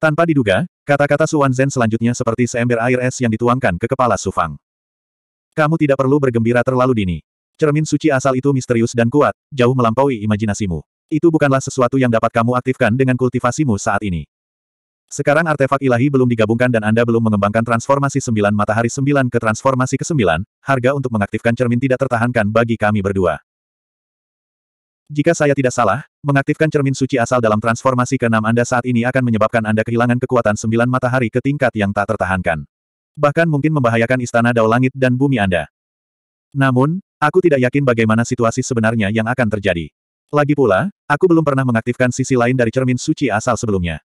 Tanpa diduga, kata-kata Suan Zhen selanjutnya seperti seember air es yang dituangkan ke kepala Sufang. Kamu tidak perlu bergembira terlalu dini. Cermin suci asal itu misterius dan kuat, jauh melampaui imajinasimu. Itu bukanlah sesuatu yang dapat kamu aktifkan dengan kultivasimu saat ini. Sekarang artefak ilahi belum digabungkan dan Anda belum mengembangkan transformasi sembilan matahari sembilan ke transformasi ke sembilan, harga untuk mengaktifkan cermin tidak tertahankan bagi kami berdua. Jika saya tidak salah, mengaktifkan cermin suci asal dalam transformasi keenam Anda saat ini akan menyebabkan Anda kehilangan kekuatan sembilan matahari ke tingkat yang tak tertahankan. Bahkan mungkin membahayakan istana dao langit dan bumi Anda. Namun, aku tidak yakin bagaimana situasi sebenarnya yang akan terjadi. Lagi pula, aku belum pernah mengaktifkan sisi lain dari cermin suci asal sebelumnya.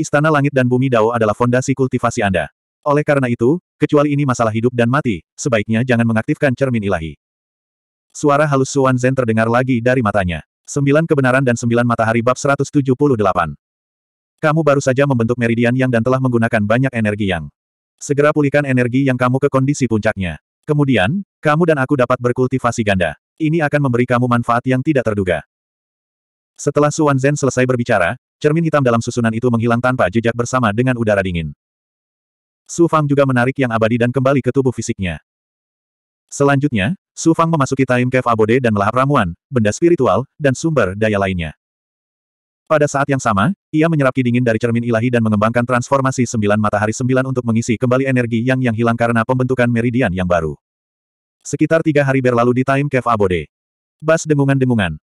Istana langit dan bumi dao adalah fondasi kultivasi Anda. Oleh karena itu, kecuali ini masalah hidup dan mati, sebaiknya jangan mengaktifkan cermin ilahi. Suara halus Suan Zen terdengar lagi dari matanya. Sembilan kebenaran dan sembilan matahari bab 178. Kamu baru saja membentuk meridian yang dan telah menggunakan banyak energi yang. Segera pulihkan energi yang kamu ke kondisi puncaknya. Kemudian, kamu dan aku dapat berkultivasi ganda. Ini akan memberi kamu manfaat yang tidak terduga. Setelah Suan Zen selesai berbicara, cermin hitam dalam susunan itu menghilang tanpa jejak bersama dengan udara dingin. Su Fang juga menarik yang abadi dan kembali ke tubuh fisiknya. Selanjutnya, Su Fang memasuki Time Cave Abode dan melahap ramuan, benda spiritual, dan sumber daya lainnya. Pada saat yang sama, ia menyerap ki dingin dari cermin ilahi dan mengembangkan transformasi sembilan matahari sembilan untuk mengisi kembali energi yang yang hilang karena pembentukan meridian yang baru. Sekitar tiga hari berlalu di Time Cave Abode. Bas dengungan-dengungan.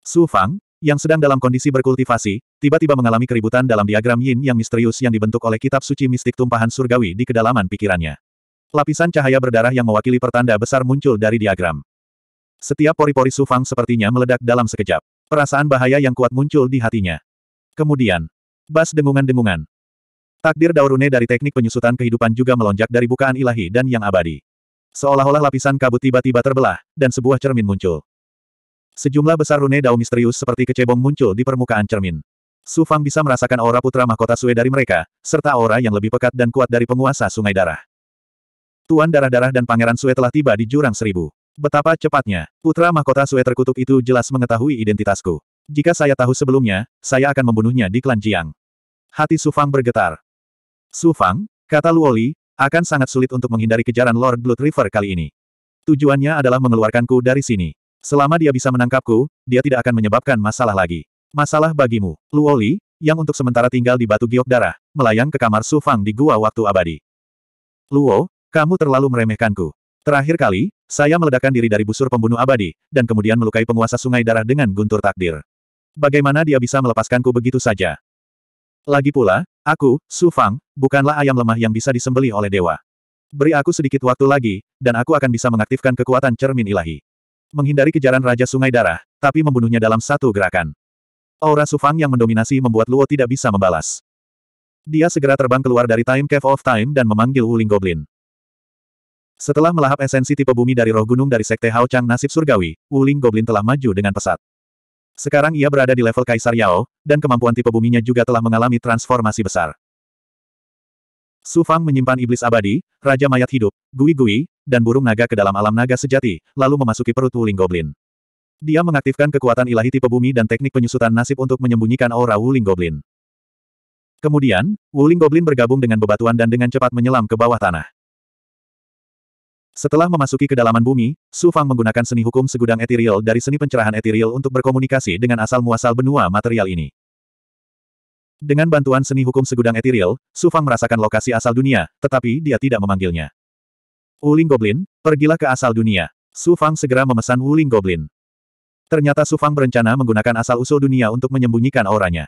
Su Fang, yang sedang dalam kondisi berkultivasi, tiba-tiba mengalami keributan dalam diagram yin yang misterius yang dibentuk oleh kitab suci mistik tumpahan surgawi di kedalaman pikirannya. Lapisan cahaya berdarah yang mewakili pertanda besar muncul dari diagram. Setiap pori-pori Sufang sepertinya meledak dalam sekejap. Perasaan bahaya yang kuat muncul di hatinya. Kemudian, bas dengungan-dengungan. Takdir Daurune dari teknik penyusutan kehidupan juga melonjak dari bukaan ilahi dan yang abadi. Seolah-olah lapisan kabut tiba-tiba terbelah, dan sebuah cermin muncul. Sejumlah besar rune dao misterius seperti kecebong muncul di permukaan cermin. Sufang bisa merasakan aura putra mahkota Sue dari mereka, serta aura yang lebih pekat dan kuat dari penguasa sungai darah. Tuan Darah-Darah dan Pangeran Sue telah tiba di Jurang Seribu. Betapa cepatnya, putra mahkota Sue terkutuk itu jelas mengetahui identitasku. Jika saya tahu sebelumnya, saya akan membunuhnya di klan Jiang. Hati Sufang bergetar. Sufang, kata Luoli, akan sangat sulit untuk menghindari kejaran Lord Blood River kali ini. Tujuannya adalah mengeluarkanku dari sini. Selama dia bisa menangkapku, dia tidak akan menyebabkan masalah lagi. Masalah bagimu, Luoli, yang untuk sementara tinggal di Batu Giok Darah, melayang ke kamar Sufang di Gua Waktu Abadi. Luo, kamu terlalu meremehkanku. Terakhir kali, saya meledakkan diri dari busur pembunuh abadi, dan kemudian melukai penguasa sungai darah dengan guntur takdir. Bagaimana dia bisa melepaskanku begitu saja? Lagi pula, aku, Su Fang, bukanlah ayam lemah yang bisa disembeli oleh dewa. Beri aku sedikit waktu lagi, dan aku akan bisa mengaktifkan kekuatan cermin ilahi. Menghindari kejaran Raja Sungai Darah, tapi membunuhnya dalam satu gerakan. Aura Su Fang yang mendominasi membuat Luo tidak bisa membalas. Dia segera terbang keluar dari Time Cave of Time dan memanggil Wuling Goblin. Setelah melahap esensi tipe bumi dari roh gunung dari Sekte Hao Chang nasib surgawi, Wuling Goblin telah maju dengan pesat. Sekarang ia berada di level Kaisar Yao, dan kemampuan tipe buminya juga telah mengalami transformasi besar. Su Fang menyimpan iblis abadi, raja mayat hidup, gui-gui, dan burung naga ke dalam alam naga sejati, lalu memasuki perut Wuling Goblin. Dia mengaktifkan kekuatan ilahi tipe bumi dan teknik penyusutan nasib untuk menyembunyikan aura Wuling Goblin. Kemudian, Wuling Goblin bergabung dengan bebatuan dan dengan cepat menyelam ke bawah tanah. Setelah memasuki kedalaman bumi, Su Fang menggunakan seni hukum segudang etiril dari seni pencerahan etiril untuk berkomunikasi dengan asal-muasal benua material ini. Dengan bantuan seni hukum segudang etiril, Su Fang merasakan lokasi asal dunia, tetapi dia tidak memanggilnya. Wuling Goblin, pergilah ke asal dunia. Su Fang segera memesan Wuling Goblin. Ternyata Su Fang berencana menggunakan asal-usul dunia untuk menyembunyikan auranya.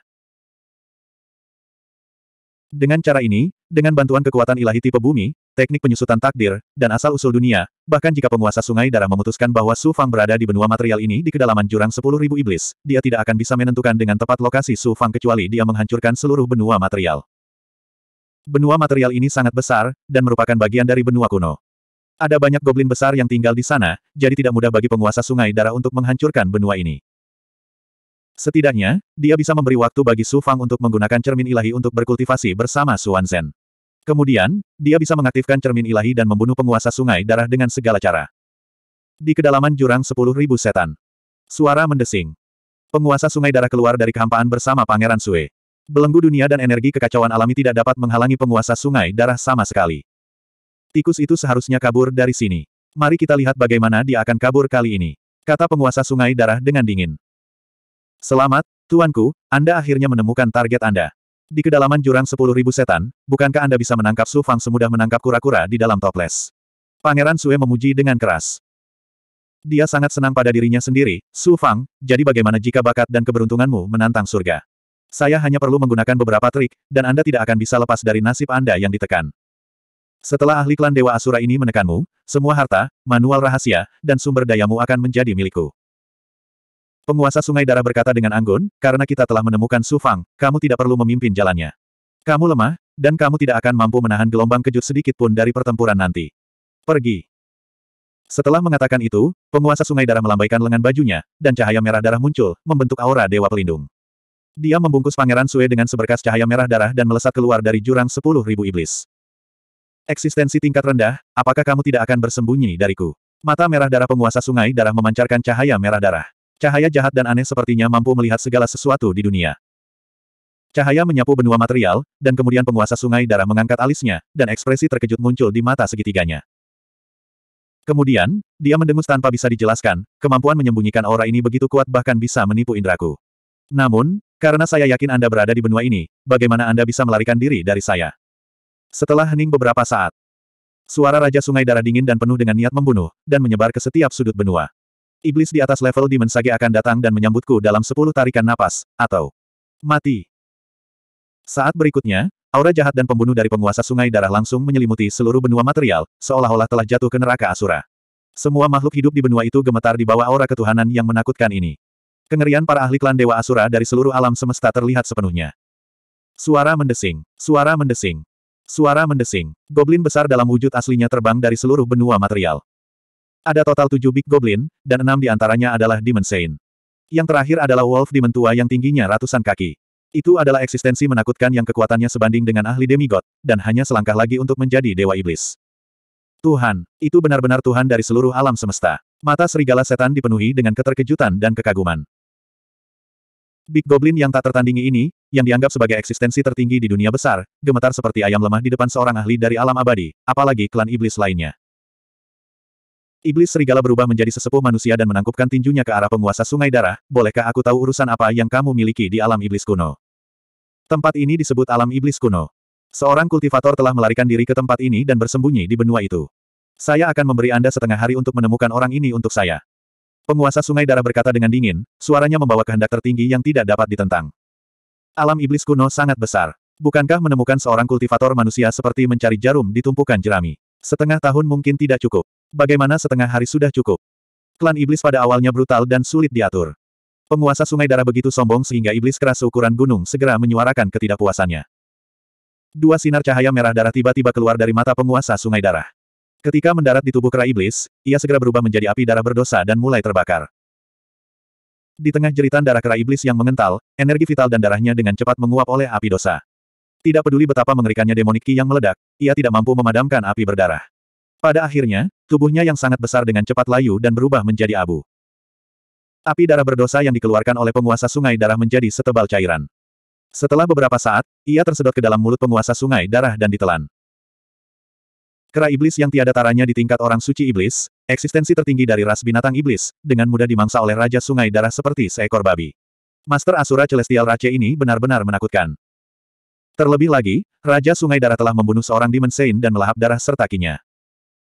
Dengan cara ini, dengan bantuan kekuatan ilahi tipe bumi, teknik penyusutan takdir, dan asal-usul dunia, bahkan jika penguasa sungai darah memutuskan bahwa Su Fang berada di benua material ini di kedalaman jurang 10.000 iblis, dia tidak akan bisa menentukan dengan tepat lokasi Su Fang kecuali dia menghancurkan seluruh benua material. Benua material ini sangat besar, dan merupakan bagian dari benua kuno. Ada banyak goblin besar yang tinggal di sana, jadi tidak mudah bagi penguasa sungai darah untuk menghancurkan benua ini. Setidaknya, dia bisa memberi waktu bagi Su Fang untuk menggunakan cermin ilahi untuk berkultivasi bersama Suan Zen. Kemudian, dia bisa mengaktifkan cermin ilahi dan membunuh penguasa sungai darah dengan segala cara. Di kedalaman jurang sepuluh ribu setan. Suara mendesing. Penguasa sungai darah keluar dari kehampaan bersama Pangeran Sue. Belenggu dunia dan energi kekacauan alami tidak dapat menghalangi penguasa sungai darah sama sekali. Tikus itu seharusnya kabur dari sini. Mari kita lihat bagaimana dia akan kabur kali ini. Kata penguasa sungai darah dengan dingin. Selamat, tuanku, Anda akhirnya menemukan target Anda. Di kedalaman jurang sepuluh ribu setan, bukankah Anda bisa menangkap Su Fang semudah menangkap kura-kura di dalam toples? Pangeran Sue memuji dengan keras. Dia sangat senang pada dirinya sendiri, Su Fang, jadi bagaimana jika bakat dan keberuntunganmu menantang surga? Saya hanya perlu menggunakan beberapa trik, dan Anda tidak akan bisa lepas dari nasib Anda yang ditekan. Setelah ahli klan Dewa Asura ini menekanmu, semua harta, manual rahasia, dan sumber dayamu akan menjadi milikku. Penguasa Sungai Darah berkata dengan anggun, karena kita telah menemukan Su Fang, kamu tidak perlu memimpin jalannya. Kamu lemah, dan kamu tidak akan mampu menahan gelombang kejut sedikit pun dari pertempuran nanti. Pergi. Setelah mengatakan itu, penguasa Sungai Darah melambaikan lengan bajunya, dan cahaya merah darah muncul, membentuk aura Dewa Pelindung. Dia membungkus Pangeran Sue dengan seberkas cahaya merah darah dan melesat keluar dari jurang sepuluh ribu iblis. Eksistensi tingkat rendah, apakah kamu tidak akan bersembunyi dariku? Mata merah darah penguasa sungai darah memancarkan cahaya merah darah. Cahaya jahat dan aneh sepertinya mampu melihat segala sesuatu di dunia. Cahaya menyapu benua material, dan kemudian penguasa sungai darah mengangkat alisnya, dan ekspresi terkejut muncul di mata segitiganya. Kemudian, dia mendengus tanpa bisa dijelaskan, kemampuan menyembunyikan aura ini begitu kuat bahkan bisa menipu indraku. Namun, karena saya yakin Anda berada di benua ini, bagaimana Anda bisa melarikan diri dari saya? Setelah hening beberapa saat, suara Raja Sungai Darah dingin dan penuh dengan niat membunuh, dan menyebar ke setiap sudut benua. Iblis di atas level Demon Sage akan datang dan menyambutku dalam sepuluh tarikan napas, atau mati. Saat berikutnya, aura jahat dan pembunuh dari penguasa sungai darah langsung menyelimuti seluruh benua material, seolah-olah telah jatuh ke neraka asura. Semua makhluk hidup di benua itu gemetar di bawah aura ketuhanan yang menakutkan ini. Kengerian para ahli klan Dewa Asura dari seluruh alam semesta terlihat sepenuhnya. Suara mendesing, suara mendesing, suara mendesing. Goblin besar dalam wujud aslinya terbang dari seluruh benua material. Ada total tujuh Big Goblin, dan enam di antaranya adalah Demon Saint. Yang terakhir adalah Wolf Demon Tua yang tingginya ratusan kaki. Itu adalah eksistensi menakutkan yang kekuatannya sebanding dengan ahli demigod, dan hanya selangkah lagi untuk menjadi Dewa Iblis. Tuhan, itu benar-benar Tuhan dari seluruh alam semesta. Mata serigala setan dipenuhi dengan keterkejutan dan kekaguman. Big Goblin yang tak tertandingi ini, yang dianggap sebagai eksistensi tertinggi di dunia besar, gemetar seperti ayam lemah di depan seorang ahli dari alam abadi, apalagi klan iblis lainnya. Iblis serigala berubah menjadi sesepuh manusia dan menangkupkan tinjunya ke arah penguasa sungai darah, bolehkah aku tahu urusan apa yang kamu miliki di alam iblis kuno? Tempat ini disebut alam iblis kuno. Seorang kultivator telah melarikan diri ke tempat ini dan bersembunyi di benua itu. Saya akan memberi Anda setengah hari untuk menemukan orang ini untuk saya. Penguasa sungai darah berkata dengan dingin, suaranya membawa kehendak tertinggi yang tidak dapat ditentang. Alam iblis kuno sangat besar. Bukankah menemukan seorang kultivator manusia seperti mencari jarum di tumpukan jerami? Setengah tahun mungkin tidak cukup. Bagaimana setengah hari sudah cukup? Klan iblis pada awalnya brutal dan sulit diatur. Penguasa sungai darah begitu sombong sehingga iblis keras ukuran gunung segera menyuarakan ketidakpuasannya. Dua sinar cahaya merah darah tiba-tiba keluar dari mata penguasa sungai darah. Ketika mendarat di tubuh kera iblis, ia segera berubah menjadi api darah berdosa dan mulai terbakar. Di tengah jeritan darah kera iblis yang mengental, energi vital dan darahnya dengan cepat menguap oleh api dosa. Tidak peduli betapa mengerikannya demonik yang meledak, ia tidak mampu memadamkan api berdarah. Pada akhirnya, tubuhnya yang sangat besar dengan cepat layu dan berubah menjadi abu. Api darah berdosa yang dikeluarkan oleh penguasa sungai darah menjadi setebal cairan. Setelah beberapa saat, ia tersedot ke dalam mulut penguasa sungai darah dan ditelan. Kera iblis yang tiada taranya di tingkat orang suci iblis, eksistensi tertinggi dari ras binatang iblis, dengan mudah dimangsa oleh Raja Sungai Darah seperti seekor babi. Master Asura Celestial Rache ini benar-benar menakutkan. Terlebih lagi, Raja Sungai Darah telah membunuh seorang Demon Saint dan melahap darah serta kinya.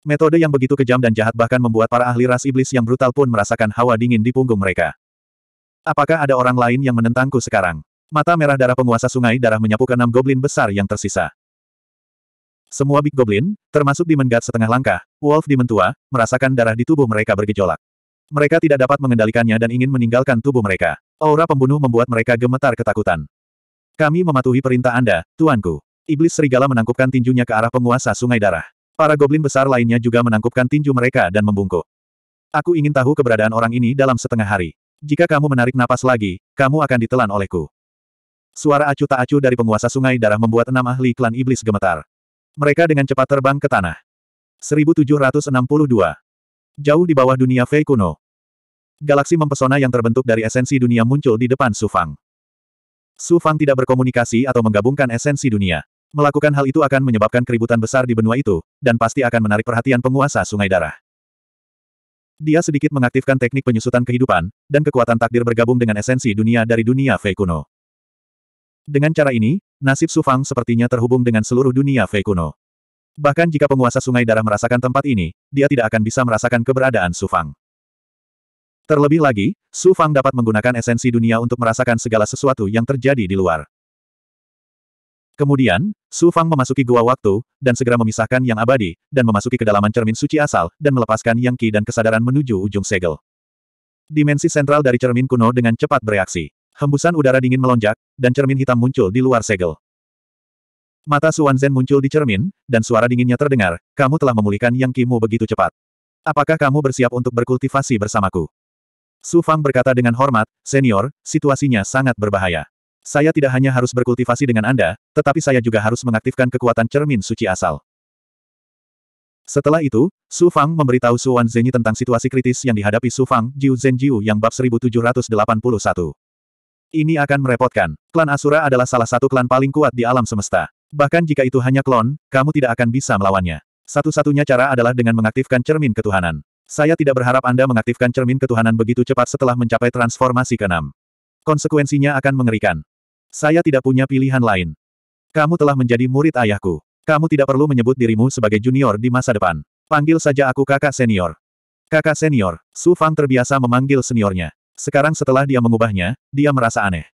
Metode yang begitu kejam dan jahat bahkan membuat para ahli ras iblis yang brutal pun merasakan hawa dingin di punggung mereka. Apakah ada orang lain yang menentangku sekarang? Mata merah darah penguasa sungai darah menyapu ke enam goblin besar yang tersisa. Semua Big Goblin, termasuk di menggat setengah langkah, Wolf di Mentua, merasakan darah di tubuh mereka bergejolak. Mereka tidak dapat mengendalikannya dan ingin meninggalkan tubuh mereka. Aura pembunuh membuat mereka gemetar ketakutan. Kami mematuhi perintah Anda, Tuanku. Iblis serigala menangkupkan tinjunya ke arah penguasa sungai darah. Para goblin besar lainnya juga menangkupkan tinju mereka dan membungkuk. Aku ingin tahu keberadaan orang ini dalam setengah hari. Jika kamu menarik napas lagi, kamu akan ditelan olehku. Suara acu tak acu dari penguasa sungai darah membuat enam ahli klan iblis gemetar. Mereka dengan cepat terbang ke tanah. 1762. Jauh di bawah dunia Fei kuno. Galaksi mempesona yang terbentuk dari esensi dunia muncul di depan Su Fang. Su Fang tidak berkomunikasi atau menggabungkan esensi dunia. Melakukan hal itu akan menyebabkan keributan besar di benua itu, dan pasti akan menarik perhatian penguasa sungai darah. Dia sedikit mengaktifkan teknik penyusutan kehidupan, dan kekuatan takdir bergabung dengan esensi dunia dari dunia Fei kuno. Dengan cara ini, nasib Su Fang sepertinya terhubung dengan seluruh dunia Fei kuno. Bahkan jika penguasa sungai darah merasakan tempat ini, dia tidak akan bisa merasakan keberadaan Su Fang. Terlebih lagi, Su Fang dapat menggunakan esensi dunia untuk merasakan segala sesuatu yang terjadi di luar. Kemudian, Su Fang memasuki gua waktu, dan segera memisahkan yang abadi, dan memasuki kedalaman cermin suci asal, dan melepaskan yang ki dan kesadaran menuju ujung segel. Dimensi sentral dari cermin kuno dengan cepat bereaksi. Hembusan udara dingin melonjak, dan cermin hitam muncul di luar segel. Mata Su Zen muncul di cermin, dan suara dinginnya terdengar, kamu telah memulihkan yang kimu begitu cepat. Apakah kamu bersiap untuk berkultivasi bersamaku? Su Fang berkata dengan hormat, senior, situasinya sangat berbahaya. Saya tidak hanya harus berkultivasi dengan Anda, tetapi saya juga harus mengaktifkan kekuatan cermin suci asal. Setelah itu, Su Fang memberitahu Su Wanzhenyi tentang situasi kritis yang dihadapi Su Fang, Jiu Zhenjiu yang bab 1781. Ini akan merepotkan. Klan Asura adalah salah satu klan paling kuat di alam semesta. Bahkan jika itu hanya klon, kamu tidak akan bisa melawannya. Satu-satunya cara adalah dengan mengaktifkan cermin ketuhanan. Saya tidak berharap Anda mengaktifkan cermin ketuhanan begitu cepat setelah mencapai transformasi keenam. Konsekuensinya akan mengerikan. Saya tidak punya pilihan lain. Kamu telah menjadi murid ayahku. Kamu tidak perlu menyebut dirimu sebagai junior di masa depan. Panggil saja aku kakak senior. Kakak senior, Su Fang terbiasa memanggil seniornya. Sekarang setelah dia mengubahnya, dia merasa aneh.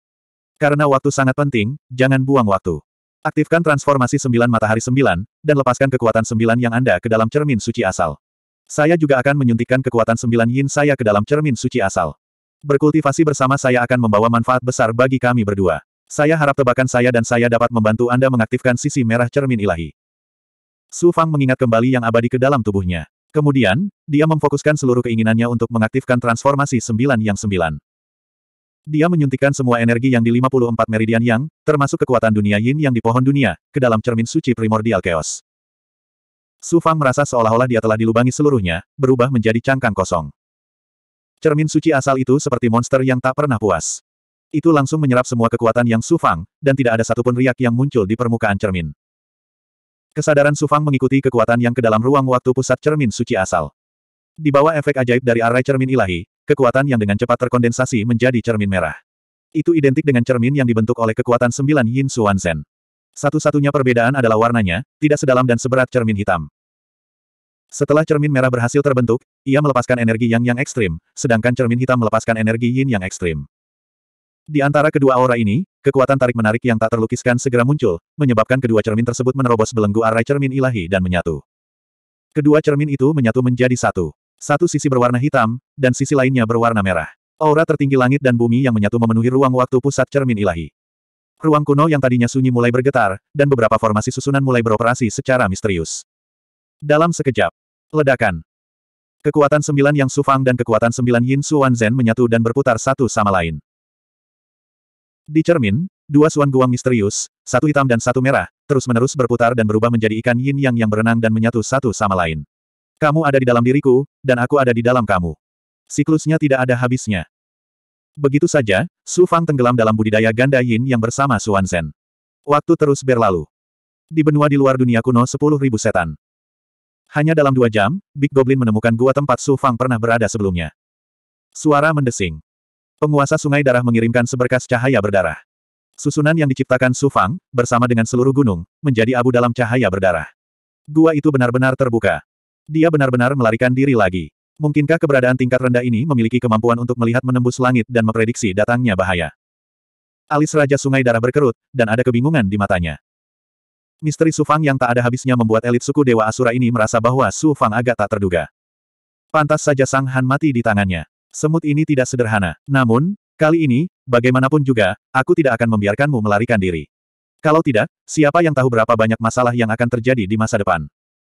Karena waktu sangat penting, jangan buang waktu. Aktifkan transformasi sembilan matahari sembilan, dan lepaskan kekuatan sembilan yang Anda ke dalam cermin suci asal. Saya juga akan menyuntikkan kekuatan sembilan yin saya ke dalam cermin suci asal. Berkultivasi bersama saya akan membawa manfaat besar bagi kami berdua. Saya harap tebakan saya dan saya dapat membantu Anda mengaktifkan sisi merah cermin ilahi. Su Fang mengingat kembali yang abadi ke dalam tubuhnya. Kemudian, dia memfokuskan seluruh keinginannya untuk mengaktifkan transformasi sembilan yang sembilan. Dia menyuntikkan semua energi yang di 54 meridian yang, termasuk kekuatan dunia yin yang di pohon dunia, ke dalam cermin suci primordial chaos. Su Fang merasa seolah-olah dia telah dilubangi seluruhnya, berubah menjadi cangkang kosong. Cermin suci asal itu seperti monster yang tak pernah puas. Itu langsung menyerap semua kekuatan yang Sufang, dan tidak ada satupun riak yang muncul di permukaan cermin. Kesadaran Sufang mengikuti kekuatan yang ke dalam ruang waktu pusat cermin suci asal. Di bawah efek ajaib dari arai cermin ilahi, kekuatan yang dengan cepat terkondensasi menjadi cermin merah. Itu identik dengan cermin yang dibentuk oleh kekuatan sembilan Yin Xuan Zen. Satu-satunya perbedaan adalah warnanya, tidak sedalam dan seberat cermin hitam. Setelah cermin merah berhasil terbentuk, ia melepaskan energi yang yang ekstrim, sedangkan cermin hitam melepaskan energi yin yang ekstrim. Di antara kedua aura ini, kekuatan tarik-menarik yang tak terlukiskan segera muncul, menyebabkan kedua cermin tersebut menerobos belenggu arai cermin ilahi dan menyatu. Kedua cermin itu menyatu menjadi satu. Satu sisi berwarna hitam, dan sisi lainnya berwarna merah. Aura tertinggi langit dan bumi yang menyatu memenuhi ruang waktu pusat cermin ilahi. Ruang kuno yang tadinya sunyi mulai bergetar, dan beberapa formasi susunan mulai beroperasi secara misterius. Dalam sekejap, Ledakan. Kekuatan sembilan Yang Sufang dan kekuatan sembilan Yin Suan Zen menyatu dan berputar satu sama lain. Di cermin, dua suan guang misterius, satu hitam dan satu merah, terus-menerus berputar dan berubah menjadi ikan yin yang yang berenang dan menyatu satu sama lain. Kamu ada di dalam diriku, dan aku ada di dalam kamu. Siklusnya tidak ada habisnya. Begitu saja, Su Fang tenggelam dalam budidaya ganda yin yang bersama Suan Zen. Waktu terus berlalu. Di benua di luar dunia kuno sepuluh ribu setan. Hanya dalam dua jam, Big Goblin menemukan gua tempat Su Fang pernah berada sebelumnya. Suara mendesing. Penguasa sungai darah mengirimkan seberkas cahaya berdarah. Susunan yang diciptakan Su Fang, bersama dengan seluruh gunung, menjadi abu dalam cahaya berdarah. Gua itu benar-benar terbuka. Dia benar-benar melarikan diri lagi. Mungkinkah keberadaan tingkat rendah ini memiliki kemampuan untuk melihat menembus langit dan memprediksi datangnya bahaya? Alis Raja Sungai Darah berkerut, dan ada kebingungan di matanya. Misteri Su Fang yang tak ada habisnya membuat elit suku Dewa Asura ini merasa bahwa Su Fang agak tak terduga. Pantas saja Sang Han mati di tangannya. Semut ini tidak sederhana. Namun, kali ini, bagaimanapun juga, aku tidak akan membiarkanmu melarikan diri. Kalau tidak, siapa yang tahu berapa banyak masalah yang akan terjadi di masa depan.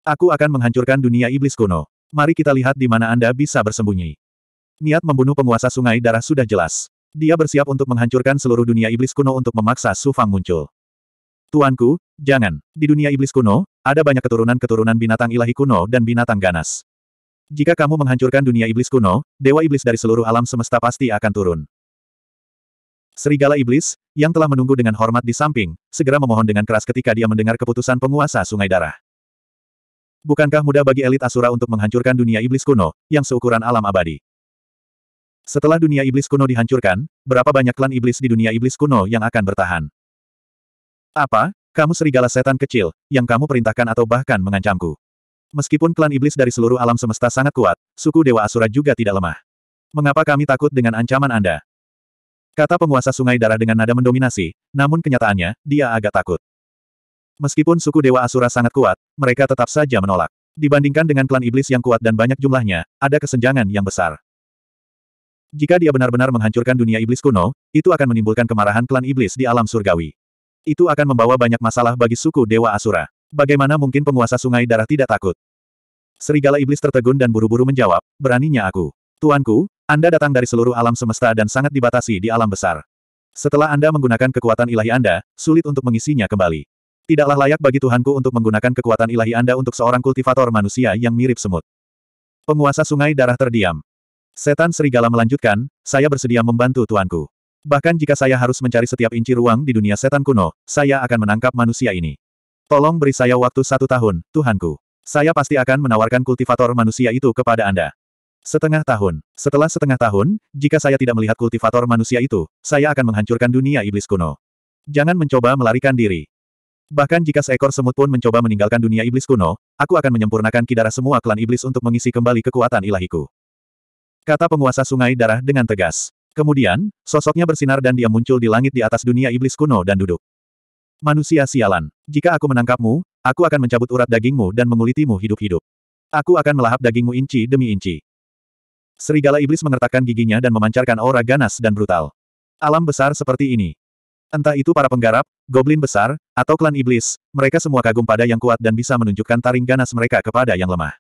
Aku akan menghancurkan dunia iblis kuno. Mari kita lihat di mana Anda bisa bersembunyi. Niat membunuh penguasa sungai darah sudah jelas. Dia bersiap untuk menghancurkan seluruh dunia iblis kuno untuk memaksa Su Fang muncul. Tuanku, jangan. Di dunia iblis kuno, ada banyak keturunan-keturunan binatang ilahi kuno dan binatang ganas. Jika kamu menghancurkan dunia iblis kuno, dewa iblis dari seluruh alam semesta pasti akan turun. Serigala iblis, yang telah menunggu dengan hormat di samping, segera memohon dengan keras ketika dia mendengar keputusan penguasa sungai darah. Bukankah mudah bagi elit Asura untuk menghancurkan dunia iblis kuno, yang seukuran alam abadi? Setelah dunia iblis kuno dihancurkan, berapa banyak klan iblis di dunia iblis kuno yang akan bertahan? Apa, kamu serigala setan kecil, yang kamu perintahkan atau bahkan mengancamku. Meskipun klan iblis dari seluruh alam semesta sangat kuat, suku Dewa Asura juga tidak lemah. Mengapa kami takut dengan ancaman Anda? Kata penguasa sungai darah dengan nada mendominasi, namun kenyataannya, dia agak takut. Meskipun suku Dewa Asura sangat kuat, mereka tetap saja menolak. Dibandingkan dengan klan iblis yang kuat dan banyak jumlahnya, ada kesenjangan yang besar. Jika dia benar-benar menghancurkan dunia iblis kuno, itu akan menimbulkan kemarahan klan iblis di alam surgawi. Itu akan membawa banyak masalah bagi suku Dewa Asura. Bagaimana mungkin penguasa sungai darah tidak takut? Serigala iblis tertegun dan buru-buru menjawab, beraninya aku. Tuanku, Anda datang dari seluruh alam semesta dan sangat dibatasi di alam besar. Setelah Anda menggunakan kekuatan ilahi Anda, sulit untuk mengisinya kembali. Tidaklah layak bagi Tuhanku untuk menggunakan kekuatan ilahi Anda untuk seorang kultivator manusia yang mirip semut. Penguasa sungai darah terdiam. Setan serigala melanjutkan, saya bersedia membantu Tuanku. Bahkan jika saya harus mencari setiap inci ruang di dunia setan kuno, saya akan menangkap manusia ini. Tolong beri saya waktu satu tahun, Tuhanku. Saya pasti akan menawarkan kultivator manusia itu kepada Anda. Setengah tahun. Setelah setengah tahun, jika saya tidak melihat kultivator manusia itu, saya akan menghancurkan dunia iblis kuno. Jangan mencoba melarikan diri. Bahkan jika seekor semut pun mencoba meninggalkan dunia iblis kuno, aku akan menyempurnakan kidara semua klan iblis untuk mengisi kembali kekuatan ilahiku. Kata penguasa sungai darah dengan tegas. Kemudian, sosoknya bersinar dan dia muncul di langit di atas dunia iblis kuno dan duduk. Manusia sialan. Jika aku menangkapmu, aku akan mencabut urat dagingmu dan mengulitimu hidup-hidup. Aku akan melahap dagingmu inci demi inci. Serigala iblis mengertakkan giginya dan memancarkan aura ganas dan brutal. Alam besar seperti ini. Entah itu para penggarap, goblin besar, atau klan iblis, mereka semua kagum pada yang kuat dan bisa menunjukkan taring ganas mereka kepada yang lemah.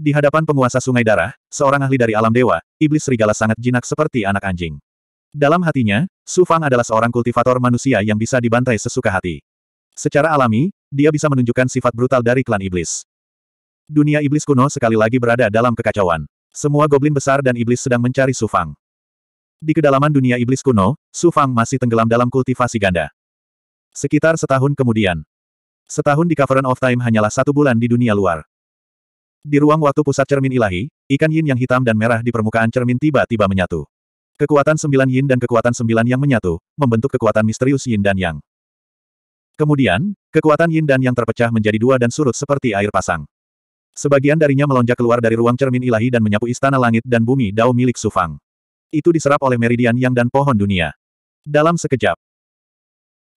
Di hadapan penguasa sungai darah, seorang ahli dari alam dewa, iblis serigala sangat jinak seperti anak anjing. Dalam hatinya, Su Fang adalah seorang kultivator manusia yang bisa dibantai sesuka hati. Secara alami, dia bisa menunjukkan sifat brutal dari klan iblis. Dunia iblis kuno sekali lagi berada dalam kekacauan. Semua goblin besar dan iblis sedang mencari Su Fang. Di kedalaman dunia iblis kuno, Su Fang masih tenggelam dalam kultivasi ganda. Sekitar setahun kemudian. Setahun di Cavern of Time hanyalah satu bulan di dunia luar. Di ruang waktu pusat cermin ilahi, ikan yin yang hitam dan merah di permukaan cermin tiba-tiba menyatu. Kekuatan sembilan yin dan kekuatan sembilan yang menyatu, membentuk kekuatan misterius yin dan yang. Kemudian, kekuatan yin dan yang terpecah menjadi dua dan surut seperti air pasang. Sebagian darinya melonjak keluar dari ruang cermin ilahi dan menyapu istana langit dan bumi dao milik Sufang. Itu diserap oleh meridian yang dan pohon dunia. Dalam sekejap,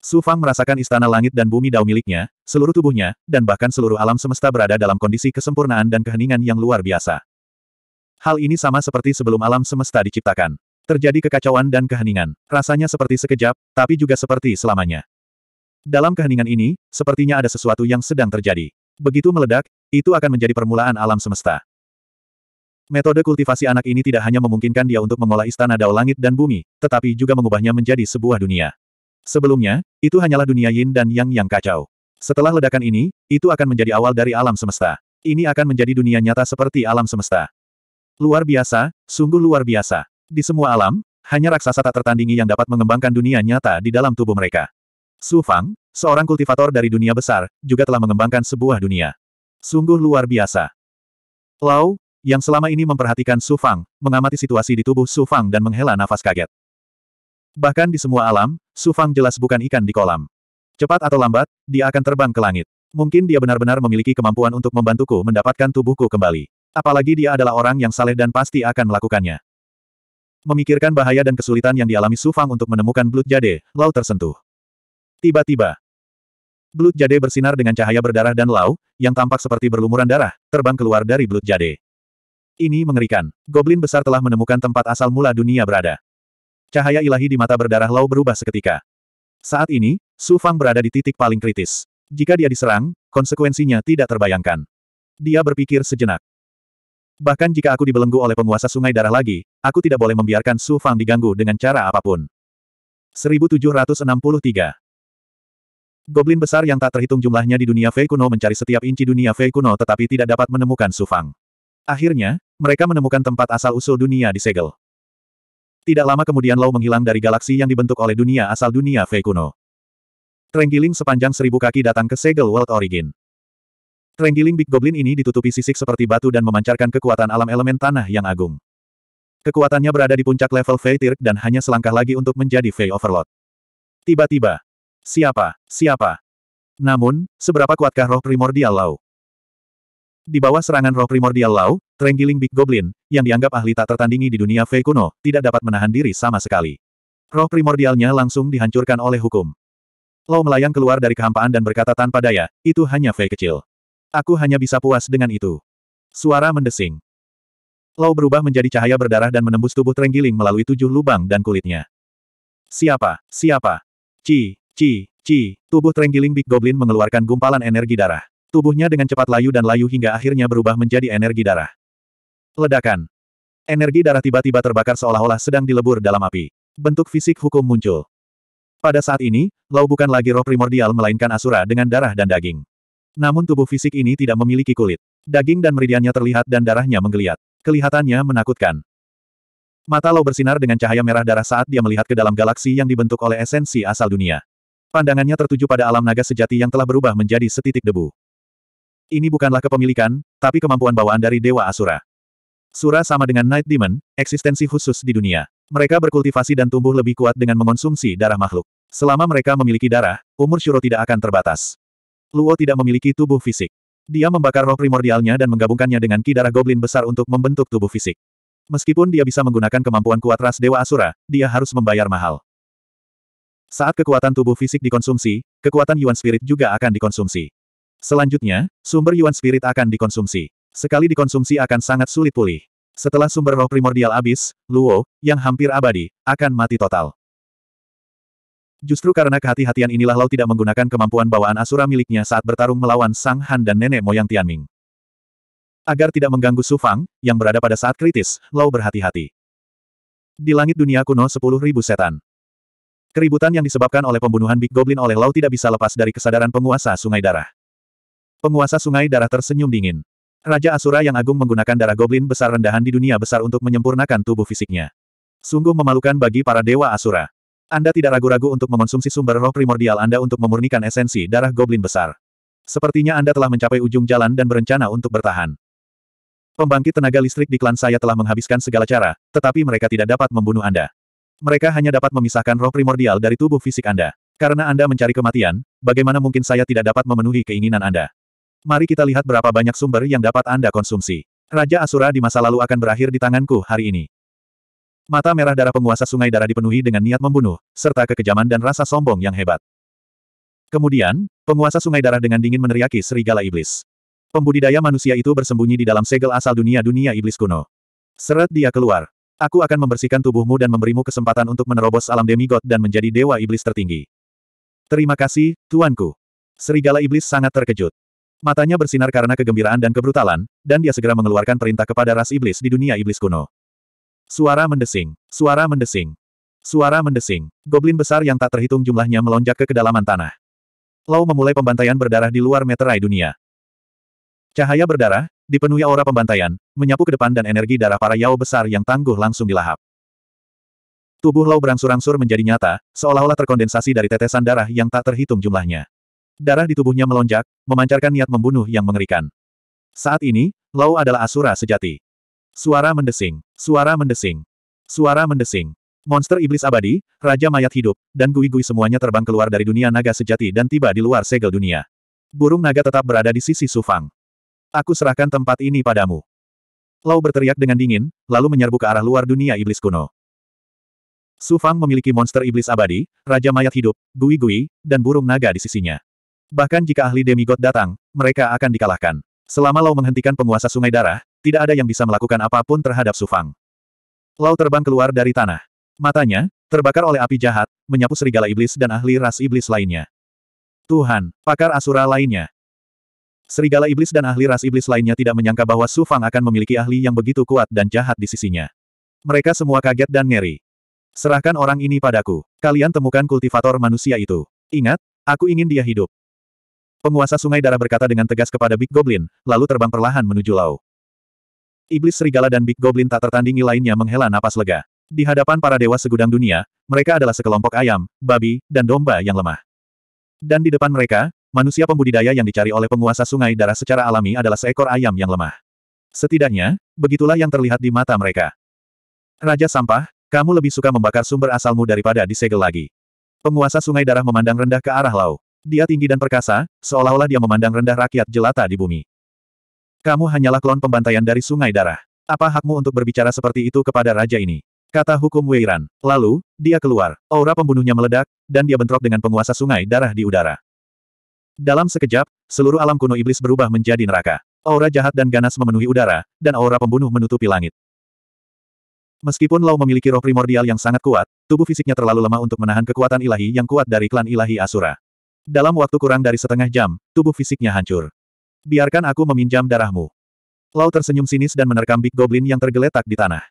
Su Fang merasakan istana langit dan bumi dao miliknya, seluruh tubuhnya, dan bahkan seluruh alam semesta berada dalam kondisi kesempurnaan dan keheningan yang luar biasa. Hal ini sama seperti sebelum alam semesta diciptakan. Terjadi kekacauan dan keheningan. Rasanya seperti sekejap, tapi juga seperti selamanya. Dalam keheningan ini, sepertinya ada sesuatu yang sedang terjadi. Begitu meledak, itu akan menjadi permulaan alam semesta. Metode kultivasi anak ini tidak hanya memungkinkan dia untuk mengolah istana dao langit dan bumi, tetapi juga mengubahnya menjadi sebuah dunia. Sebelumnya, itu hanyalah dunia yin dan yang yang kacau. Setelah ledakan ini, itu akan menjadi awal dari alam semesta. Ini akan menjadi dunia nyata seperti alam semesta. Luar biasa, sungguh luar biasa. Di semua alam, hanya raksasa tak tertandingi yang dapat mengembangkan dunia nyata di dalam tubuh mereka. Su Fang, seorang kultivator dari dunia besar, juga telah mengembangkan sebuah dunia. Sungguh luar biasa. Lau, yang selama ini memperhatikan Su Fang, mengamati situasi di tubuh Su Fang dan menghela nafas kaget. Bahkan di semua alam, Su Fang jelas bukan ikan di kolam. Cepat atau lambat, dia akan terbang ke langit. Mungkin dia benar-benar memiliki kemampuan untuk membantuku mendapatkan tubuhku kembali. Apalagi dia adalah orang yang saleh dan pasti akan melakukannya. Memikirkan bahaya dan kesulitan yang dialami Su Fang untuk menemukan Blood Jade, Lau tersentuh. Tiba-tiba, Blood Jade bersinar dengan cahaya berdarah dan lau, yang tampak seperti berlumuran darah, terbang keluar dari Blood Jade. Ini mengerikan. Goblin besar telah menemukan tempat asal mula dunia berada cahaya ilahi di mata berdarah Lau berubah seketika. Saat ini, Su Fang berada di titik paling kritis. Jika dia diserang, konsekuensinya tidak terbayangkan. Dia berpikir sejenak. Bahkan jika aku dibelenggu oleh penguasa sungai darah lagi, aku tidak boleh membiarkan Su Fang diganggu dengan cara apapun. 1763 Goblin besar yang tak terhitung jumlahnya di dunia Fei kuno mencari setiap inci dunia Fei kuno tetapi tidak dapat menemukan Su Fang. Akhirnya, mereka menemukan tempat asal-usul dunia di segel. Tidak lama kemudian Lau menghilang dari galaksi yang dibentuk oleh dunia asal dunia Fei kuno. Trenggiling sepanjang seribu kaki datang ke Segel World Origin. Trenggiling Big Goblin ini ditutupi sisik seperti batu dan memancarkan kekuatan alam elemen tanah yang agung. Kekuatannya berada di puncak level Fei Tirk dan hanya selangkah lagi untuk menjadi Fei Overlord. Tiba-tiba. Siapa? Siapa? Namun, seberapa kuatkah roh primordial Lau? Di bawah serangan roh primordial Lao, Trenggiling Big Goblin, yang dianggap ahli tak tertandingi di dunia Fei kuno, tidak dapat menahan diri sama sekali. Roh primordialnya langsung dihancurkan oleh hukum. Lao melayang keluar dari kehampaan dan berkata tanpa daya, itu hanya Fei kecil. Aku hanya bisa puas dengan itu. Suara mendesing. Lao berubah menjadi cahaya berdarah dan menembus tubuh Trenggiling melalui tujuh lubang dan kulitnya. Siapa? Siapa? Ci, ci, ci. Tubuh Trenggiling Big Goblin mengeluarkan gumpalan energi darah. Tubuhnya dengan cepat layu dan layu hingga akhirnya berubah menjadi energi darah. Ledakan. Energi darah tiba-tiba terbakar seolah-olah sedang dilebur dalam api. Bentuk fisik hukum muncul. Pada saat ini, Lau bukan lagi roh primordial melainkan asura dengan darah dan daging. Namun tubuh fisik ini tidak memiliki kulit. Daging dan meridiannya terlihat dan darahnya menggeliat. Kelihatannya menakutkan. Mata Lau bersinar dengan cahaya merah darah saat dia melihat ke dalam galaksi yang dibentuk oleh esensi asal dunia. Pandangannya tertuju pada alam naga sejati yang telah berubah menjadi setitik debu. Ini bukanlah kepemilikan, tapi kemampuan bawaan dari Dewa Asura. Sura sama dengan Night Demon, eksistensi khusus di dunia. Mereka berkultivasi dan tumbuh lebih kuat dengan mengonsumsi darah makhluk. Selama mereka memiliki darah, umur Shuro tidak akan terbatas. Luo tidak memiliki tubuh fisik. Dia membakar roh primordialnya dan menggabungkannya dengan ki darah goblin besar untuk membentuk tubuh fisik. Meskipun dia bisa menggunakan kemampuan kuat ras Dewa Asura, dia harus membayar mahal. Saat kekuatan tubuh fisik dikonsumsi, kekuatan Yuan Spirit juga akan dikonsumsi. Selanjutnya, sumber Yuan Spirit akan dikonsumsi. Sekali dikonsumsi akan sangat sulit pulih. Setelah sumber roh primordial habis, Luo, yang hampir abadi, akan mati total. Justru karena kehati-hatian inilah Lau tidak menggunakan kemampuan bawaan Asura miliknya saat bertarung melawan Sang Han dan nenek moyang Tianming. Agar tidak mengganggu Su Fang, yang berada pada saat kritis, Lau berhati-hati. Di langit dunia kuno 10.000 setan. Keributan yang disebabkan oleh pembunuhan Big Goblin oleh Lau tidak bisa lepas dari kesadaran penguasa Sungai Darah. Penguasa sungai darah tersenyum dingin. Raja Asura yang agung menggunakan darah goblin besar rendahan di dunia besar untuk menyempurnakan tubuh fisiknya. Sungguh memalukan bagi para dewa Asura. Anda tidak ragu-ragu untuk mengonsumsi sumber roh primordial Anda untuk memurnikan esensi darah goblin besar. Sepertinya Anda telah mencapai ujung jalan dan berencana untuk bertahan. Pembangkit tenaga listrik di klan saya telah menghabiskan segala cara, tetapi mereka tidak dapat membunuh Anda. Mereka hanya dapat memisahkan roh primordial dari tubuh fisik Anda. Karena Anda mencari kematian, bagaimana mungkin saya tidak dapat memenuhi keinginan Anda? Mari kita lihat berapa banyak sumber yang dapat Anda konsumsi. Raja Asura di masa lalu akan berakhir di tanganku hari ini. Mata merah darah penguasa sungai darah dipenuhi dengan niat membunuh, serta kekejaman dan rasa sombong yang hebat. Kemudian, penguasa sungai darah dengan dingin meneriaki serigala iblis. Pembudidaya manusia itu bersembunyi di dalam segel asal dunia-dunia iblis kuno. Seret dia keluar. Aku akan membersihkan tubuhmu dan memberimu kesempatan untuk menerobos alam demigod dan menjadi dewa iblis tertinggi. Terima kasih, tuanku. Serigala iblis sangat terkejut. Matanya bersinar karena kegembiraan dan kebrutalan, dan dia segera mengeluarkan perintah kepada ras iblis di dunia iblis kuno. Suara mendesing, suara mendesing, suara mendesing. Goblin besar yang tak terhitung jumlahnya melonjak ke kedalaman tanah. Lau memulai pembantaian berdarah di luar meterai dunia. Cahaya berdarah, dipenuhi aura pembantaian, menyapu ke depan dan energi darah para Yao besar yang tangguh langsung dilahap. Tubuh Lau berangsur-angsur menjadi nyata, seolah-olah terkondensasi dari tetesan darah yang tak terhitung jumlahnya. Darah di tubuhnya melonjak, memancarkan niat membunuh yang mengerikan. Saat ini, Lau adalah Asura sejati. Suara mendesing, suara mendesing, suara mendesing. Monster iblis abadi, raja mayat hidup, dan gui-gui semuanya terbang keluar dari dunia naga sejati dan tiba di luar segel dunia. Burung naga tetap berada di sisi Sufang. Aku serahkan tempat ini padamu. Lau berteriak dengan dingin, lalu menyerbu ke arah luar dunia iblis kuno. Sufang memiliki monster iblis abadi, raja mayat hidup, gui-gui, dan burung naga di sisinya. Bahkan jika ahli demigod datang, mereka akan dikalahkan. Selama Lau menghentikan penguasa sungai darah, tidak ada yang bisa melakukan apapun terhadap Sufang. Lau terbang keluar dari tanah. Matanya, terbakar oleh api jahat, menyapu serigala iblis dan ahli ras iblis lainnya. Tuhan, pakar asura lainnya. Serigala iblis dan ahli ras iblis lainnya tidak menyangka bahwa Sufang akan memiliki ahli yang begitu kuat dan jahat di sisinya. Mereka semua kaget dan ngeri. Serahkan orang ini padaku. Kalian temukan kultivator manusia itu. Ingat, aku ingin dia hidup. Penguasa sungai darah berkata dengan tegas kepada Big Goblin, lalu terbang perlahan menuju Lau. Iblis serigala dan Big Goblin tak tertandingi lainnya menghela napas lega. Di hadapan para dewa segudang dunia, mereka adalah sekelompok ayam, babi, dan domba yang lemah. Dan di depan mereka, manusia pembudidaya yang dicari oleh penguasa sungai darah secara alami adalah seekor ayam yang lemah. Setidaknya, begitulah yang terlihat di mata mereka. Raja Sampah, kamu lebih suka membakar sumber asalmu daripada disegel lagi. Penguasa sungai darah memandang rendah ke arah laut. Dia tinggi dan perkasa, seolah-olah dia memandang rendah rakyat jelata di bumi. Kamu hanyalah klon pembantaian dari sungai darah. Apa hakmu untuk berbicara seperti itu kepada raja ini? Kata hukum Weiran. Lalu, dia keluar. Aura pembunuhnya meledak, dan dia bentrok dengan penguasa sungai darah di udara. Dalam sekejap, seluruh alam kuno iblis berubah menjadi neraka. Aura jahat dan ganas memenuhi udara, dan aura pembunuh menutupi langit. Meskipun Lau memiliki roh primordial yang sangat kuat, tubuh fisiknya terlalu lemah untuk menahan kekuatan ilahi yang kuat dari klan ilahi Asura. Dalam waktu kurang dari setengah jam, tubuh fisiknya hancur. Biarkan aku meminjam darahmu. Lau tersenyum sinis dan menerkam Big Goblin yang tergeletak di tanah.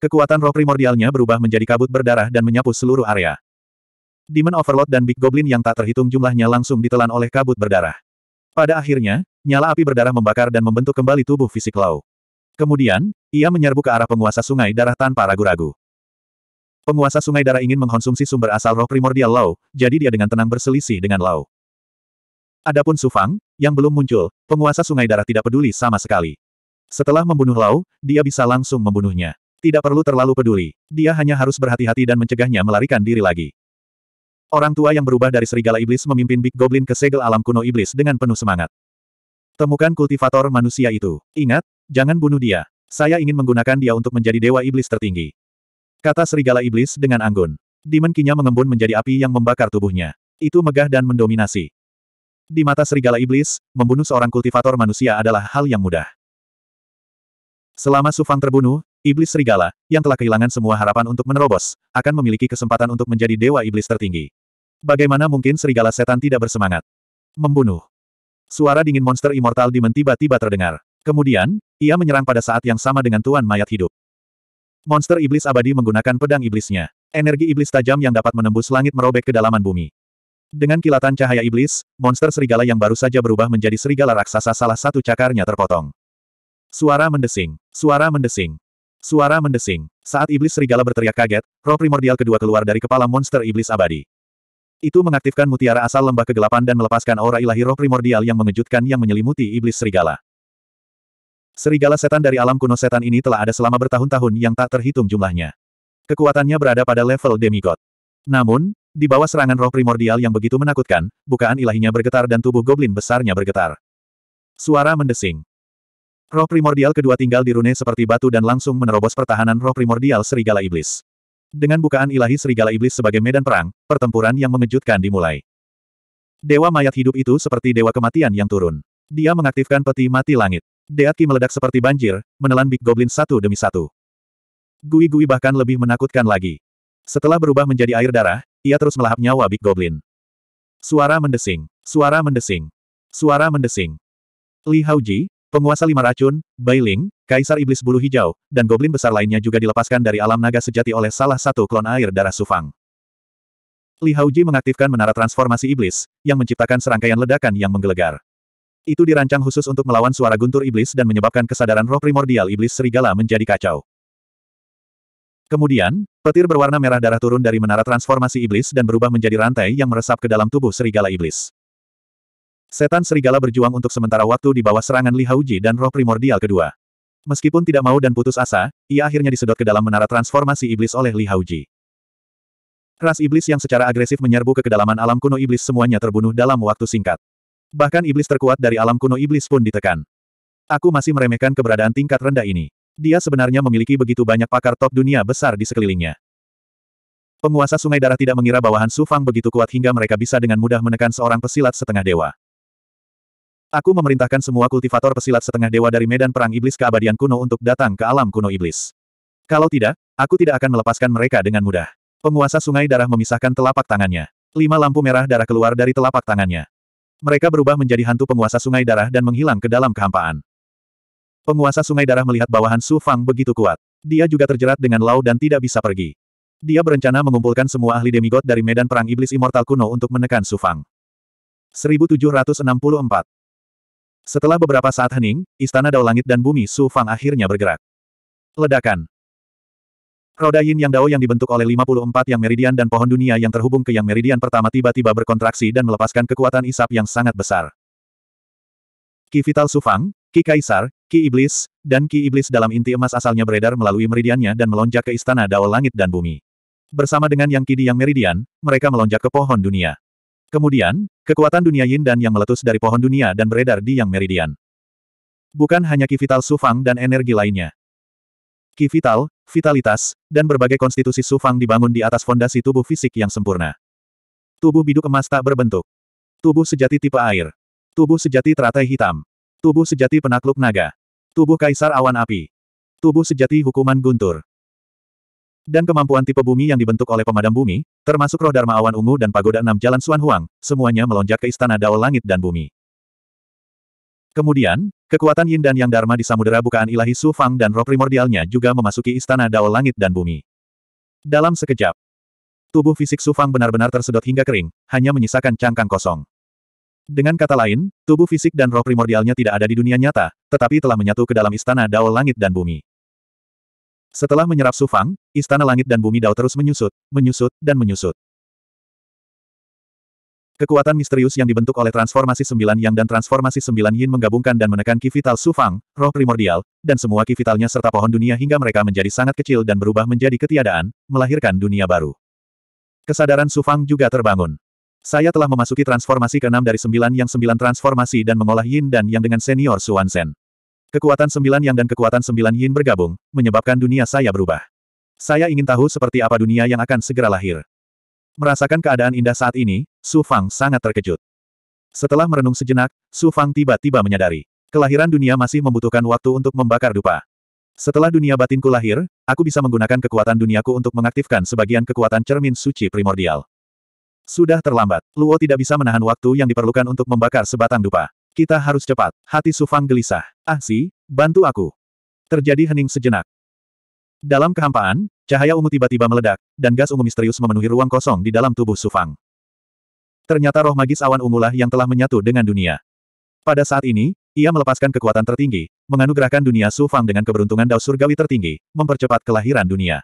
Kekuatan roh primordialnya berubah menjadi kabut berdarah dan menyapu seluruh area. Demon Overlord dan Big Goblin yang tak terhitung jumlahnya langsung ditelan oleh kabut berdarah. Pada akhirnya, nyala api berdarah membakar dan membentuk kembali tubuh fisik Lau. Kemudian, ia menyerbu ke arah penguasa sungai darah tanpa ragu-ragu. Penguasa sungai darah ingin mengkonsumsi sumber asal roh primordial Lau, jadi dia dengan tenang berselisih dengan Lau. Adapun Sufang, yang belum muncul, penguasa sungai darah tidak peduli sama sekali. Setelah membunuh Lau, dia bisa langsung membunuhnya. Tidak perlu terlalu peduli. Dia hanya harus berhati-hati dan mencegahnya melarikan diri lagi. Orang tua yang berubah dari serigala iblis memimpin Big Goblin ke segel alam kuno iblis dengan penuh semangat. Temukan kultivator manusia itu. Ingat, jangan bunuh dia. Saya ingin menggunakan dia untuk menjadi dewa iblis tertinggi. Kata serigala iblis dengan anggun. Dimenkinya mengembun menjadi api yang membakar tubuhnya. Itu megah dan mendominasi. Di mata serigala iblis, membunuh seorang kultivator manusia adalah hal yang mudah. Selama Sufang terbunuh, iblis serigala, yang telah kehilangan semua harapan untuk menerobos, akan memiliki kesempatan untuk menjadi dewa iblis tertinggi. Bagaimana mungkin serigala setan tidak bersemangat? Membunuh. Suara dingin monster immortal Demon tiba-tiba terdengar. Kemudian, ia menyerang pada saat yang sama dengan Tuan Mayat Hidup. Monster iblis abadi menggunakan pedang iblisnya. Energi iblis tajam yang dapat menembus langit merobek kedalaman bumi. Dengan kilatan cahaya iblis, monster serigala yang baru saja berubah menjadi serigala raksasa salah satu cakarnya terpotong. Suara mendesing. Suara mendesing. Suara mendesing. Saat iblis serigala berteriak kaget, roh primordial kedua keluar dari kepala monster iblis abadi. Itu mengaktifkan mutiara asal lembah kegelapan dan melepaskan aura ilahi roh primordial yang mengejutkan yang menyelimuti iblis serigala. Serigala setan dari alam kuno setan ini telah ada selama bertahun-tahun yang tak terhitung jumlahnya. Kekuatannya berada pada level demigod. Namun, di bawah serangan roh primordial yang begitu menakutkan, bukaan ilahinya bergetar dan tubuh goblin besarnya bergetar. Suara mendesing. Roh primordial kedua tinggal di rune seperti batu dan langsung menerobos pertahanan roh primordial serigala iblis. Dengan bukaan ilahi serigala iblis sebagai medan perang, pertempuran yang mengejutkan dimulai. Dewa mayat hidup itu seperti dewa kematian yang turun. Dia mengaktifkan peti mati langit. Deatki meledak seperti banjir, menelan Big Goblin satu demi satu. Gui-gui bahkan lebih menakutkan lagi. Setelah berubah menjadi air darah, ia terus melahap nyawa Big Goblin. Suara mendesing, suara mendesing, suara mendesing. Li Haoji, penguasa lima racun, Ling, Kaisar Iblis Bulu Hijau, dan Goblin besar lainnya juga dilepaskan dari alam naga sejati oleh salah satu klon air darah Sufang. Li Haoji mengaktifkan menara transformasi iblis, yang menciptakan serangkaian ledakan yang menggelegar. Itu dirancang khusus untuk melawan suara guntur iblis dan menyebabkan kesadaran roh primordial iblis serigala menjadi kacau. Kemudian, petir berwarna merah darah turun dari menara transformasi iblis dan berubah menjadi rantai yang meresap ke dalam tubuh serigala iblis. Setan serigala berjuang untuk sementara waktu di bawah serangan Li Hauji dan roh primordial kedua. Meskipun tidak mau dan putus asa, ia akhirnya disedot ke dalam menara transformasi iblis oleh Li Hauji. Ras iblis yang secara agresif menyerbu ke kedalaman alam kuno iblis semuanya terbunuh dalam waktu singkat. Bahkan iblis terkuat dari alam kuno iblis pun ditekan. Aku masih meremehkan keberadaan tingkat rendah ini. Dia sebenarnya memiliki begitu banyak pakar top dunia besar di sekelilingnya. Penguasa Sungai Darah tidak mengira bawahan Su begitu kuat hingga mereka bisa dengan mudah menekan seorang pesilat setengah dewa. Aku memerintahkan semua kultivator pesilat setengah dewa dari medan perang iblis keabadian kuno untuk datang ke alam kuno iblis. Kalau tidak, aku tidak akan melepaskan mereka dengan mudah. Penguasa Sungai Darah memisahkan telapak tangannya. Lima lampu merah darah keluar dari telapak tangannya. Mereka berubah menjadi hantu penguasa sungai darah dan menghilang ke dalam kehampaan. Penguasa sungai darah melihat bawahan Su Fang begitu kuat. Dia juga terjerat dengan Lau dan tidak bisa pergi. Dia berencana mengumpulkan semua ahli demigod dari medan perang iblis immortal kuno untuk menekan Su Fang. 1764 Setelah beberapa saat hening, istana Dao Langit dan Bumi Su Fang akhirnya bergerak. Ledakan Roda yin yang dao yang dibentuk oleh 54 yang meridian dan pohon dunia yang terhubung ke yang meridian pertama tiba-tiba berkontraksi dan melepaskan kekuatan isap yang sangat besar. Ki Vital Sufang, Ki Kaisar, Ki Iblis, dan Ki Iblis dalam inti emas asalnya beredar melalui meridiannya dan melonjak ke istana dao langit dan bumi. Bersama dengan yang Ki di yang meridian, mereka melonjak ke pohon dunia. Kemudian, kekuatan dunia yin dan yang meletus dari pohon dunia dan beredar di yang meridian. Bukan hanya Ki Vital Sufang dan energi lainnya ki vital, vitalitas, dan berbagai konstitusi sufang dibangun di atas fondasi tubuh fisik yang sempurna. Tubuh biduk emas tak berbentuk. Tubuh sejati tipe air. Tubuh sejati teratai hitam. Tubuh sejati penakluk naga. Tubuh kaisar awan api. Tubuh sejati hukuman guntur dan kemampuan tipe bumi yang dibentuk oleh pemadam bumi, termasuk roh Dharma Awan Ungu dan Pagoda Enam Jalan Suan Huang, semuanya melonjak ke Istana Dao Langit dan Bumi. Kemudian, kekuatan yin dan yang dharma di samudera bukaan ilahi Su Fang dan roh primordialnya juga memasuki istana Dao Langit dan Bumi. Dalam sekejap, tubuh fisik Su Fang benar-benar tersedot hingga kering, hanya menyisakan cangkang kosong. Dengan kata lain, tubuh fisik dan roh primordialnya tidak ada di dunia nyata, tetapi telah menyatu ke dalam istana Dao Langit dan Bumi. Setelah menyerap Su Fang, istana langit dan bumi Dao terus menyusut, menyusut, dan menyusut. Kekuatan misterius yang dibentuk oleh transformasi sembilan yang dan transformasi sembilan yin menggabungkan dan menekan ki vital Sufang, roh primordial, dan semua ki vitalnya serta pohon dunia hingga mereka menjadi sangat kecil dan berubah menjadi ketiadaan, melahirkan dunia baru. Kesadaran Sufang juga terbangun. Saya telah memasuki transformasi keenam dari sembilan yang sembilan transformasi dan mengolah yin dan yang dengan senior Suan Sen. Kekuatan sembilan yang dan kekuatan sembilan yin bergabung, menyebabkan dunia saya berubah. Saya ingin tahu seperti apa dunia yang akan segera lahir. Merasakan keadaan indah saat ini, Su Fang sangat terkejut. Setelah merenung sejenak, Su Fang tiba-tiba menyadari. Kelahiran dunia masih membutuhkan waktu untuk membakar dupa. Setelah dunia batinku lahir, aku bisa menggunakan kekuatan duniaku untuk mengaktifkan sebagian kekuatan cermin suci primordial. Sudah terlambat, Luo tidak bisa menahan waktu yang diperlukan untuk membakar sebatang dupa. Kita harus cepat, hati Su Fang gelisah. Ah si, bantu aku. Terjadi hening sejenak. Dalam kehampaan, Cahaya ungu tiba-tiba meledak, dan gas ungu misterius memenuhi ruang kosong di dalam tubuh Sufang. Ternyata roh magis awan ungulah yang telah menyatu dengan dunia. Pada saat ini, ia melepaskan kekuatan tertinggi, menganugerahkan dunia Sufang dengan keberuntungan dao surgawi tertinggi, mempercepat kelahiran dunia.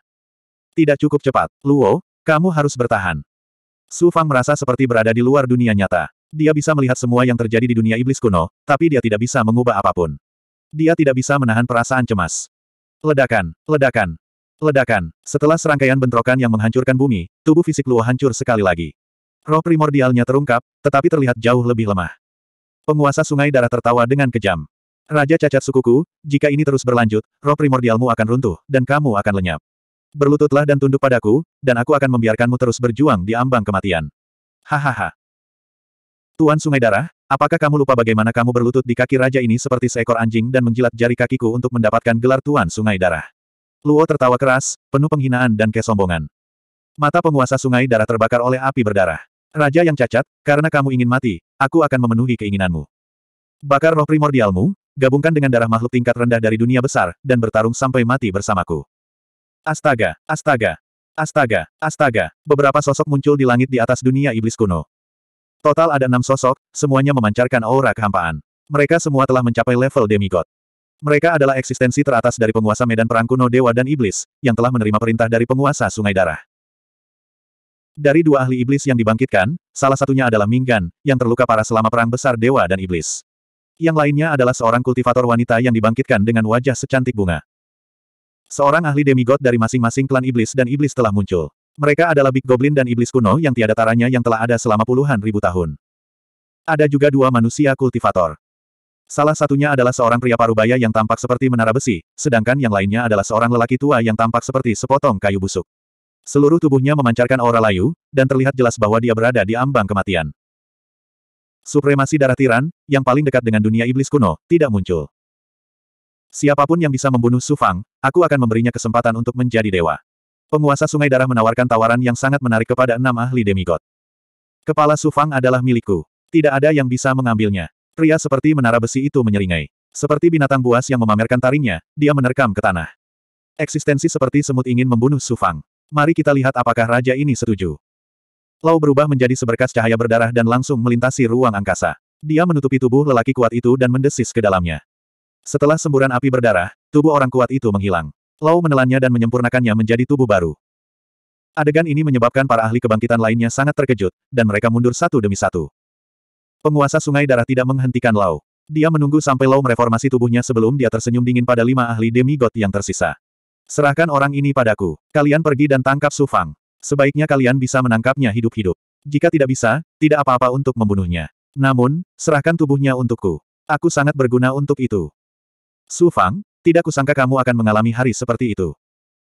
Tidak cukup cepat, Luo, kamu harus bertahan. Sufang merasa seperti berada di luar dunia nyata. Dia bisa melihat semua yang terjadi di dunia iblis kuno, tapi dia tidak bisa mengubah apapun. Dia tidak bisa menahan perasaan cemas. Ledakan, ledakan, Ledakan. Setelah serangkaian bentrokan yang menghancurkan bumi, tubuh fisik Luo hancur sekali lagi. Roh primordialnya terungkap, tetapi terlihat jauh lebih lemah. Penguasa sungai darah tertawa dengan kejam. Raja cacat sukuku, jika ini terus berlanjut, roh primordialmu akan runtuh, dan kamu akan lenyap. Berlututlah dan tunduk padaku, dan aku akan membiarkanmu terus berjuang di ambang kematian. Hahaha. Tuan Sungai Darah, apakah kamu lupa bagaimana kamu berlutut di kaki raja ini seperti seekor anjing dan menjilat jari kakiku untuk mendapatkan gelar Tuan Sungai Darah? Luo tertawa keras, penuh penghinaan dan kesombongan. Mata penguasa sungai darah terbakar oleh api berdarah. Raja yang cacat, karena kamu ingin mati, aku akan memenuhi keinginanmu. Bakar roh primordialmu, gabungkan dengan darah makhluk tingkat rendah dari dunia besar, dan bertarung sampai mati bersamaku. Astaga, astaga, astaga, astaga, beberapa sosok muncul di langit di atas dunia iblis kuno. Total ada enam sosok, semuanya memancarkan aura kehampaan. Mereka semua telah mencapai level demigod. Mereka adalah eksistensi teratas dari penguasa medan perang kuno Dewa dan Iblis, yang telah menerima perintah dari penguasa Sungai Darah. Dari dua ahli iblis yang dibangkitkan, salah satunya adalah Minggan, yang terluka parah selama perang besar Dewa dan Iblis. Yang lainnya adalah seorang kultivator wanita yang dibangkitkan dengan wajah secantik bunga. Seorang ahli demigod dari masing-masing klan iblis dan iblis telah muncul. Mereka adalah Big Goblin dan iblis kuno yang tiada taranya yang telah ada selama puluhan ribu tahun. Ada juga dua manusia kultivator. Salah satunya adalah seorang pria parubaya yang tampak seperti menara besi, sedangkan yang lainnya adalah seorang lelaki tua yang tampak seperti sepotong kayu busuk. Seluruh tubuhnya memancarkan aura layu, dan terlihat jelas bahwa dia berada di ambang kematian. Supremasi darah tiran, yang paling dekat dengan dunia iblis kuno, tidak muncul. Siapapun yang bisa membunuh Sufang, aku akan memberinya kesempatan untuk menjadi dewa. Penguasa Sungai Darah menawarkan tawaran yang sangat menarik kepada enam ahli demigod. Kepala Sufang adalah milikku. Tidak ada yang bisa mengambilnya. Pria seperti menara besi itu menyeringai. Seperti binatang buas yang memamerkan taringnya, dia menerkam ke tanah. Eksistensi seperti semut ingin membunuh Sufang. Mari kita lihat apakah raja ini setuju. Lau berubah menjadi seberkas cahaya berdarah dan langsung melintasi ruang angkasa. Dia menutupi tubuh lelaki kuat itu dan mendesis ke dalamnya. Setelah semburan api berdarah, tubuh orang kuat itu menghilang. Lau menelannya dan menyempurnakannya menjadi tubuh baru. Adegan ini menyebabkan para ahli kebangkitan lainnya sangat terkejut, dan mereka mundur satu demi satu. Penguasa Sungai Darah tidak menghentikan Lau. Dia menunggu sampai Lau mereformasi tubuhnya sebelum dia tersenyum dingin pada lima ahli demigod yang tersisa. Serahkan orang ini padaku. Kalian pergi dan tangkap Su Fang. Sebaiknya kalian bisa menangkapnya hidup-hidup. Jika tidak bisa, tidak apa-apa untuk membunuhnya. Namun, serahkan tubuhnya untukku. Aku sangat berguna untuk itu. Su Fang, tidak kusangka kamu akan mengalami hari seperti itu.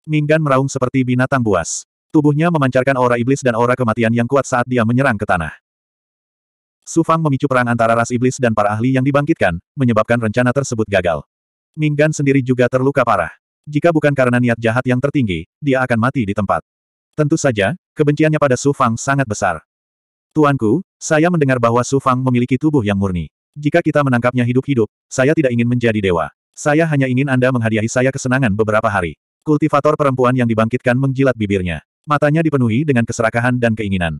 Minggan meraung seperti binatang buas. Tubuhnya memancarkan aura iblis dan aura kematian yang kuat saat dia menyerang ke tanah. Sufang memicu perang antara ras iblis dan para ahli yang dibangkitkan, menyebabkan rencana tersebut gagal. Minggan sendiri juga terluka parah. Jika bukan karena niat jahat yang tertinggi, dia akan mati di tempat. Tentu saja, kebenciannya pada Sufang sangat besar. Tuanku, saya mendengar bahwa Sufang memiliki tubuh yang murni. Jika kita menangkapnya hidup-hidup, saya tidak ingin menjadi dewa. Saya hanya ingin Anda menghadiahi saya kesenangan beberapa hari. Kultivator perempuan yang dibangkitkan menjilat bibirnya. Matanya dipenuhi dengan keserakahan dan keinginan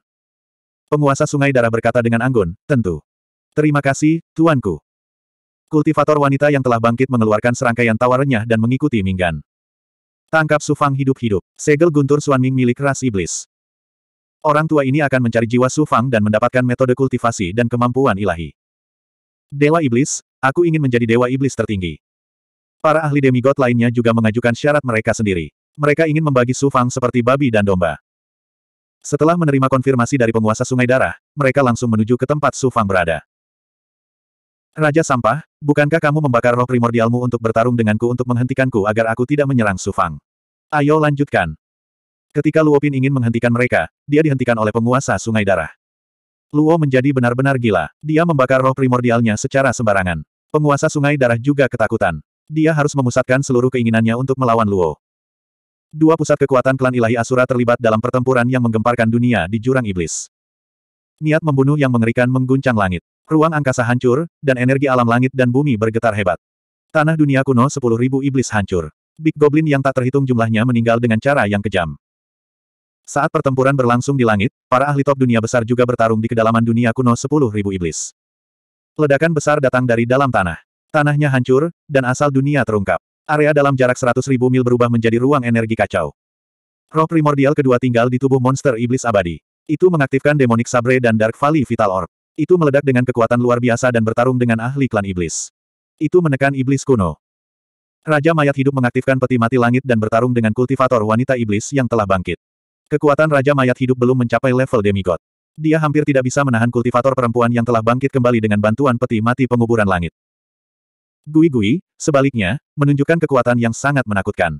penguasa sungai darah berkata dengan anggun, tentu. Terima kasih, tuanku. Kultivator wanita yang telah bangkit mengeluarkan serangkaian tawa renyah dan mengikuti Minggan. Tangkap Sufang hidup-hidup, segel guntur Suan Ming milik ras iblis. Orang tua ini akan mencari jiwa Sufang dan mendapatkan metode kultivasi dan kemampuan ilahi. Dewa Iblis, aku ingin menjadi Dewa Iblis tertinggi. Para ahli demigod lainnya juga mengajukan syarat mereka sendiri. Mereka ingin membagi Sufang seperti babi dan domba. Setelah menerima konfirmasi dari penguasa Sungai Darah, mereka langsung menuju ke tempat Su Fang berada. Raja Sampah, bukankah kamu membakar roh primordialmu untuk bertarung denganku untuk menghentikanku agar aku tidak menyerang Su Fang? Ayo lanjutkan. Ketika Luo Pin ingin menghentikan mereka, dia dihentikan oleh penguasa Sungai Darah. Luo menjadi benar-benar gila. Dia membakar roh primordialnya secara sembarangan. Penguasa Sungai Darah juga ketakutan. Dia harus memusatkan seluruh keinginannya untuk melawan Luo. Dua pusat kekuatan klan ilahi Asura terlibat dalam pertempuran yang menggemparkan dunia di Jurang Iblis. Niat membunuh yang mengerikan mengguncang langit. Ruang angkasa hancur, dan energi alam langit dan bumi bergetar hebat. Tanah dunia kuno 10.000 iblis hancur. Big Goblin yang tak terhitung jumlahnya meninggal dengan cara yang kejam. Saat pertempuran berlangsung di langit, para ahli top dunia besar juga bertarung di kedalaman dunia kuno 10.000 iblis. Ledakan besar datang dari dalam tanah. Tanahnya hancur, dan asal dunia terungkap. Area dalam jarak 100.000 mil berubah menjadi ruang energi kacau. Roh primordial kedua tinggal di tubuh monster iblis abadi. Itu mengaktifkan demonic sabre dan Dark Valley Vital Orb. Itu meledak dengan kekuatan luar biasa dan bertarung dengan ahli klan iblis. Itu menekan iblis kuno. Raja mayat hidup mengaktifkan peti mati langit dan bertarung dengan kultivator wanita iblis yang telah bangkit. Kekuatan Raja Mayat Hidup belum mencapai level demigod. Dia hampir tidak bisa menahan kultivator perempuan yang telah bangkit kembali dengan bantuan peti mati penguburan langit. Gui-gui, sebaliknya, menunjukkan kekuatan yang sangat menakutkan.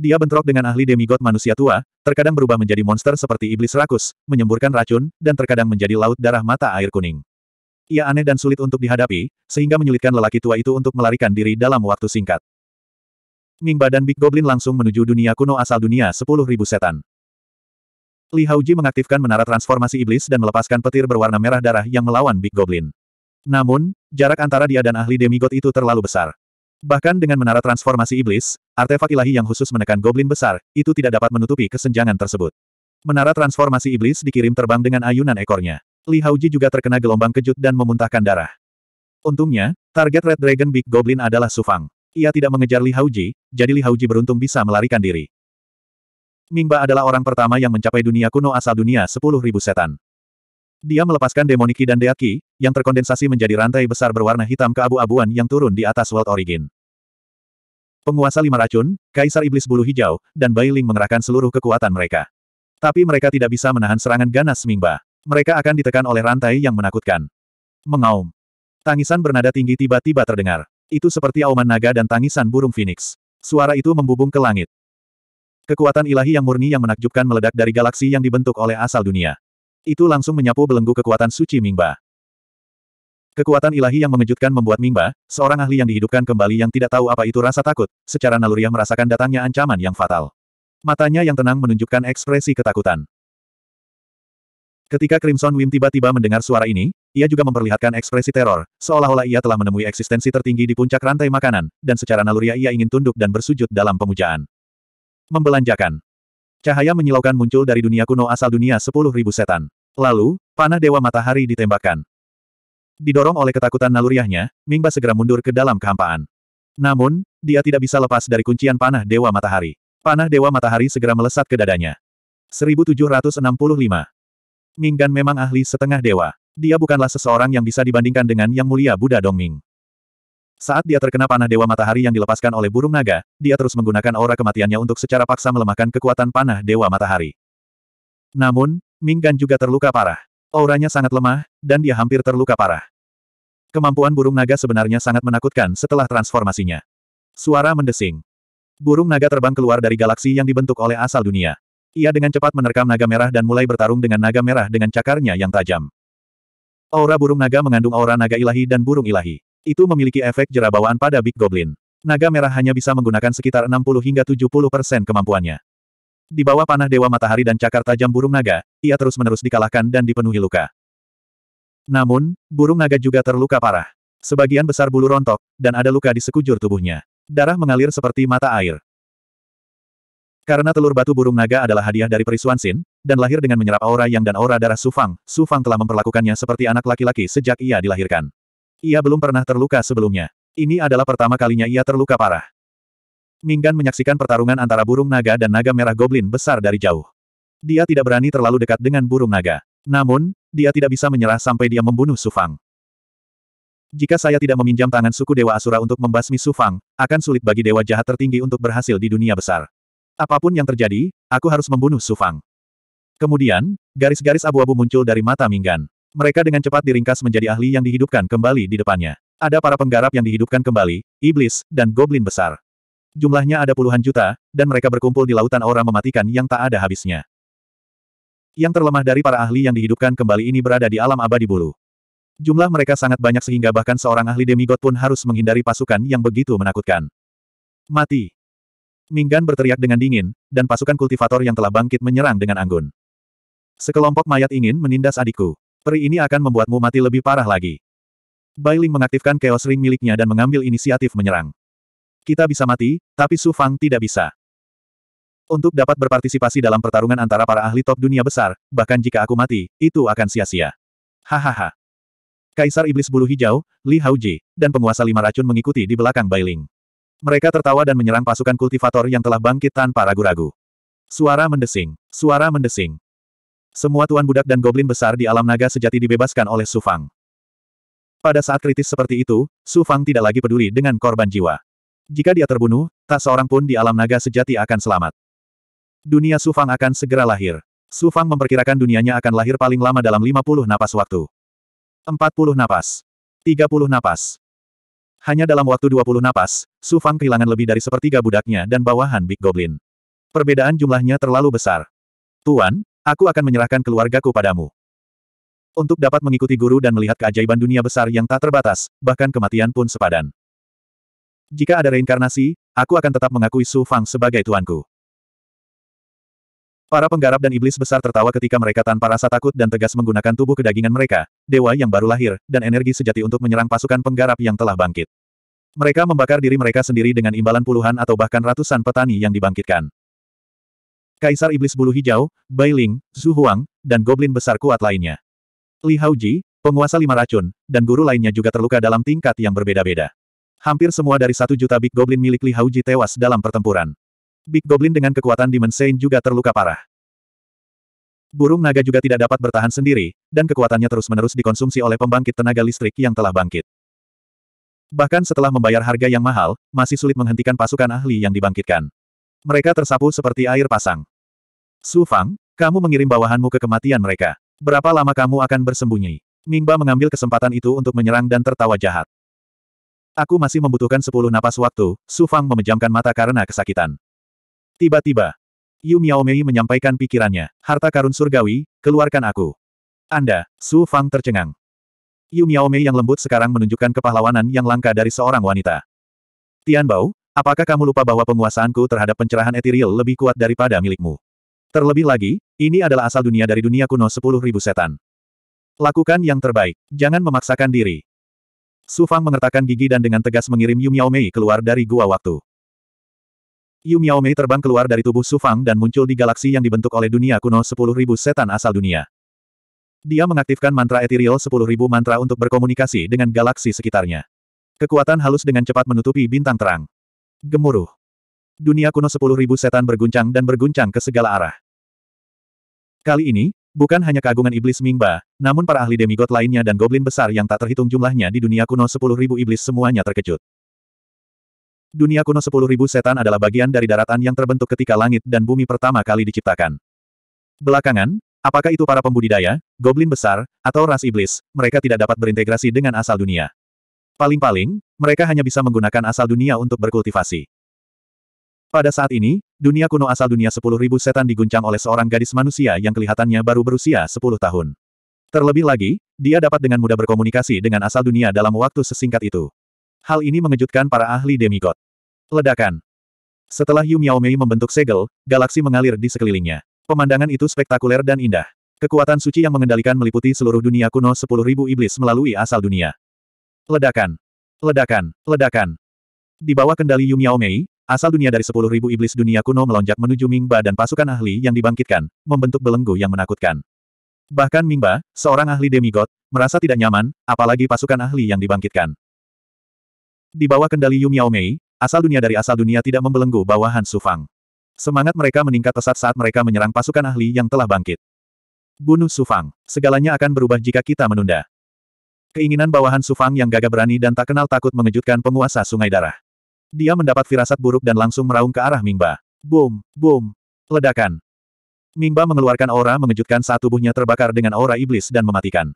Dia bentrok dengan ahli demigod manusia tua, terkadang berubah menjadi monster seperti iblis rakus, menyemburkan racun, dan terkadang menjadi laut darah mata air kuning. Ia aneh dan sulit untuk dihadapi, sehingga menyulitkan lelaki tua itu untuk melarikan diri dalam waktu singkat. Mingba dan Big Goblin langsung menuju dunia kuno asal dunia 10.000 setan. Li Haoji mengaktifkan menara transformasi iblis dan melepaskan petir berwarna merah darah yang melawan Big Goblin. Namun, Jarak antara dia dan ahli demigod itu terlalu besar. Bahkan dengan menara transformasi iblis, artefak ilahi yang khusus menekan goblin besar, itu tidak dapat menutupi kesenjangan tersebut. Menara transformasi iblis dikirim terbang dengan ayunan ekornya. Li Hauji juga terkena gelombang kejut dan memuntahkan darah. Untungnya, target Red Dragon Big Goblin adalah Sufang. Ia tidak mengejar Li Hauji, jadi Li Hauji beruntung bisa melarikan diri. Mingba adalah orang pertama yang mencapai dunia kuno asal dunia 10.000 setan. Dia melepaskan Demoniki dan Deaki, yang terkondensasi menjadi rantai besar berwarna hitam keabu-abuan yang turun di atas World Origin. Penguasa lima racun, Kaisar Iblis Bulu Hijau, dan Bailing mengerahkan seluruh kekuatan mereka. Tapi mereka tidak bisa menahan serangan ganas Mingba. Mereka akan ditekan oleh rantai yang menakutkan. Mengaum. Tangisan bernada tinggi tiba-tiba terdengar. Itu seperti auman naga dan tangisan burung phoenix. Suara itu membubung ke langit. Kekuatan ilahi yang murni yang menakjubkan meledak dari galaksi yang dibentuk oleh asal dunia. Itu langsung menyapu belenggu kekuatan suci Mingba. Kekuatan ilahi yang mengejutkan membuat Mingba, seorang ahli yang dihidupkan kembali yang tidak tahu apa itu rasa takut, secara naluriah merasakan datangnya ancaman yang fatal. Matanya yang tenang menunjukkan ekspresi ketakutan. Ketika Crimson Wim tiba-tiba mendengar suara ini, ia juga memperlihatkan ekspresi teror, seolah-olah ia telah menemui eksistensi tertinggi di puncak rantai makanan, dan secara naluriah ia ingin tunduk dan bersujud dalam pemujaan. Membelanjakan. Cahaya menyilaukan muncul dari dunia kuno asal dunia 10.000 setan. Lalu, panah Dewa Matahari ditembakkan. Didorong oleh ketakutan naluriahnya, Mingba segera mundur ke dalam kehampaan. Namun, dia tidak bisa lepas dari kuncian panah Dewa Matahari. Panah Dewa Matahari segera melesat ke dadanya. 1765. Minggan memang ahli setengah dewa. Dia bukanlah seseorang yang bisa dibandingkan dengan Yang Mulia Buddha Dongming. Saat dia terkena panah Dewa Matahari yang dilepaskan oleh burung naga, dia terus menggunakan aura kematiannya untuk secara paksa melemahkan kekuatan panah Dewa Matahari. Namun, Minggan juga terluka parah. Auranya sangat lemah, dan dia hampir terluka parah. Kemampuan burung naga sebenarnya sangat menakutkan setelah transformasinya. Suara mendesing. Burung naga terbang keluar dari galaksi yang dibentuk oleh asal dunia. Ia dengan cepat menerkam naga merah dan mulai bertarung dengan naga merah dengan cakarnya yang tajam. Aura burung naga mengandung aura naga ilahi dan burung ilahi. Itu memiliki efek jerabawaan pada Big Goblin. Naga merah hanya bisa menggunakan sekitar 60 hingga 70 persen kemampuannya. Di bawah panah Dewa Matahari dan cakar tajam burung naga, ia terus-menerus dikalahkan dan dipenuhi luka. Namun, burung naga juga terluka parah. Sebagian besar bulu rontok, dan ada luka di sekujur tubuhnya. Darah mengalir seperti mata air. Karena telur batu burung naga adalah hadiah dari Perisuan Sin, dan lahir dengan menyerap aura yang dan aura darah Sufang, Sufang telah memperlakukannya seperti anak laki-laki sejak ia dilahirkan. Ia belum pernah terluka sebelumnya. Ini adalah pertama kalinya ia terluka parah. Minggan menyaksikan pertarungan antara burung naga dan naga merah goblin besar dari jauh. Dia tidak berani terlalu dekat dengan burung naga. Namun, dia tidak bisa menyerah sampai dia membunuh Sufang. Jika saya tidak meminjam tangan suku Dewa Asura untuk membasmi Sufang, akan sulit bagi Dewa Jahat tertinggi untuk berhasil di dunia besar. Apapun yang terjadi, aku harus membunuh Sufang. Kemudian, garis-garis abu-abu muncul dari mata Minggan. Mereka dengan cepat diringkas menjadi ahli yang dihidupkan kembali di depannya. Ada para penggarap yang dihidupkan kembali, iblis, dan goblin besar jumlahnya ada puluhan juta, dan mereka berkumpul di lautan aura mematikan yang tak ada habisnya. Yang terlemah dari para ahli yang dihidupkan kembali ini berada di alam abadi bulu. Jumlah mereka sangat banyak sehingga bahkan seorang ahli demigod pun harus menghindari pasukan yang begitu menakutkan. Mati! Minggan berteriak dengan dingin, dan pasukan kultivator yang telah bangkit menyerang dengan anggun. Sekelompok mayat ingin menindas adikku. Peri ini akan membuatmu mati lebih parah lagi. Bailing mengaktifkan Chaos Ring miliknya dan mengambil inisiatif menyerang. Kita bisa mati, tapi Su Fang tidak bisa. Untuk dapat berpartisipasi dalam pertarungan antara para ahli top dunia besar, bahkan jika aku mati, itu akan sia-sia. Hahaha. Kaisar Iblis Bulu Hijau, Li Haoji, dan penguasa lima racun mengikuti di belakang Bailing. Mereka tertawa dan menyerang pasukan kultivator yang telah bangkit tanpa ragu-ragu. Suara mendesing, suara mendesing. Semua tuan budak dan goblin besar di alam naga sejati dibebaskan oleh Su Fang. Pada saat kritis seperti itu, Su Fang tidak lagi peduli dengan korban jiwa. Jika dia terbunuh, tak seorang pun di alam naga sejati akan selamat. Dunia Sufang akan segera lahir. Sufang memperkirakan dunianya akan lahir paling lama dalam 50 napas waktu. 40 napas. 30 napas. Hanya dalam waktu 20 napas, Sufang kehilangan lebih dari sepertiga budaknya dan bawahan Big Goblin. Perbedaan jumlahnya terlalu besar. Tuan, aku akan menyerahkan keluargaku padamu. Untuk dapat mengikuti guru dan melihat keajaiban dunia besar yang tak terbatas, bahkan kematian pun sepadan. Jika ada reinkarnasi, aku akan tetap mengakui Su Fang sebagai tuanku. Para penggarap dan iblis besar tertawa ketika mereka tanpa rasa takut dan tegas menggunakan tubuh kedagingan mereka, dewa yang baru lahir, dan energi sejati untuk menyerang pasukan penggarap yang telah bangkit. Mereka membakar diri mereka sendiri dengan imbalan puluhan atau bahkan ratusan petani yang dibangkitkan. Kaisar Iblis Bulu Hijau, Bai Ling, Zhu Huang, dan Goblin Besar kuat lainnya. Li Haoji, penguasa lima racun, dan guru lainnya juga terluka dalam tingkat yang berbeda-beda. Hampir semua dari satu juta Big Goblin milik Li Hauji tewas dalam pertempuran. Big Goblin dengan kekuatan Demon Saint juga terluka parah. Burung naga juga tidak dapat bertahan sendiri, dan kekuatannya terus-menerus dikonsumsi oleh pembangkit tenaga listrik yang telah bangkit. Bahkan setelah membayar harga yang mahal, masih sulit menghentikan pasukan ahli yang dibangkitkan. Mereka tersapu seperti air pasang. Su Fang, kamu mengirim bawahanmu ke kematian mereka. Berapa lama kamu akan bersembunyi? Mingba mengambil kesempatan itu untuk menyerang dan tertawa jahat. Aku masih membutuhkan sepuluh napas waktu, Su Fang memejamkan mata karena kesakitan. Tiba-tiba, Yu Miaomei menyampaikan pikirannya, harta karun surgawi, keluarkan aku. Anda, Su Fang tercengang. Yu Miaomei yang lembut sekarang menunjukkan kepahlawanan yang langka dari seorang wanita. Tian Bao, apakah kamu lupa bahwa penguasaanku terhadap pencerahan etiril lebih kuat daripada milikmu? Terlebih lagi, ini adalah asal dunia dari dunia kuno sepuluh ribu setan. Lakukan yang terbaik, jangan memaksakan diri. Su Fang mengertakkan gigi dan dengan tegas mengirim Yu Miao Mei keluar dari gua waktu. Yu Miao Mei terbang keluar dari tubuh Su Fang dan muncul di galaksi yang dibentuk oleh dunia kuno 10.000 setan asal dunia. Dia mengaktifkan mantra etiril 10.000 mantra untuk berkomunikasi dengan galaksi sekitarnya. Kekuatan halus dengan cepat menutupi bintang terang. Gemuruh. Dunia kuno 10.000 setan berguncang dan berguncang ke segala arah. Kali ini, Bukan hanya keagungan iblis Mingba, namun para ahli demigod lainnya dan goblin besar yang tak terhitung jumlahnya di dunia kuno 10.000 iblis semuanya terkejut. Dunia kuno 10.000 setan adalah bagian dari daratan yang terbentuk ketika langit dan bumi pertama kali diciptakan. Belakangan, apakah itu para pembudidaya, goblin besar, atau ras iblis, mereka tidak dapat berintegrasi dengan asal dunia. Paling-paling, mereka hanya bisa menggunakan asal dunia untuk berkultivasi. Pada saat ini, dunia kuno asal dunia 10.000 setan diguncang oleh seorang gadis manusia yang kelihatannya baru berusia 10 tahun. Terlebih lagi, dia dapat dengan mudah berkomunikasi dengan asal dunia dalam waktu sesingkat itu. Hal ini mengejutkan para ahli demigod. Ledakan. Setelah Yu Mei membentuk segel, galaksi mengalir di sekelilingnya. Pemandangan itu spektakuler dan indah. Kekuatan suci yang mengendalikan meliputi seluruh dunia kuno 10.000 iblis melalui asal dunia. Ledakan. Ledakan. Ledakan. Di bawah kendali Yu Mei, Asal dunia dari sepuluh ribu iblis dunia kuno melonjak menuju Mingba dan pasukan ahli yang dibangkitkan, membentuk belenggu yang menakutkan. Bahkan Mingba, seorang ahli demigod, merasa tidak nyaman, apalagi pasukan ahli yang dibangkitkan. Di bawah kendali Yu Miao Mei, asal dunia dari asal dunia tidak membelenggu bawahan Su Fang. Semangat mereka meningkat pesat saat mereka menyerang pasukan ahli yang telah bangkit. Bunuh Su Fang, segalanya akan berubah jika kita menunda. Keinginan bawahan Su Fang yang gagah berani dan tak kenal takut mengejutkan penguasa Sungai Darah. Dia mendapat firasat buruk dan langsung meraung ke arah Mingba. Boom, boom, ledakan. Mingba mengeluarkan aura mengejutkan saat tubuhnya terbakar dengan aura iblis dan mematikan.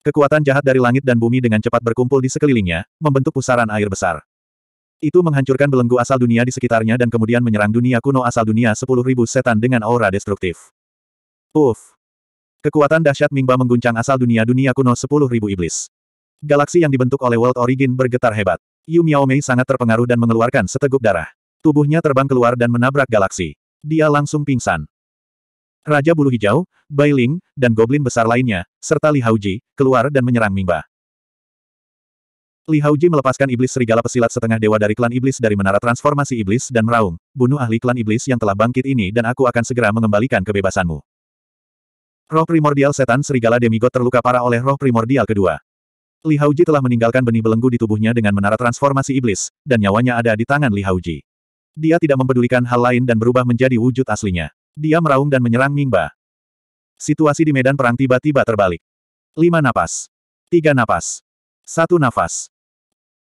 Kekuatan jahat dari langit dan bumi dengan cepat berkumpul di sekelilingnya, membentuk pusaran air besar. Itu menghancurkan belenggu asal dunia di sekitarnya dan kemudian menyerang dunia kuno asal dunia sepuluh ribu setan dengan aura destruktif. Uff! Kekuatan dahsyat Mingba mengguncang asal dunia dunia kuno sepuluh ribu iblis. Galaksi yang dibentuk oleh World Origin bergetar hebat. Yu Miaomei sangat terpengaruh dan mengeluarkan seteguk darah. Tubuhnya terbang keluar dan menabrak galaksi. Dia langsung pingsan. Raja Bulu Hijau, Bai Ling, dan Goblin besar lainnya, serta Li Hauji, keluar dan menyerang Mingba. Li Hauji melepaskan iblis serigala pesilat setengah dewa dari klan iblis dari menara transformasi iblis dan meraung, bunuh ahli klan iblis yang telah bangkit ini dan aku akan segera mengembalikan kebebasanmu. Roh primordial setan serigala demigod terluka parah oleh roh primordial kedua. Li Hauji telah meninggalkan benih belenggu di tubuhnya dengan menara transformasi iblis, dan nyawanya ada di tangan Li Hauji. Dia tidak mempedulikan hal lain dan berubah menjadi wujud aslinya. Dia meraung dan menyerang Mingba. Situasi di medan perang tiba-tiba terbalik. Lima napas. Tiga napas. Satu nafas.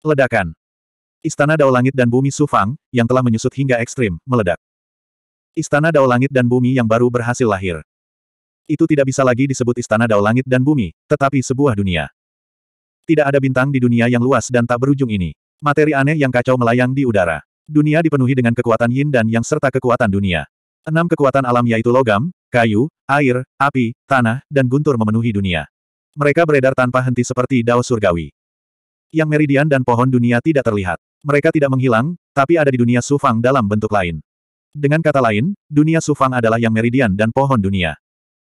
Ledakan. Istana Dao Langit dan Bumi Sufang, yang telah menyusut hingga ekstrim, meledak. Istana Dao Langit dan Bumi yang baru berhasil lahir. Itu tidak bisa lagi disebut Istana Dao Langit dan Bumi, tetapi sebuah dunia. Tidak ada bintang di dunia yang luas dan tak berujung ini. Materi aneh yang kacau melayang di udara. Dunia dipenuhi dengan kekuatan yin dan yang serta kekuatan dunia. Enam kekuatan alam yaitu logam, kayu, air, api, tanah, dan guntur memenuhi dunia. Mereka beredar tanpa henti seperti dao surgawi. Yang meridian dan pohon dunia tidak terlihat. Mereka tidak menghilang, tapi ada di dunia sufang dalam bentuk lain. Dengan kata lain, dunia sufang adalah yang meridian dan pohon dunia.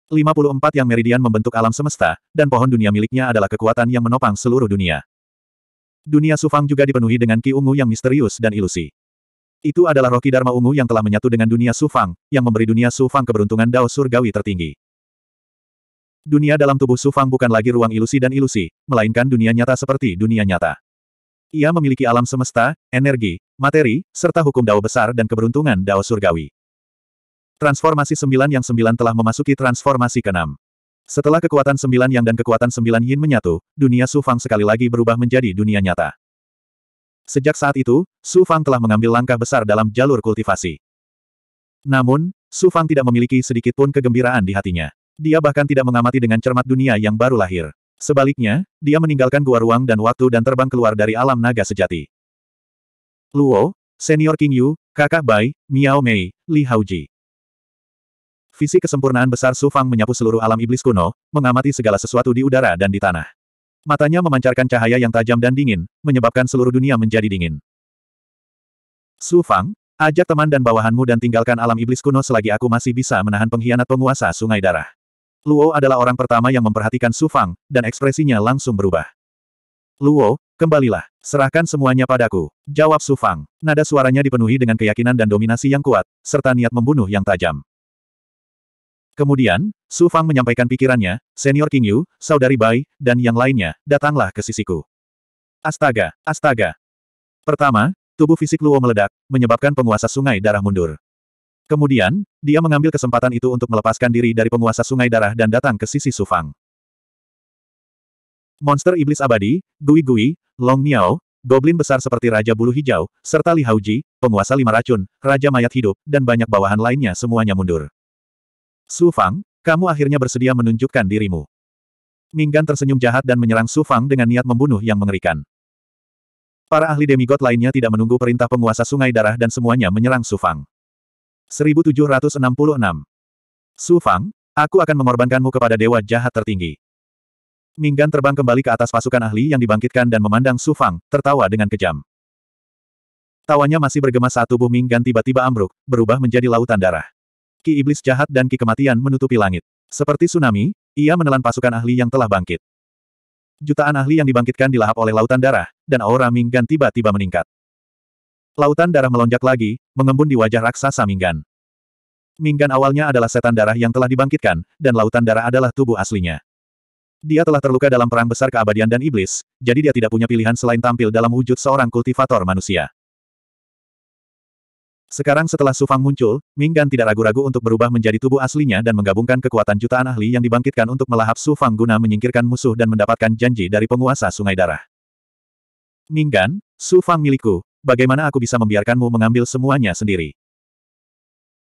54 yang meridian membentuk alam semesta, dan pohon dunia miliknya adalah kekuatan yang menopang seluruh dunia. Dunia Sufang juga dipenuhi dengan Ki Ungu yang misterius dan ilusi. Itu adalah Roki Dharma Ungu yang telah menyatu dengan dunia Sufang, yang memberi dunia Sufang keberuntungan Dao Surgawi tertinggi. Dunia dalam tubuh Sufang bukan lagi ruang ilusi dan ilusi, melainkan dunia nyata seperti dunia nyata. Ia memiliki alam semesta, energi, materi, serta hukum Dao besar dan keberuntungan Dao Surgawi. Transformasi sembilan yang sembilan telah memasuki transformasi keenam. Setelah kekuatan sembilan yang dan kekuatan sembilan yin menyatu, dunia Su Fang sekali lagi berubah menjadi dunia nyata. Sejak saat itu, Su Fang telah mengambil langkah besar dalam jalur kultivasi. Namun, Su Fang tidak memiliki sedikit pun kegembiraan di hatinya. Dia bahkan tidak mengamati dengan cermat dunia yang baru lahir. Sebaliknya, dia meninggalkan gua ruang dan waktu dan terbang keluar dari alam naga sejati. Luo, Senior King Yu, Kakak Bai, Miao Mei, Li Haoji. Visi kesempurnaan besar Su Fang menyapu seluruh alam iblis kuno, mengamati segala sesuatu di udara dan di tanah. Matanya memancarkan cahaya yang tajam dan dingin, menyebabkan seluruh dunia menjadi dingin. Su Fang, ajak teman dan bawahanmu dan tinggalkan alam iblis kuno selagi aku masih bisa menahan pengkhianat penguasa sungai darah. Luo adalah orang pertama yang memperhatikan Su Fang, dan ekspresinya langsung berubah. Luo, kembalilah, serahkan semuanya padaku, jawab Su Fang. Nada suaranya dipenuhi dengan keyakinan dan dominasi yang kuat, serta niat membunuh yang tajam. Kemudian, Su Fang menyampaikan pikirannya, senior King Yu, saudari Bai, dan yang lainnya, datanglah ke sisiku. Astaga, astaga. Pertama, tubuh fisik Luo meledak, menyebabkan penguasa sungai darah mundur. Kemudian, dia mengambil kesempatan itu untuk melepaskan diri dari penguasa sungai darah dan datang ke sisi Su Fang. Monster iblis abadi, Gui Gui, Long Miao, goblin besar seperti Raja Bulu Hijau, serta Li Hauji, penguasa lima racun, Raja Mayat Hidup, dan banyak bawahan lainnya semuanya mundur. Su Fang, kamu akhirnya bersedia menunjukkan dirimu. Minggan tersenyum jahat dan menyerang Su Fang dengan niat membunuh yang mengerikan. Para ahli demigod lainnya tidak menunggu perintah penguasa sungai darah dan semuanya menyerang Su Fang. 1766 Su Fang, aku akan mengorbankanmu kepada dewa jahat tertinggi. Minggan terbang kembali ke atas pasukan ahli yang dibangkitkan dan memandang Su Fang, tertawa dengan kejam. Tawanya masih bergema saat tubuh Minggan tiba-tiba ambruk, berubah menjadi lautan darah. Ki Iblis Jahat dan Ki Kematian menutupi langit. Seperti tsunami, ia menelan pasukan ahli yang telah bangkit. Jutaan ahli yang dibangkitkan dilahap oleh lautan darah, dan aura Minggan tiba-tiba meningkat. Lautan darah melonjak lagi, mengembun di wajah raksasa Minggan. Minggan awalnya adalah setan darah yang telah dibangkitkan, dan lautan darah adalah tubuh aslinya. Dia telah terluka dalam perang besar keabadian dan iblis, jadi dia tidak punya pilihan selain tampil dalam wujud seorang kultivator manusia. Sekarang setelah Sufang muncul, Minggan tidak ragu-ragu untuk berubah menjadi tubuh aslinya dan menggabungkan kekuatan jutaan ahli yang dibangkitkan untuk melahap Sufang guna menyingkirkan musuh dan mendapatkan janji dari penguasa Sungai Darah. Minggan, Sufang milikku, bagaimana aku bisa membiarkanmu mengambil semuanya sendiri?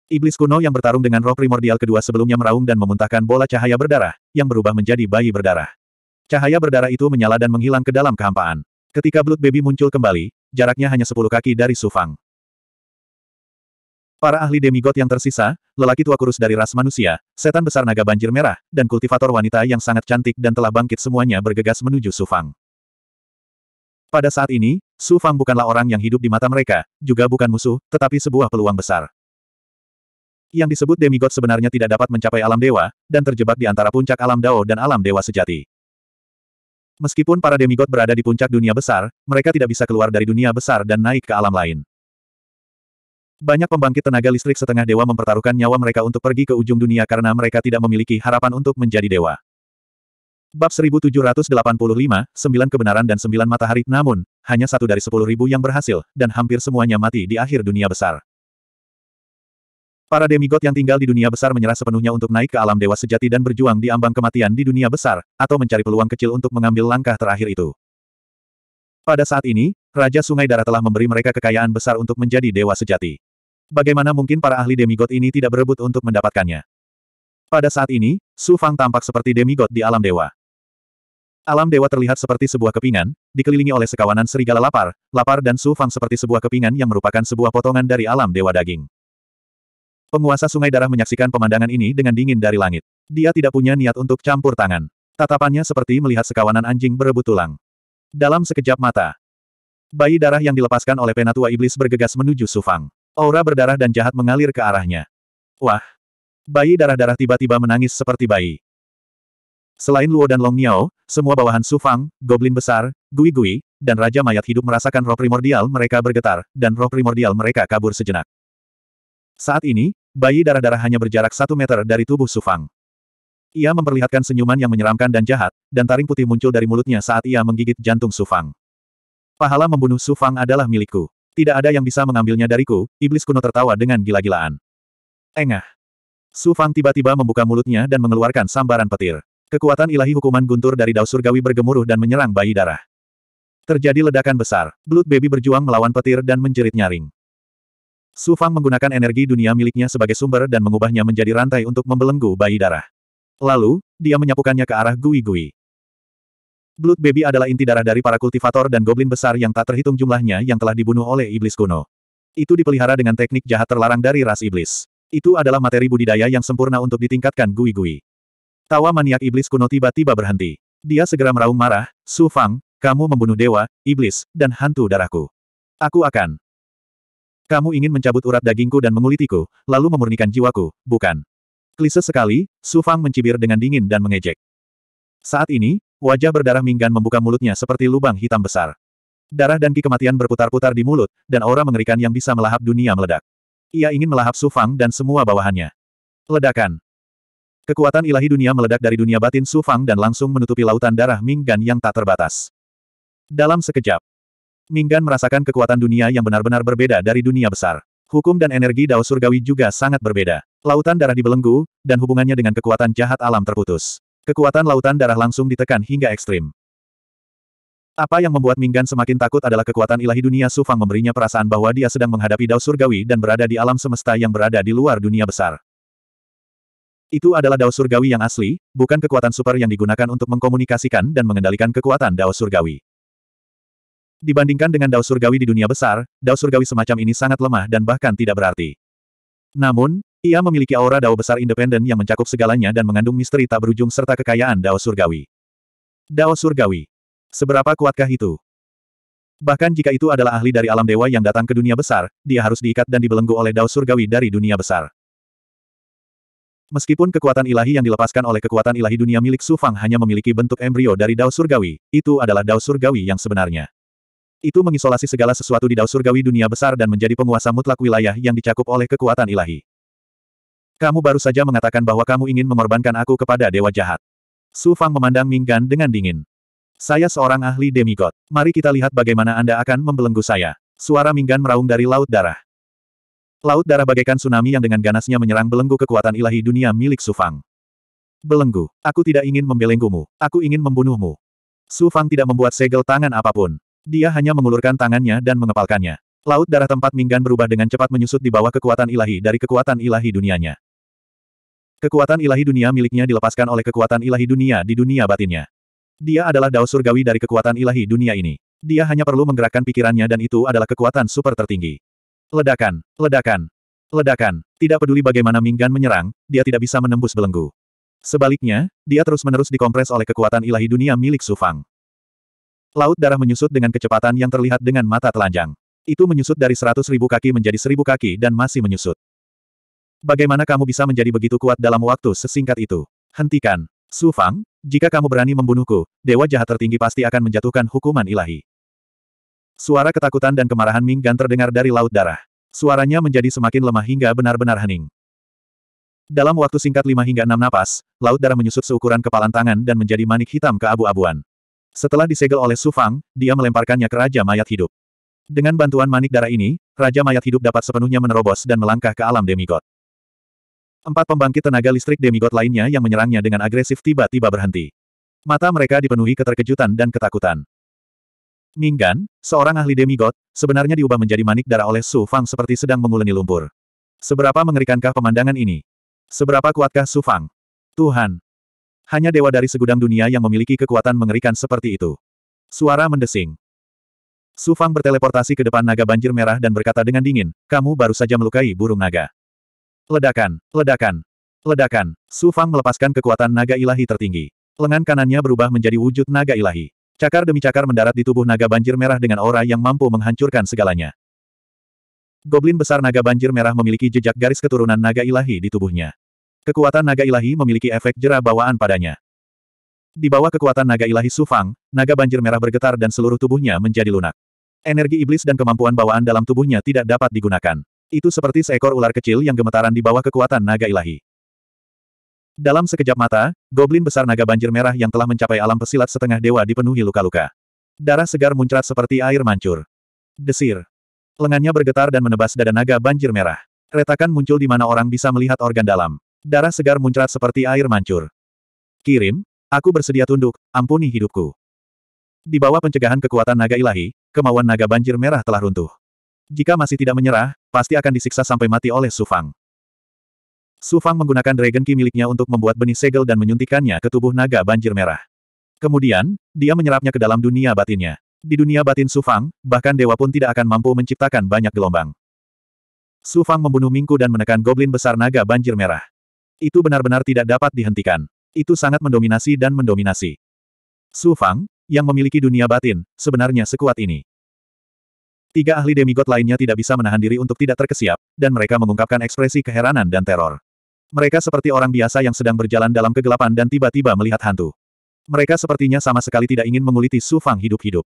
Iblis kuno yang bertarung dengan roh primordial kedua sebelumnya meraung dan memuntahkan bola cahaya berdarah, yang berubah menjadi bayi berdarah. Cahaya berdarah itu menyala dan menghilang ke dalam kehampaan. Ketika Blood Baby muncul kembali, jaraknya hanya 10 kaki dari Sufang. Para ahli demigod yang tersisa, lelaki tua kurus dari ras manusia, setan besar naga banjir merah, dan kultivator wanita yang sangat cantik dan telah bangkit semuanya bergegas menuju Su Fang. Pada saat ini, Su Fang bukanlah orang yang hidup di mata mereka, juga bukan musuh, tetapi sebuah peluang besar. Yang disebut demigod sebenarnya tidak dapat mencapai alam dewa, dan terjebak di antara puncak alam dao dan alam dewa sejati. Meskipun para demigod berada di puncak dunia besar, mereka tidak bisa keluar dari dunia besar dan naik ke alam lain. Banyak pembangkit tenaga listrik setengah dewa mempertaruhkan nyawa mereka untuk pergi ke ujung dunia karena mereka tidak memiliki harapan untuk menjadi dewa. Bab 1785, 9 kebenaran dan 9 matahari, namun, hanya satu dari sepuluh ribu yang berhasil, dan hampir semuanya mati di akhir dunia besar. Para demigod yang tinggal di dunia besar menyerah sepenuhnya untuk naik ke alam dewa sejati dan berjuang di ambang kematian di dunia besar, atau mencari peluang kecil untuk mengambil langkah terakhir itu. Pada saat ini, Raja Sungai Darah telah memberi mereka kekayaan besar untuk menjadi dewa sejati. Bagaimana mungkin para ahli demigod ini tidak berebut untuk mendapatkannya? Pada saat ini, Su Fang tampak seperti demigod di alam dewa. Alam dewa terlihat seperti sebuah kepingan, dikelilingi oleh sekawanan serigala lapar, lapar dan Su Fang seperti sebuah kepingan yang merupakan sebuah potongan dari alam dewa daging. Penguasa sungai darah menyaksikan pemandangan ini dengan dingin dari langit. Dia tidak punya niat untuk campur tangan. Tatapannya seperti melihat sekawanan anjing berebut tulang. Dalam sekejap mata, bayi darah yang dilepaskan oleh penatua iblis bergegas menuju Su Fang. Aura berdarah dan jahat mengalir ke arahnya. Wah! Bayi darah-darah tiba-tiba menangis seperti bayi. Selain Luo dan Long Miao, semua bawahan Sufang, Goblin Besar, Gui Gui, dan Raja Mayat Hidup merasakan roh primordial mereka bergetar, dan roh primordial mereka kabur sejenak. Saat ini, bayi darah-darah hanya berjarak satu meter dari tubuh Sufang. Ia memperlihatkan senyuman yang menyeramkan dan jahat, dan taring putih muncul dari mulutnya saat ia menggigit jantung Sufang. Pahala membunuh Sufang adalah milikku. Tidak ada yang bisa mengambilnya dariku, iblis kuno tertawa dengan gila-gilaan. Engah. Su Fang tiba-tiba membuka mulutnya dan mengeluarkan sambaran petir. Kekuatan ilahi hukuman guntur dari Dao surgawi bergemuruh dan menyerang bayi darah. Terjadi ledakan besar, Blood Baby berjuang melawan petir dan menjerit nyaring. Su Fang menggunakan energi dunia miliknya sebagai sumber dan mengubahnya menjadi rantai untuk membelenggu bayi darah. Lalu, dia menyapukannya ke arah Gui Gui. Blood Baby adalah inti darah dari para kultivator dan goblin besar yang tak terhitung jumlahnya yang telah dibunuh oleh iblis kuno. Itu dipelihara dengan teknik jahat terlarang dari ras iblis. Itu adalah materi budidaya yang sempurna untuk ditingkatkan gui-gui. Tawa maniak iblis kuno tiba-tiba berhenti. Dia segera meraung marah, Su Fang, kamu membunuh dewa, iblis, dan hantu darahku. Aku akan. Kamu ingin mencabut urat dagingku dan mengulitiku, lalu memurnikan jiwaku, bukan? Klise sekali, Su Fang mencibir dengan dingin dan mengejek. Saat ini, Wajah berdarah Minggan membuka mulutnya seperti lubang hitam besar. Darah dan ki kematian berputar-putar di mulut, dan aura mengerikan yang bisa melahap dunia meledak. Ia ingin melahap Su Fang dan semua bawahannya. Ledakan. Kekuatan ilahi dunia meledak dari dunia batin Su Fang dan langsung menutupi lautan darah Minggan yang tak terbatas. Dalam sekejap, Minggan merasakan kekuatan dunia yang benar-benar berbeda dari dunia besar. Hukum dan energi Dao Surgawi juga sangat berbeda. Lautan darah dibelenggu, dan hubungannya dengan kekuatan jahat alam terputus. Kekuatan lautan darah langsung ditekan hingga ekstrim. Apa yang membuat Minggan semakin takut adalah kekuatan ilahi dunia Sufang memberinya perasaan bahwa dia sedang menghadapi dao surgawi dan berada di alam semesta yang berada di luar dunia besar. Itu adalah dao surgawi yang asli, bukan kekuatan super yang digunakan untuk mengkomunikasikan dan mengendalikan kekuatan dao surgawi. Dibandingkan dengan dao surgawi di dunia besar, dao surgawi semacam ini sangat lemah dan bahkan tidak berarti. Namun, ia memiliki aura dao besar independen yang mencakup segalanya dan mengandung misteri tak berujung serta kekayaan dao surgawi. Dao surgawi. Seberapa kuatkah itu? Bahkan jika itu adalah ahli dari alam dewa yang datang ke dunia besar, dia harus diikat dan dibelenggu oleh dao surgawi dari dunia besar. Meskipun kekuatan ilahi yang dilepaskan oleh kekuatan ilahi dunia milik Su Fang hanya memiliki bentuk embrio dari dao surgawi, itu adalah dao surgawi yang sebenarnya. Itu mengisolasi segala sesuatu di dao surgawi dunia besar dan menjadi penguasa mutlak wilayah yang dicakup oleh kekuatan ilahi. Kamu baru saja mengatakan bahwa kamu ingin mengorbankan aku kepada dewa jahat. Su Fang memandang Minggan dengan dingin. Saya seorang ahli demigod. Mari kita lihat bagaimana Anda akan membelenggu saya. Suara Minggan meraung dari laut darah. Laut darah bagaikan tsunami yang dengan ganasnya menyerang belenggu kekuatan ilahi dunia milik Su Fang. Belenggu, aku tidak ingin membelenggumu, aku ingin membunuhmu. Su Fang tidak membuat segel tangan apapun. Dia hanya mengulurkan tangannya dan mengepalkannya. Laut darah tempat Minggan berubah dengan cepat menyusut di bawah kekuatan ilahi dari kekuatan ilahi dunianya. Kekuatan ilahi dunia miliknya dilepaskan oleh kekuatan ilahi dunia di dunia batinnya. Dia adalah dao surgawi dari kekuatan ilahi dunia ini. Dia hanya perlu menggerakkan pikirannya dan itu adalah kekuatan super tertinggi. Ledakan, ledakan, ledakan. Tidak peduli bagaimana Minggan menyerang, dia tidak bisa menembus belenggu. Sebaliknya, dia terus-menerus dikompres oleh kekuatan ilahi dunia milik Sufang. Laut darah menyusut dengan kecepatan yang terlihat dengan mata telanjang. Itu menyusut dari seratus ribu kaki menjadi seribu kaki dan masih menyusut. Bagaimana kamu bisa menjadi begitu kuat dalam waktu sesingkat itu? Hentikan. Su Fang, jika kamu berani membunuhku, dewa jahat tertinggi pasti akan menjatuhkan hukuman ilahi. Suara ketakutan dan kemarahan Ming Gan terdengar dari laut darah. Suaranya menjadi semakin lemah hingga benar-benar hening. Dalam waktu singkat lima hingga enam napas, laut darah menyusut seukuran kepalan tangan dan menjadi manik hitam ke abu abuan Setelah disegel oleh Su Fang, dia melemparkannya ke Raja Mayat Hidup. Dengan bantuan manik darah ini, Raja Mayat Hidup dapat sepenuhnya menerobos dan melangkah ke alam demigod. Empat pembangkit tenaga listrik demigod lainnya yang menyerangnya dengan agresif tiba-tiba berhenti. Mata mereka dipenuhi keterkejutan dan ketakutan. Minggan, seorang ahli demigod, sebenarnya diubah menjadi manik darah oleh Su Fang seperti sedang menguleni lumpur. Seberapa mengerikankah pemandangan ini? Seberapa kuatkah Su Fang? Tuhan! Hanya dewa dari segudang dunia yang memiliki kekuatan mengerikan seperti itu. Suara mendesing. Su Fang berteleportasi ke depan naga banjir merah dan berkata dengan dingin, kamu baru saja melukai burung naga. Ledakan, ledakan, ledakan. Su Fang melepaskan kekuatan naga ilahi tertinggi. Lengan kanannya berubah menjadi wujud naga ilahi. Cakar demi cakar mendarat di tubuh naga banjir merah dengan aura yang mampu menghancurkan segalanya. Goblin besar naga banjir merah memiliki jejak garis keturunan naga ilahi di tubuhnya. Kekuatan naga ilahi memiliki efek jerah bawaan padanya. Di bawah kekuatan naga ilahi Sufang, naga banjir merah bergetar dan seluruh tubuhnya menjadi lunak. Energi iblis dan kemampuan bawaan dalam tubuhnya tidak dapat digunakan. Itu seperti seekor ular kecil yang gemetaran di bawah kekuatan naga ilahi. Dalam sekejap mata, goblin besar naga banjir merah yang telah mencapai alam pesilat setengah dewa dipenuhi luka-luka. Darah segar muncrat seperti air mancur. Desir. Lengannya bergetar dan menebas dada naga banjir merah. Retakan muncul di mana orang bisa melihat organ dalam. Darah segar muncrat seperti air mancur. Kirim, aku bersedia tunduk, ampuni hidupku. Di bawah pencegahan kekuatan naga ilahi, kemauan naga banjir merah telah runtuh. Jika masih tidak menyerah, pasti akan disiksa sampai mati oleh Sufang. Sufang menggunakan Dragon Ki miliknya untuk membuat benih segel dan menyuntikannya ke tubuh naga banjir merah. Kemudian, dia menyerapnya ke dalam dunia batinnya. Di dunia batin Sufang, bahkan dewa pun tidak akan mampu menciptakan banyak gelombang. Sufang membunuh Mingku dan menekan goblin besar naga banjir merah. Itu benar-benar tidak dapat dihentikan. Itu sangat mendominasi dan mendominasi. Sufang, yang memiliki dunia batin, sebenarnya sekuat ini. Tiga ahli demigod lainnya tidak bisa menahan diri untuk tidak terkesiap, dan mereka mengungkapkan ekspresi keheranan dan teror. Mereka seperti orang biasa yang sedang berjalan dalam kegelapan dan tiba-tiba melihat hantu. Mereka sepertinya sama sekali tidak ingin menguliti Su Fang hidup-hidup.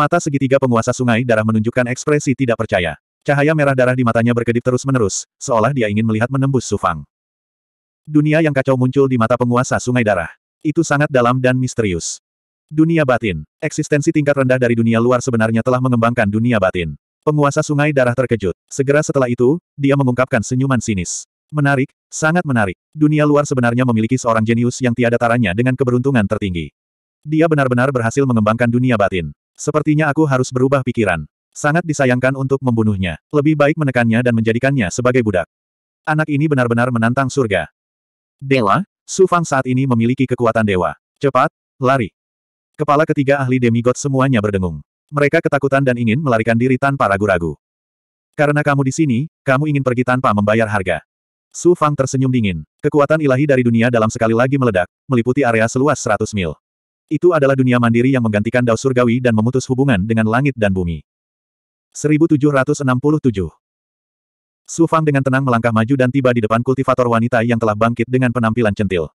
Mata segitiga penguasa sungai darah menunjukkan ekspresi tidak percaya. Cahaya merah darah di matanya berkedip terus-menerus, seolah dia ingin melihat menembus Su Fang. Dunia yang kacau muncul di mata penguasa sungai darah. Itu sangat dalam dan misterius. Dunia batin. Eksistensi tingkat rendah dari dunia luar sebenarnya telah mengembangkan dunia batin. Penguasa sungai darah terkejut. Segera setelah itu, dia mengungkapkan senyuman sinis. Menarik, sangat menarik. Dunia luar sebenarnya memiliki seorang jenius yang tiada taranya dengan keberuntungan tertinggi. Dia benar-benar berhasil mengembangkan dunia batin. Sepertinya aku harus berubah pikiran. Sangat disayangkan untuk membunuhnya. Lebih baik menekannya dan menjadikannya sebagai budak. Anak ini benar-benar menantang surga. Dewa, Sufang saat ini memiliki kekuatan dewa. Cepat, lari. Kepala ketiga ahli demigod semuanya berdengung. Mereka ketakutan dan ingin melarikan diri tanpa ragu-ragu. Karena kamu di sini, kamu ingin pergi tanpa membayar harga. Su Fang tersenyum dingin. Kekuatan ilahi dari dunia dalam sekali lagi meledak, meliputi area seluas 100 mil. Itu adalah dunia mandiri yang menggantikan dao surgawi dan memutus hubungan dengan langit dan bumi. 1767 Su Fang dengan tenang melangkah maju dan tiba di depan kultivator wanita yang telah bangkit dengan penampilan centil.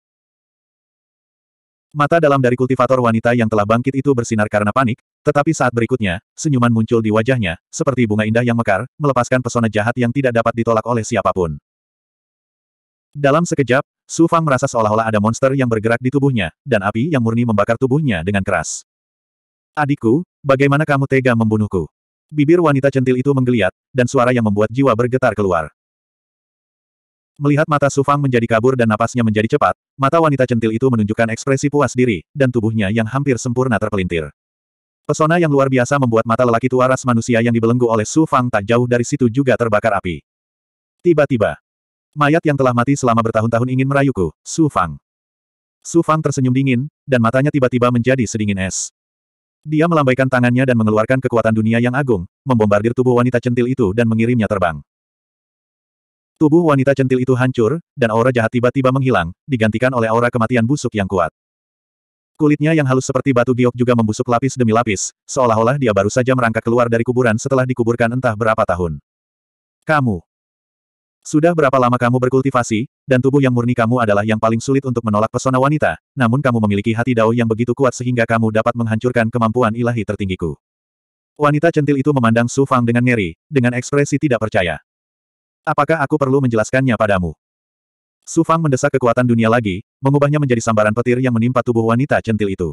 Mata dalam dari kultivator wanita yang telah bangkit itu bersinar karena panik, tetapi saat berikutnya, senyuman muncul di wajahnya, seperti bunga indah yang mekar, melepaskan pesona jahat yang tidak dapat ditolak oleh siapapun. Dalam sekejap, Su Fang merasa seolah-olah ada monster yang bergerak di tubuhnya, dan api yang murni membakar tubuhnya dengan keras. Adikku, bagaimana kamu tega membunuhku? Bibir wanita centil itu menggeliat, dan suara yang membuat jiwa bergetar keluar. Melihat mata Su Fang menjadi kabur dan napasnya menjadi cepat, Mata wanita centil itu menunjukkan ekspresi puas diri, dan tubuhnya yang hampir sempurna terpelintir. Pesona yang luar biasa membuat mata lelaki tua ras manusia yang dibelenggu oleh Su Fang tak jauh dari situ juga terbakar api. Tiba-tiba, mayat yang telah mati selama bertahun-tahun ingin merayuku, Su Fang. Su Fang tersenyum dingin, dan matanya tiba-tiba menjadi sedingin es. Dia melambaikan tangannya dan mengeluarkan kekuatan dunia yang agung, membombardir tubuh wanita centil itu dan mengirimnya terbang. Tubuh wanita centil itu hancur, dan aura jahat tiba-tiba menghilang, digantikan oleh aura kematian busuk yang kuat. Kulitnya yang halus seperti batu giok juga membusuk lapis demi lapis, seolah-olah dia baru saja merangkak keluar dari kuburan setelah dikuburkan entah berapa tahun. Kamu. Sudah berapa lama kamu berkultivasi, dan tubuh yang murni kamu adalah yang paling sulit untuk menolak pesona wanita, namun kamu memiliki hati dao yang begitu kuat sehingga kamu dapat menghancurkan kemampuan ilahi tertinggiku. Wanita centil itu memandang Su Fang dengan ngeri, dengan ekspresi tidak percaya. Apakah aku perlu menjelaskannya padamu? Su Fang mendesak kekuatan dunia lagi, mengubahnya menjadi sambaran petir yang menimpa tubuh wanita centil itu.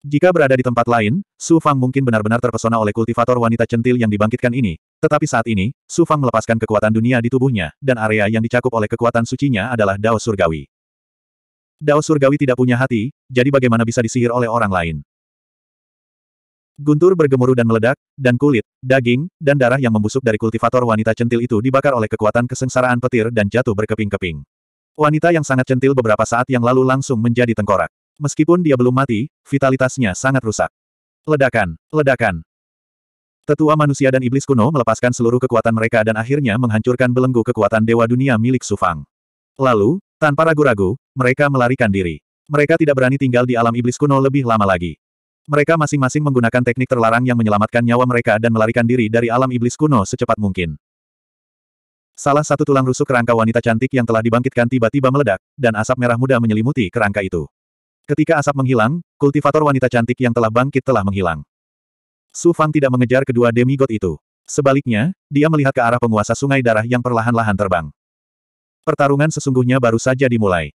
Jika berada di tempat lain, Su Fang mungkin benar-benar terpesona oleh kultivator wanita centil yang dibangkitkan ini, tetapi saat ini, Su Fang melepaskan kekuatan dunia di tubuhnya, dan area yang dicakup oleh kekuatan sucinya adalah Dao Surgawi. Dao Surgawi tidak punya hati, jadi bagaimana bisa disihir oleh orang lain? Guntur bergemuruh dan meledak, dan kulit, daging, dan darah yang membusuk dari kultivator wanita centil itu dibakar oleh kekuatan kesengsaraan petir dan jatuh berkeping-keping. Wanita yang sangat centil beberapa saat yang lalu langsung menjadi tengkorak. Meskipun dia belum mati, vitalitasnya sangat rusak. Ledakan, ledakan. Tetua manusia dan iblis kuno melepaskan seluruh kekuatan mereka dan akhirnya menghancurkan belenggu kekuatan dewa dunia milik Sufang. Lalu, tanpa ragu-ragu, mereka melarikan diri. Mereka tidak berani tinggal di alam iblis kuno lebih lama lagi. Mereka masing-masing menggunakan teknik terlarang yang menyelamatkan nyawa mereka dan melarikan diri dari alam iblis kuno secepat mungkin. Salah satu tulang rusuk kerangka wanita cantik yang telah dibangkitkan tiba-tiba meledak, dan asap merah muda menyelimuti kerangka itu. Ketika asap menghilang, kultivator wanita cantik yang telah bangkit telah menghilang. Su Fang tidak mengejar kedua demigod itu. Sebaliknya, dia melihat ke arah penguasa sungai darah yang perlahan-lahan terbang. Pertarungan sesungguhnya baru saja dimulai.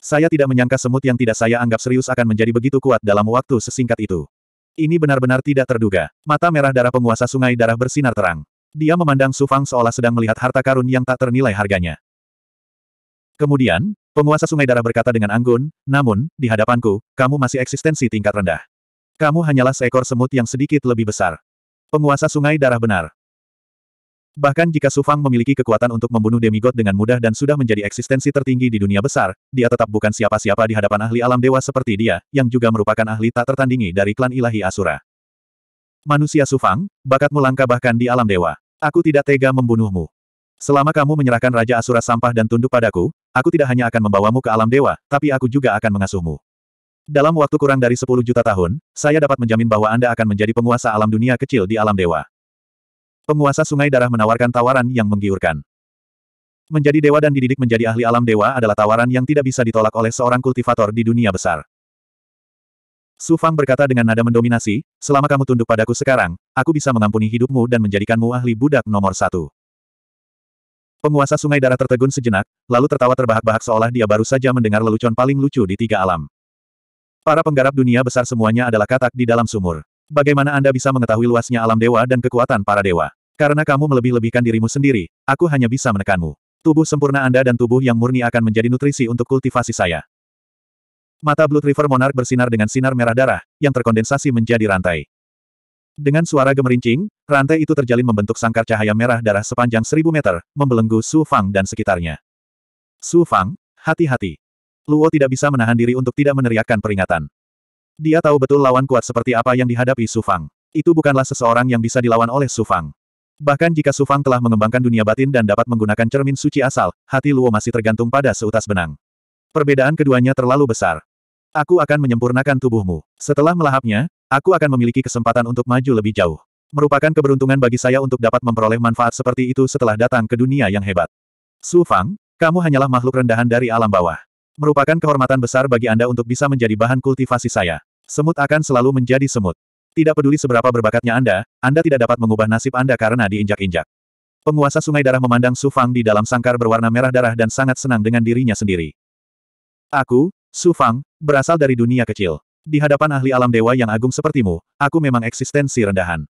Saya tidak menyangka semut yang tidak saya anggap serius akan menjadi begitu kuat dalam waktu sesingkat itu. Ini benar-benar tidak terduga. Mata merah darah penguasa sungai darah bersinar terang. Dia memandang Sufang seolah sedang melihat harta karun yang tak ternilai harganya. Kemudian, penguasa sungai darah berkata dengan anggun, namun, di hadapanku, kamu masih eksistensi tingkat rendah. Kamu hanyalah seekor semut yang sedikit lebih besar. Penguasa sungai darah benar. Bahkan jika Su Fang memiliki kekuatan untuk membunuh demigod dengan mudah dan sudah menjadi eksistensi tertinggi di dunia besar, dia tetap bukan siapa-siapa di hadapan ahli alam dewa seperti dia, yang juga merupakan ahli tak tertandingi dari klan ilahi Asura. Manusia Su Fang, bakatmu langka bahkan di alam dewa. Aku tidak tega membunuhmu. Selama kamu menyerahkan Raja Asura sampah dan tunduk padaku, aku tidak hanya akan membawamu ke alam dewa, tapi aku juga akan mengasuhmu. Dalam waktu kurang dari 10 juta tahun, saya dapat menjamin bahwa Anda akan menjadi penguasa alam dunia kecil di alam dewa. Penguasa Sungai Darah menawarkan tawaran yang menggiurkan. Menjadi dewa dan dididik menjadi ahli alam dewa adalah tawaran yang tidak bisa ditolak oleh seorang kultivator di dunia besar. Su Fang berkata dengan nada mendominasi, selama kamu tunduk padaku sekarang, aku bisa mengampuni hidupmu dan menjadikanmu ahli budak nomor satu. Penguasa sungai darah tertegun sejenak, lalu tertawa terbahak-bahak seolah dia baru saja mendengar lelucon paling lucu di tiga alam. Para penggarap dunia besar semuanya adalah katak di dalam sumur. Bagaimana Anda bisa mengetahui luasnya alam dewa dan kekuatan para dewa? Karena kamu melebih-lebihkan dirimu sendiri, aku hanya bisa menekanmu. Tubuh sempurna Anda dan tubuh yang murni akan menjadi nutrisi untuk kultivasi saya. Mata Blue River Monarch bersinar dengan sinar merah darah, yang terkondensasi menjadi rantai. Dengan suara gemerincing, rantai itu terjalin membentuk sangkar cahaya merah darah sepanjang seribu meter, membelenggu Su Fang dan sekitarnya. Su Fang, hati-hati. Luo tidak bisa menahan diri untuk tidak meneriakkan peringatan. Dia tahu betul lawan kuat seperti apa yang dihadapi Su Fang. Itu bukanlah seseorang yang bisa dilawan oleh Su Fang. Bahkan jika Sufang telah mengembangkan dunia batin dan dapat menggunakan cermin suci asal, hati Luo masih tergantung pada seutas benang. Perbedaan keduanya terlalu besar. Aku akan menyempurnakan tubuhmu. Setelah melahapnya, aku akan memiliki kesempatan untuk maju lebih jauh. Merupakan keberuntungan bagi saya untuk dapat memperoleh manfaat seperti itu setelah datang ke dunia yang hebat. Su Fang, kamu hanyalah makhluk rendahan dari alam bawah. Merupakan kehormatan besar bagi Anda untuk bisa menjadi bahan kultivasi saya. Semut akan selalu menjadi semut. Tidak peduli seberapa berbakatnya Anda, Anda tidak dapat mengubah nasib Anda karena diinjak-injak. Penguasa Sungai Darah memandang Su Fang di dalam sangkar berwarna merah darah dan sangat senang dengan dirinya sendiri. Aku, Su Fang, berasal dari dunia kecil. Di hadapan ahli alam dewa yang agung sepertimu, aku memang eksistensi rendahan.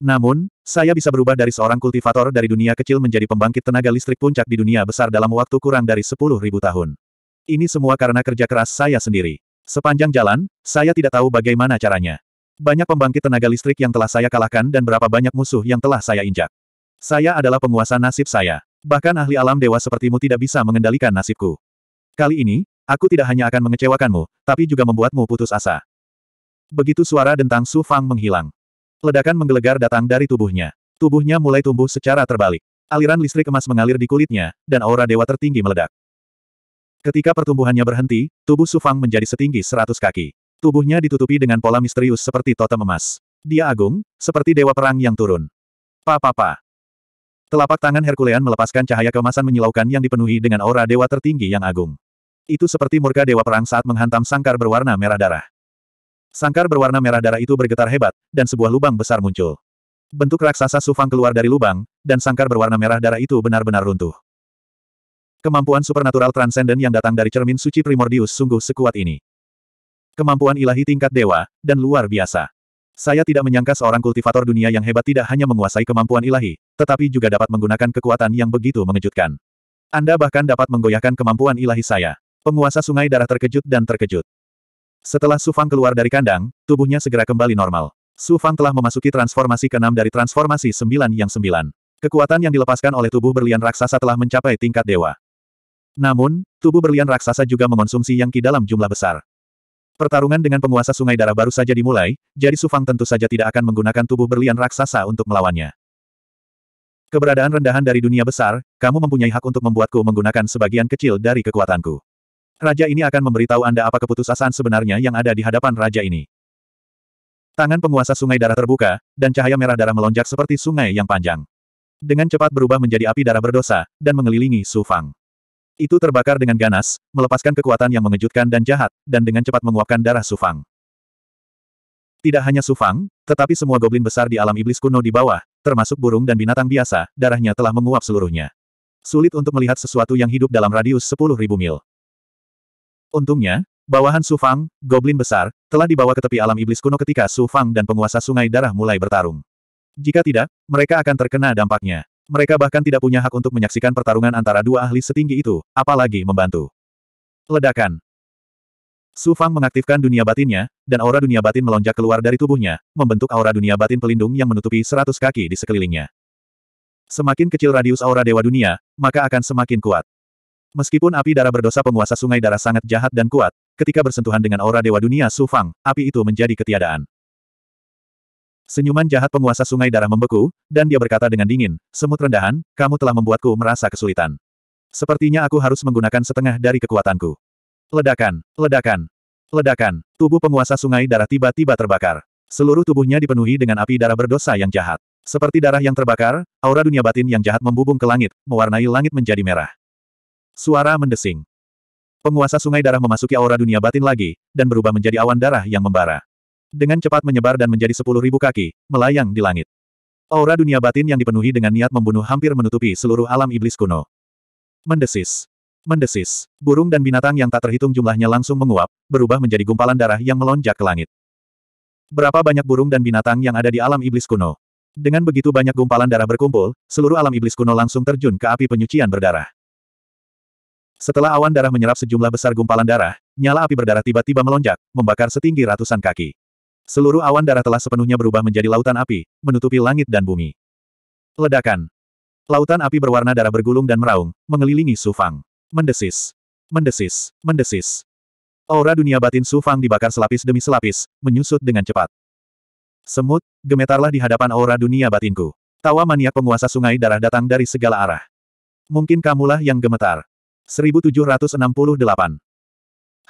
Namun, saya bisa berubah dari seorang kultivator dari dunia kecil menjadi pembangkit tenaga listrik puncak di dunia besar dalam waktu kurang dari 10.000 tahun. Ini semua karena kerja keras saya sendiri. Sepanjang jalan, saya tidak tahu bagaimana caranya. Banyak pembangkit tenaga listrik yang telah saya kalahkan dan berapa banyak musuh yang telah saya injak. Saya adalah penguasa nasib saya. Bahkan ahli alam dewa sepertimu tidak bisa mengendalikan nasibku. Kali ini, aku tidak hanya akan mengecewakanmu, tapi juga membuatmu putus asa. Begitu suara dentang Su Fang menghilang. Ledakan menggelegar datang dari tubuhnya. Tubuhnya mulai tumbuh secara terbalik. Aliran listrik emas mengalir di kulitnya, dan aura dewa tertinggi meledak. Ketika pertumbuhannya berhenti, tubuh Su Fang menjadi setinggi seratus kaki. Tubuhnya ditutupi dengan pola misterius seperti totem emas. Dia agung, seperti dewa perang yang turun. Papa, pa Telapak tangan Herculean melepaskan cahaya kemasan menyilaukan yang dipenuhi dengan aura dewa tertinggi yang agung. Itu seperti murka dewa perang saat menghantam sangkar berwarna merah darah. Sangkar berwarna merah darah itu bergetar hebat, dan sebuah lubang besar muncul. Bentuk raksasa Sufang keluar dari lubang, dan sangkar berwarna merah darah itu benar-benar runtuh. Kemampuan supernatural transenden yang datang dari cermin suci primordius sungguh sekuat ini. Kemampuan ilahi tingkat dewa, dan luar biasa. Saya tidak menyangka seorang kultivator dunia yang hebat tidak hanya menguasai kemampuan ilahi, tetapi juga dapat menggunakan kekuatan yang begitu mengejutkan. Anda bahkan dapat menggoyahkan kemampuan ilahi saya. Penguasa sungai darah terkejut dan terkejut. Setelah Sufang keluar dari kandang, tubuhnya segera kembali normal. Sufang telah memasuki transformasi ke-6 dari transformasi 9 yang 9. Kekuatan yang dilepaskan oleh tubuh berlian raksasa telah mencapai tingkat dewa. Namun, tubuh berlian raksasa juga mengonsumsi yang ki dalam jumlah besar. Pertarungan dengan penguasa sungai darah baru saja dimulai, jadi Sufang tentu saja tidak akan menggunakan tubuh berlian raksasa untuk melawannya. Keberadaan rendahan dari dunia besar, kamu mempunyai hak untuk membuatku menggunakan sebagian kecil dari kekuatanku. Raja ini akan memberitahu Anda apa keputusasaan sebenarnya yang ada di hadapan raja ini. Tangan penguasa sungai darah terbuka, dan cahaya merah darah melonjak seperti sungai yang panjang. Dengan cepat berubah menjadi api darah berdosa, dan mengelilingi Sufang. Fang. Itu terbakar dengan ganas, melepaskan kekuatan yang mengejutkan dan jahat, dan dengan cepat menguapkan darah Sufang. Tidak hanya Sufang, tetapi semua goblin besar di alam iblis kuno di bawah, termasuk burung dan binatang biasa, darahnya telah menguap seluruhnya. Sulit untuk melihat sesuatu yang hidup dalam radius 10.000 mil. Untungnya, bawahan Sufang, goblin besar, telah dibawa ke tepi alam iblis kuno ketika Sufang dan penguasa sungai darah mulai bertarung. Jika tidak, mereka akan terkena dampaknya. Mereka bahkan tidak punya hak untuk menyaksikan pertarungan antara dua ahli setinggi itu, apalagi membantu. Ledakan. Su Fang mengaktifkan dunia batinnya, dan aura dunia batin melonjak keluar dari tubuhnya, membentuk aura dunia batin pelindung yang menutupi seratus kaki di sekelilingnya. Semakin kecil radius aura Dewa Dunia, maka akan semakin kuat. Meskipun api darah berdosa penguasa sungai darah sangat jahat dan kuat, ketika bersentuhan dengan aura Dewa Dunia Su Fang, api itu menjadi ketiadaan. Senyuman jahat penguasa sungai darah membeku, dan dia berkata dengan dingin, Semut rendahan, kamu telah membuatku merasa kesulitan. Sepertinya aku harus menggunakan setengah dari kekuatanku. Ledakan, ledakan, ledakan, tubuh penguasa sungai darah tiba-tiba terbakar. Seluruh tubuhnya dipenuhi dengan api darah berdosa yang jahat. Seperti darah yang terbakar, aura dunia batin yang jahat membubung ke langit, mewarnai langit menjadi merah. Suara mendesing. Penguasa sungai darah memasuki aura dunia batin lagi, dan berubah menjadi awan darah yang membara. Dengan cepat menyebar dan menjadi sepuluh ribu kaki, melayang di langit. Aura dunia batin yang dipenuhi dengan niat membunuh hampir menutupi seluruh alam iblis kuno. Mendesis. Mendesis. Burung dan binatang yang tak terhitung jumlahnya langsung menguap, berubah menjadi gumpalan darah yang melonjak ke langit. Berapa banyak burung dan binatang yang ada di alam iblis kuno? Dengan begitu banyak gumpalan darah berkumpul, seluruh alam iblis kuno langsung terjun ke api penyucian berdarah. Setelah awan darah menyerap sejumlah besar gumpalan darah, nyala api berdarah tiba-tiba melonjak, membakar setinggi ratusan kaki. Seluruh awan darah telah sepenuhnya berubah menjadi lautan api, menutupi langit dan bumi. Ledakan. Lautan api berwarna darah bergulung dan meraung, mengelilingi Sufang. Mendesis. Mendesis. Mendesis. Aura dunia batin Sufang dibakar selapis demi selapis, menyusut dengan cepat. Semut, gemetarlah di hadapan aura dunia batinku. Tawa maniak penguasa sungai darah datang dari segala arah. Mungkin kamulah yang gemetar. 1768.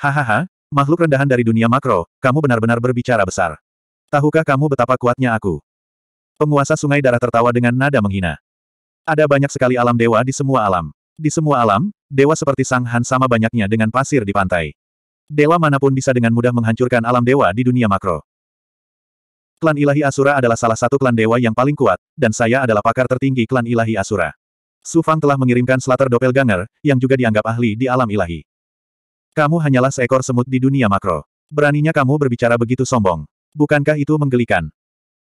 Hahaha, Makhluk rendahan dari dunia makro, kamu benar-benar berbicara besar. Tahukah kamu betapa kuatnya aku? Penguasa sungai darah tertawa dengan nada menghina. Ada banyak sekali alam dewa di semua alam. Di semua alam, dewa seperti Sang Han sama banyaknya dengan pasir di pantai. Dewa manapun bisa dengan mudah menghancurkan alam dewa di dunia makro. Klan Ilahi Asura adalah salah satu klan dewa yang paling kuat, dan saya adalah pakar tertinggi klan Ilahi Asura. Su Fang telah mengirimkan Slater Doppelganger, yang juga dianggap ahli di alam ilahi. Kamu hanyalah seekor semut di dunia makro. Beraninya kamu berbicara begitu sombong. Bukankah itu menggelikan?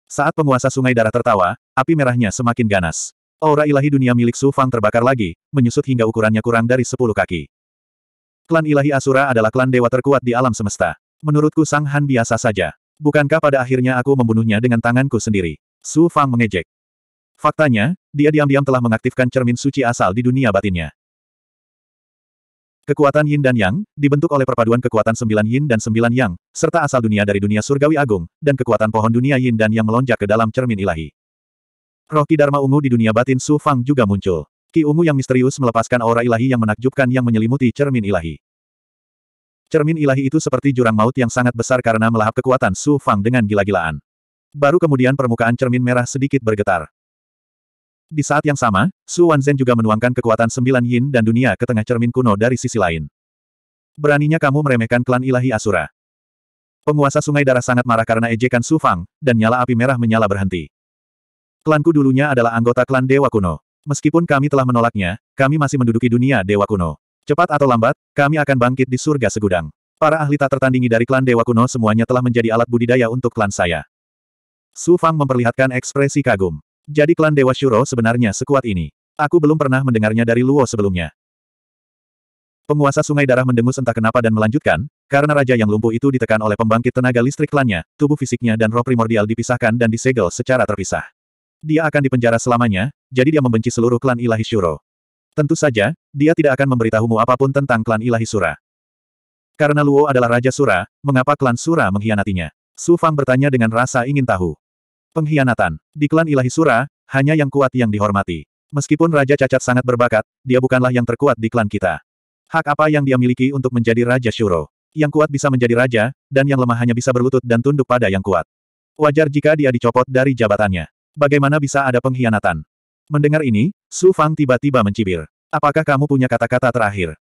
Saat penguasa sungai darah tertawa, api merahnya semakin ganas. Aura ilahi dunia milik Su Fang terbakar lagi, menyusut hingga ukurannya kurang dari 10 kaki. Klan ilahi Asura adalah klan dewa terkuat di alam semesta. Menurutku Sang Han biasa saja. Bukankah pada akhirnya aku membunuhnya dengan tanganku sendiri? Su Fang mengejek. Faktanya, dia diam-diam telah mengaktifkan cermin suci asal di dunia batinnya. Kekuatan Yin dan Yang, dibentuk oleh perpaduan kekuatan sembilan Yin dan sembilan Yang, serta asal dunia dari dunia surgawi agung, dan kekuatan pohon dunia Yin dan Yang melonjak ke dalam cermin ilahi. Roh Ki Dharma ungu di dunia batin Su Fang juga muncul. Ki ungu yang misterius melepaskan aura ilahi yang menakjubkan yang menyelimuti cermin ilahi. Cermin ilahi itu seperti jurang maut yang sangat besar karena melahap kekuatan Su Fang dengan gila-gilaan. Baru kemudian permukaan cermin merah sedikit bergetar. Di saat yang sama, Su Wanzhen juga menuangkan kekuatan sembilan yin dan dunia ke tengah cermin kuno dari sisi lain. Beraninya kamu meremehkan klan ilahi Asura. Penguasa sungai darah sangat marah karena ejekan Su Fang, dan nyala api merah menyala berhenti. Klanku dulunya adalah anggota klan Dewa Kuno. Meskipun kami telah menolaknya, kami masih menduduki dunia Dewa Kuno. Cepat atau lambat, kami akan bangkit di surga segudang. Para ahli tak tertandingi dari klan Dewa Kuno semuanya telah menjadi alat budidaya untuk klan saya. Su Fang memperlihatkan ekspresi kagum. Jadi klan Dewa Shuro sebenarnya sekuat ini. Aku belum pernah mendengarnya dari Luo sebelumnya. Penguasa sungai darah mendengus entah kenapa dan melanjutkan, karena raja yang lumpuh itu ditekan oleh pembangkit tenaga listrik klannya, tubuh fisiknya dan roh primordial dipisahkan dan disegel secara terpisah. Dia akan dipenjara selamanya, jadi dia membenci seluruh klan ilahi Shuro. Tentu saja, dia tidak akan memberitahumu apapun tentang klan ilahi Sura. Karena Luo adalah Raja Sura, mengapa klan Sura mengkhianatinya? Su Fang bertanya dengan rasa ingin tahu. Pengkhianatan. Di klan Ilahi Sura, hanya yang kuat yang dihormati. Meskipun Raja Cacat sangat berbakat, dia bukanlah yang terkuat di klan kita. Hak apa yang dia miliki untuk menjadi Raja Shuro? Yang kuat bisa menjadi raja, dan yang lemah hanya bisa berlutut dan tunduk pada yang kuat. Wajar jika dia dicopot dari jabatannya. Bagaimana bisa ada pengkhianatan? Mendengar ini, Su Fang tiba-tiba mencibir. Apakah kamu punya kata-kata terakhir?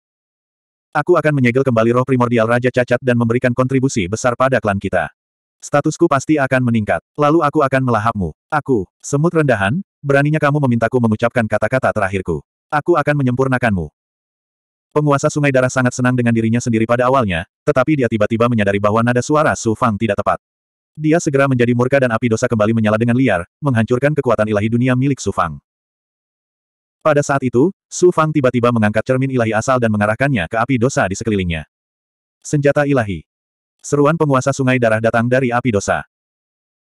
Aku akan menyegel kembali roh primordial Raja Cacat dan memberikan kontribusi besar pada klan kita statusku pasti akan meningkat. Lalu aku akan melahapmu. Aku, semut rendahan, beraninya kamu memintaku mengucapkan kata-kata terakhirku. Aku akan menyempurnakanmu. Penguasa Sungai Darah sangat senang dengan dirinya sendiri pada awalnya, tetapi dia tiba-tiba menyadari bahwa nada suara Su Fang tidak tepat. Dia segera menjadi murka dan api dosa kembali menyala dengan liar, menghancurkan kekuatan ilahi dunia milik Su Fang. Pada saat itu, Su Fang tiba-tiba mengangkat cermin ilahi asal dan mengarahkannya ke api dosa di sekelilingnya. Senjata ilahi. Seruan penguasa sungai darah datang dari api dosa.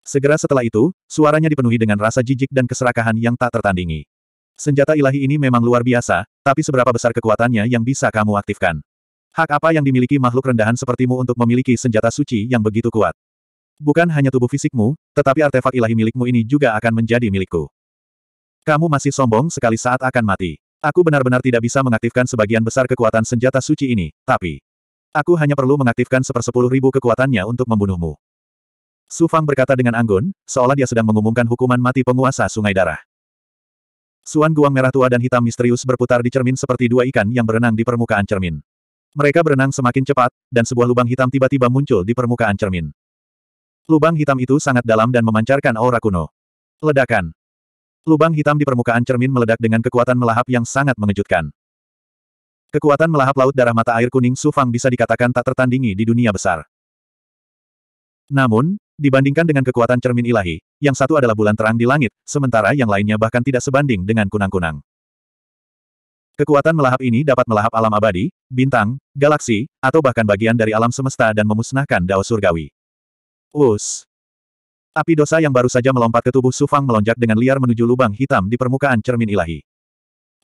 Segera setelah itu, suaranya dipenuhi dengan rasa jijik dan keserakahan yang tak tertandingi. Senjata ilahi ini memang luar biasa, tapi seberapa besar kekuatannya yang bisa kamu aktifkan? Hak apa yang dimiliki makhluk rendahan sepertimu untuk memiliki senjata suci yang begitu kuat? Bukan hanya tubuh fisikmu, tetapi artefak ilahi milikmu ini juga akan menjadi milikku. Kamu masih sombong sekali saat akan mati. Aku benar-benar tidak bisa mengaktifkan sebagian besar kekuatan senjata suci ini, tapi... Aku hanya perlu mengaktifkan sepersepuluh ribu kekuatannya untuk membunuhmu. Su Fang berkata dengan anggun, seolah dia sedang mengumumkan hukuman mati penguasa sungai darah. Suan guang merah tua dan hitam misterius berputar di cermin seperti dua ikan yang berenang di permukaan cermin. Mereka berenang semakin cepat, dan sebuah lubang hitam tiba-tiba muncul di permukaan cermin. Lubang hitam itu sangat dalam dan memancarkan aura kuno. Ledakan. Lubang hitam di permukaan cermin meledak dengan kekuatan melahap yang sangat mengejutkan. Kekuatan melahap laut darah mata air kuning Su Fang bisa dikatakan tak tertandingi di dunia besar. Namun, dibandingkan dengan kekuatan cermin ilahi, yang satu adalah bulan terang di langit, sementara yang lainnya bahkan tidak sebanding dengan kunang-kunang. Kekuatan melahap ini dapat melahap alam abadi, bintang, galaksi, atau bahkan bagian dari alam semesta dan memusnahkan dao surgawi. Us. Api dosa yang baru saja melompat ke tubuh Sufang melonjak dengan liar menuju lubang hitam di permukaan cermin ilahi.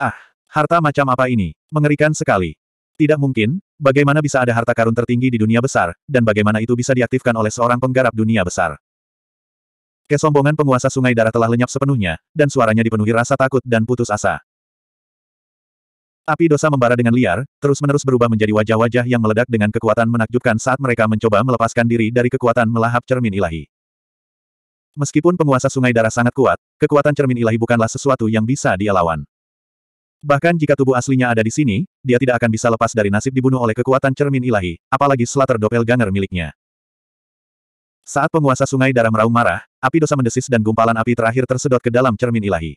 Ah! Harta macam apa ini? Mengerikan sekali. Tidak mungkin, bagaimana bisa ada harta karun tertinggi di dunia besar, dan bagaimana itu bisa diaktifkan oleh seorang penggarap dunia besar. Kesombongan penguasa sungai darah telah lenyap sepenuhnya, dan suaranya dipenuhi rasa takut dan putus asa. Api dosa membara dengan liar, terus-menerus berubah menjadi wajah-wajah yang meledak dengan kekuatan menakjubkan saat mereka mencoba melepaskan diri dari kekuatan melahap cermin ilahi. Meskipun penguasa sungai darah sangat kuat, kekuatan cermin ilahi bukanlah sesuatu yang bisa dia lawan. Bahkan jika tubuh aslinya ada di sini, dia tidak akan bisa lepas dari nasib dibunuh oleh kekuatan cermin ilahi, apalagi Slater Doppelganger miliknya. Saat penguasa sungai darah meraung marah, api dosa mendesis dan gumpalan api terakhir tersedot ke dalam cermin ilahi.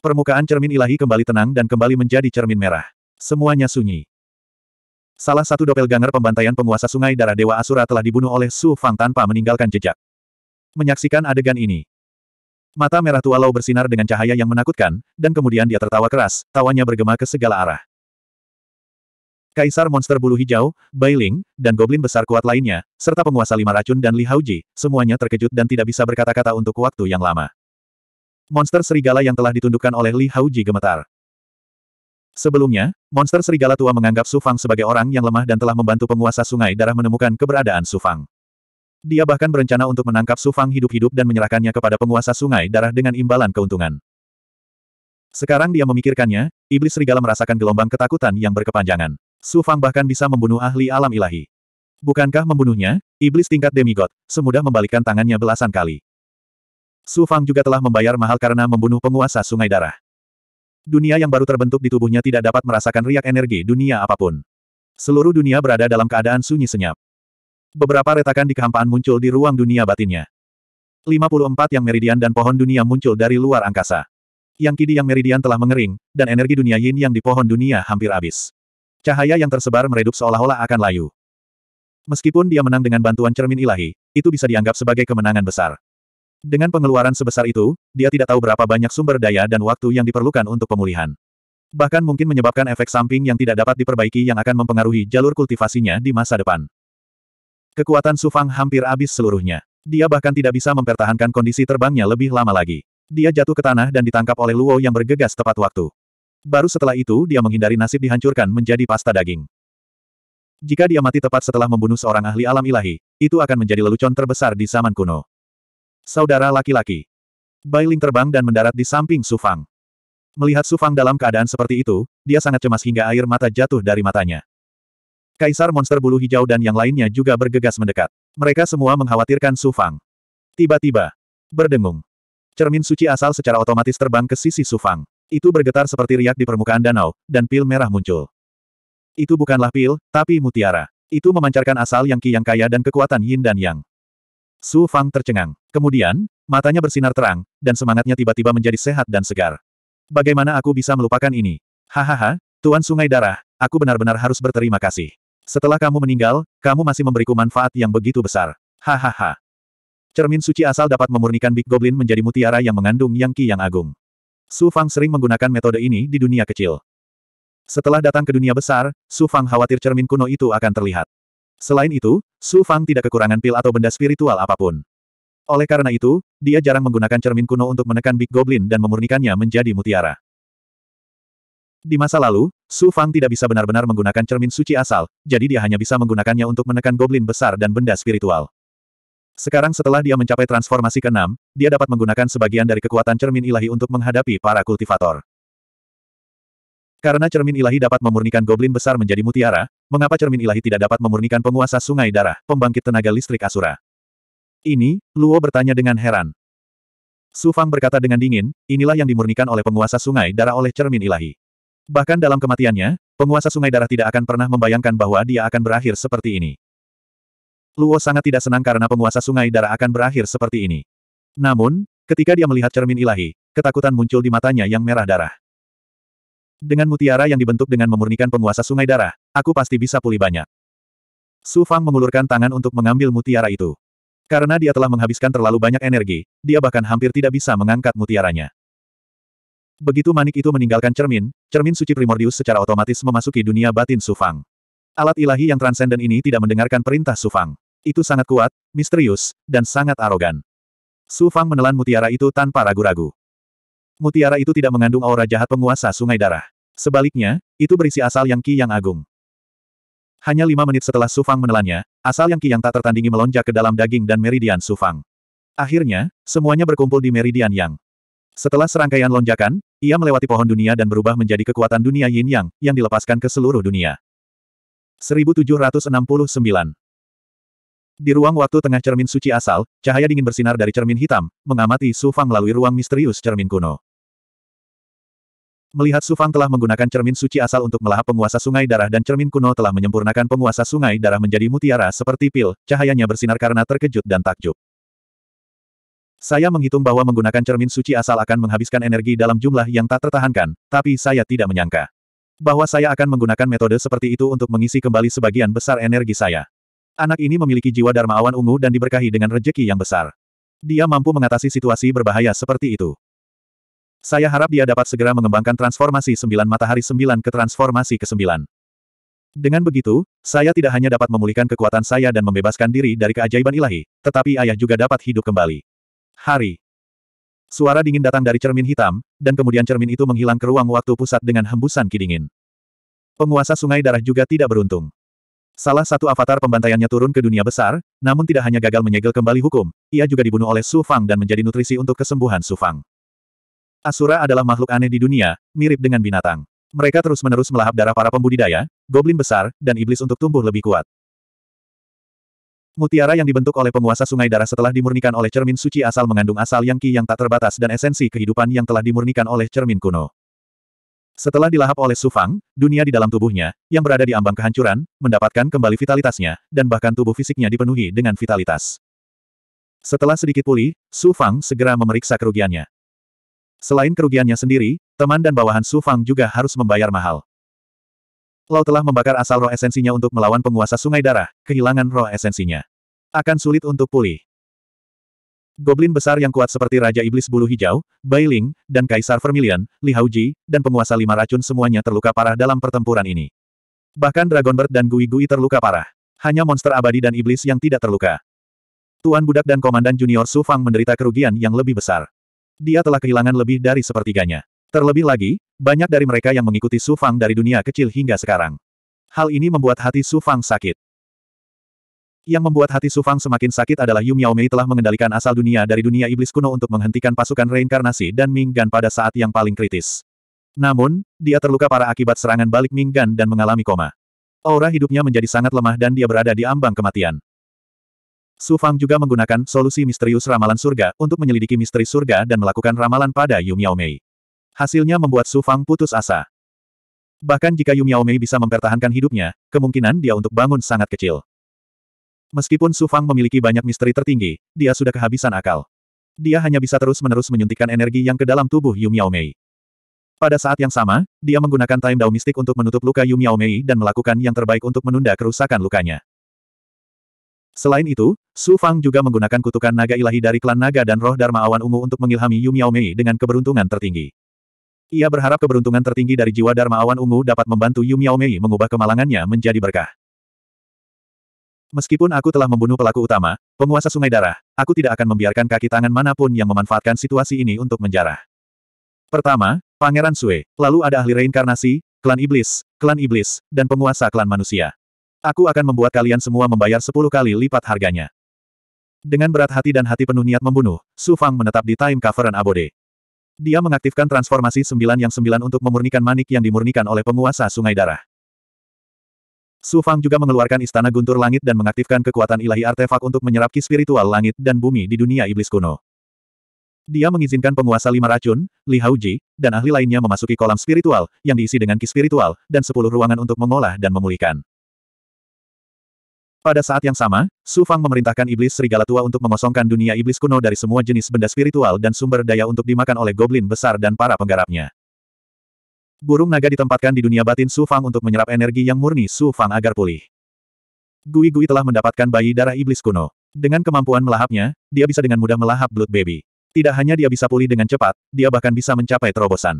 Permukaan cermin ilahi kembali tenang dan kembali menjadi cermin merah. Semuanya sunyi. Salah satu doppelganger pembantaian penguasa sungai darah Dewa Asura telah dibunuh oleh Su Fang tanpa meninggalkan jejak. Menyaksikan adegan ini, Mata merah tua Lau bersinar dengan cahaya yang menakutkan, dan kemudian dia tertawa keras, tawanya bergema ke segala arah. Kaisar monster bulu hijau, Bailing, dan goblin besar kuat lainnya, serta penguasa lima racun dan Li Haoji, semuanya terkejut dan tidak bisa berkata-kata untuk waktu yang lama. Monster serigala yang telah ditundukkan oleh Li Haoji gemetar. Sebelumnya, monster serigala tua menganggap Su Fang sebagai orang yang lemah dan telah membantu penguasa sungai darah menemukan keberadaan Su Fang. Dia bahkan berencana untuk menangkap Sufang hidup-hidup dan menyerahkannya kepada penguasa sungai darah dengan imbalan keuntungan. Sekarang dia memikirkannya, iblis serigala merasakan gelombang ketakutan yang berkepanjangan. Sufang bahkan bisa membunuh ahli alam ilahi. Bukankah membunuhnya, iblis tingkat demigod, semudah membalikkan tangannya belasan kali. Sufang juga telah membayar mahal karena membunuh penguasa sungai darah. Dunia yang baru terbentuk di tubuhnya tidak dapat merasakan riak energi dunia apapun. Seluruh dunia berada dalam keadaan sunyi senyap. Beberapa retakan di kehampaan muncul di ruang dunia batinnya. 54 yang meridian dan pohon dunia muncul dari luar angkasa. Yang kidi yang meridian telah mengering, dan energi dunia yin yang di pohon dunia hampir habis. Cahaya yang tersebar meredup seolah-olah akan layu. Meskipun dia menang dengan bantuan cermin ilahi, itu bisa dianggap sebagai kemenangan besar. Dengan pengeluaran sebesar itu, dia tidak tahu berapa banyak sumber daya dan waktu yang diperlukan untuk pemulihan. Bahkan mungkin menyebabkan efek samping yang tidak dapat diperbaiki yang akan mempengaruhi jalur kultivasinya di masa depan. Kekuatan Sufang hampir habis seluruhnya. Dia bahkan tidak bisa mempertahankan kondisi terbangnya lebih lama lagi. Dia jatuh ke tanah dan ditangkap oleh Luo yang bergegas tepat waktu. Baru setelah itu dia menghindari nasib dihancurkan menjadi pasta daging. Jika dia mati tepat setelah membunuh seorang ahli alam ilahi, itu akan menjadi lelucon terbesar di zaman kuno. Saudara laki-laki. Bailing terbang dan mendarat di samping Sufang. Melihat Sufang dalam keadaan seperti itu, dia sangat cemas hingga air mata jatuh dari matanya. Kaisar monster bulu hijau dan yang lainnya juga bergegas mendekat. Mereka semua mengkhawatirkan Su Fang. Tiba-tiba, berdengung. Cermin suci asal secara otomatis terbang ke sisi Su Fang. Itu bergetar seperti riak di permukaan danau, dan pil merah muncul. Itu bukanlah pil, tapi mutiara. Itu memancarkan asal yang ki yang kaya dan kekuatan yin dan yang. Su Fang tercengang. Kemudian, matanya bersinar terang, dan semangatnya tiba-tiba menjadi sehat dan segar. Bagaimana aku bisa melupakan ini? Hahaha, Tuan Sungai Darah, aku benar-benar harus berterima kasih. Setelah kamu meninggal, kamu masih memberiku manfaat yang begitu besar. Hahaha. Cermin suci asal dapat memurnikan Big Goblin menjadi mutiara yang mengandung yang ki yang agung. Su Fang sering menggunakan metode ini di dunia kecil. Setelah datang ke dunia besar, Su Fang khawatir cermin kuno itu akan terlihat. Selain itu, Su Fang tidak kekurangan pil atau benda spiritual apapun. Oleh karena itu, dia jarang menggunakan cermin kuno untuk menekan Big Goblin dan memurnikannya menjadi mutiara. Di masa lalu, Su Fang tidak bisa benar-benar menggunakan cermin suci asal, jadi dia hanya bisa menggunakannya untuk menekan goblin besar dan benda spiritual. Sekarang setelah dia mencapai transformasi ke-6, dia dapat menggunakan sebagian dari kekuatan cermin ilahi untuk menghadapi para kultivator. Karena cermin ilahi dapat memurnikan goblin besar menjadi mutiara, mengapa cermin ilahi tidak dapat memurnikan penguasa sungai darah, pembangkit tenaga listrik asura? Ini, Luo bertanya dengan heran. Su Fang berkata dengan dingin, inilah yang dimurnikan oleh penguasa sungai darah oleh cermin ilahi. Bahkan dalam kematiannya, penguasa sungai darah tidak akan pernah membayangkan bahwa dia akan berakhir seperti ini. Luo sangat tidak senang karena penguasa sungai darah akan berakhir seperti ini. Namun, ketika dia melihat cermin ilahi, ketakutan muncul di matanya yang merah darah. Dengan mutiara yang dibentuk dengan memurnikan penguasa sungai darah, aku pasti bisa pulih banyak. Su Fang mengulurkan tangan untuk mengambil mutiara itu. Karena dia telah menghabiskan terlalu banyak energi, dia bahkan hampir tidak bisa mengangkat mutiaranya. Begitu manik itu meninggalkan cermin, cermin suci primordius secara otomatis memasuki dunia batin Sufang. Alat ilahi yang transenden ini tidak mendengarkan perintah Sufang. Itu sangat kuat, misterius, dan sangat arogan. Sufang menelan mutiara itu tanpa ragu-ragu. Mutiara itu tidak mengandung aura jahat penguasa sungai darah. Sebaliknya, itu berisi asal yang ki yang agung. Hanya lima menit setelah Sufang menelannya, asal yang ki yang tak tertandingi melonjak ke dalam daging dan meridian Sufang. Akhirnya, semuanya berkumpul di meridian yang. Setelah serangkaian lonjakan, ia melewati pohon dunia dan berubah menjadi kekuatan dunia yin yang, yang dilepaskan ke seluruh dunia. 1769 Di ruang waktu tengah cermin suci asal, cahaya dingin bersinar dari cermin hitam, mengamati Su Fang melalui ruang misterius cermin kuno. Melihat Su Fang telah menggunakan cermin suci asal untuk melahap penguasa sungai darah dan cermin kuno telah menyempurnakan penguasa sungai darah menjadi mutiara seperti pil, cahayanya bersinar karena terkejut dan takjub. Saya menghitung bahwa menggunakan cermin suci asal akan menghabiskan energi dalam jumlah yang tak tertahankan, tapi saya tidak menyangka bahwa saya akan menggunakan metode seperti itu untuk mengisi kembali sebagian besar energi saya. Anak ini memiliki jiwa Dharma Awan ungu dan diberkahi dengan rejeki yang besar. Dia mampu mengatasi situasi berbahaya seperti itu. Saya harap dia dapat segera mengembangkan transformasi sembilan matahari sembilan ke transformasi ke sembilan. Dengan begitu, saya tidak hanya dapat memulihkan kekuatan saya dan membebaskan diri dari keajaiban ilahi, tetapi ayah juga dapat hidup kembali. Hari. Suara dingin datang dari cermin hitam, dan kemudian cermin itu menghilang ke ruang waktu pusat dengan hembusan kidingin. Penguasa sungai darah juga tidak beruntung. Salah satu avatar pembantaiannya turun ke dunia besar, namun tidak hanya gagal menyegel kembali hukum, ia juga dibunuh oleh Su Fang dan menjadi nutrisi untuk kesembuhan Su Fang. Asura adalah makhluk aneh di dunia, mirip dengan binatang. Mereka terus-menerus melahap darah para pembudidaya, goblin besar, dan iblis untuk tumbuh lebih kuat. Mutiara yang dibentuk oleh penguasa sungai darah setelah dimurnikan oleh cermin suci asal mengandung asal yang ki yang tak terbatas dan esensi kehidupan yang telah dimurnikan oleh cermin kuno. Setelah dilahap oleh Sufang, dunia di dalam tubuhnya, yang berada di ambang kehancuran, mendapatkan kembali vitalitasnya, dan bahkan tubuh fisiknya dipenuhi dengan vitalitas. Setelah sedikit pulih, Sufang segera memeriksa kerugiannya. Selain kerugiannya sendiri, teman dan bawahan Sufang juga harus membayar mahal. Lau telah membakar asal roh esensinya untuk melawan penguasa sungai darah, kehilangan roh esensinya. Akan sulit untuk pulih. Goblin besar yang kuat seperti Raja Iblis Bulu Hijau, Bailing, dan Kaisar Vermilion, Li Hauji, dan penguasa lima racun semuanya terluka parah dalam pertempuran ini. Bahkan Dragonbird dan Gui Gui terluka parah. Hanya monster abadi dan iblis yang tidak terluka. Tuan Budak dan Komandan Junior Su Fang menderita kerugian yang lebih besar. Dia telah kehilangan lebih dari sepertiganya. Terlebih lagi, banyak dari mereka yang mengikuti Su Fang dari dunia kecil hingga sekarang. Hal ini membuat hati Su Fang sakit. Yang membuat hati Su Fang semakin sakit adalah Yu Miaomei telah mengendalikan asal dunia dari dunia iblis kuno untuk menghentikan pasukan reinkarnasi dan Minggan pada saat yang paling kritis. Namun, dia terluka para akibat serangan balik Minggan dan mengalami koma. Aura hidupnya menjadi sangat lemah dan dia berada di ambang kematian. Su Fang juga menggunakan solusi misterius ramalan surga untuk menyelidiki misteri surga dan melakukan ramalan pada Yu Miaomei. Hasilnya membuat Su Fang putus asa. Bahkan jika Yu Mei bisa mempertahankan hidupnya, kemungkinan dia untuk bangun sangat kecil. Meskipun Su Fang memiliki banyak misteri tertinggi, dia sudah kehabisan akal. Dia hanya bisa terus-menerus menyuntikkan energi yang ke dalam tubuh Yu Mei. Pada saat yang sama, dia menggunakan Time Dao Mistik untuk menutup luka Yu Mei dan melakukan yang terbaik untuk menunda kerusakan lukanya. Selain itu, Su Fang juga menggunakan kutukan naga ilahi dari klan naga dan roh Dharma Awan Ungu untuk mengilhami Yu Mei dengan keberuntungan tertinggi. Ia berharap keberuntungan tertinggi dari jiwa Dharma Awan Ungu dapat membantu Yu Miaomei mengubah kemalangannya menjadi berkah. Meskipun aku telah membunuh pelaku utama, penguasa sungai darah, aku tidak akan membiarkan kaki tangan manapun yang memanfaatkan situasi ini untuk menjarah. Pertama, Pangeran Sue, lalu ada ahli reinkarnasi, klan iblis, klan iblis, dan penguasa klan manusia. Aku akan membuat kalian semua membayar sepuluh kali lipat harganya. Dengan berat hati dan hati penuh niat membunuh, Su Fang menetap di Time Cavern Abode. Dia mengaktifkan transformasi sembilan yang sembilan untuk memurnikan manik yang dimurnikan oleh penguasa sungai darah. Su Fang juga mengeluarkan istana guntur langit dan mengaktifkan kekuatan ilahi artefak untuk menyerap ki spiritual langit dan bumi di dunia iblis kuno. Dia mengizinkan penguasa lima racun, Li Haoji, dan ahli lainnya memasuki kolam spiritual, yang diisi dengan ki spiritual, dan sepuluh ruangan untuk mengolah dan memulihkan. Pada saat yang sama, Su Fang memerintahkan iblis serigala tua untuk mengosongkan dunia iblis kuno dari semua jenis benda spiritual dan sumber daya untuk dimakan oleh goblin besar dan para penggarapnya. Burung naga ditempatkan di dunia batin Su Fang untuk menyerap energi yang murni Su Fang agar pulih. Gui Gui telah mendapatkan bayi darah iblis kuno. Dengan kemampuan melahapnya, dia bisa dengan mudah melahap Blood Baby. Tidak hanya dia bisa pulih dengan cepat, dia bahkan bisa mencapai terobosan.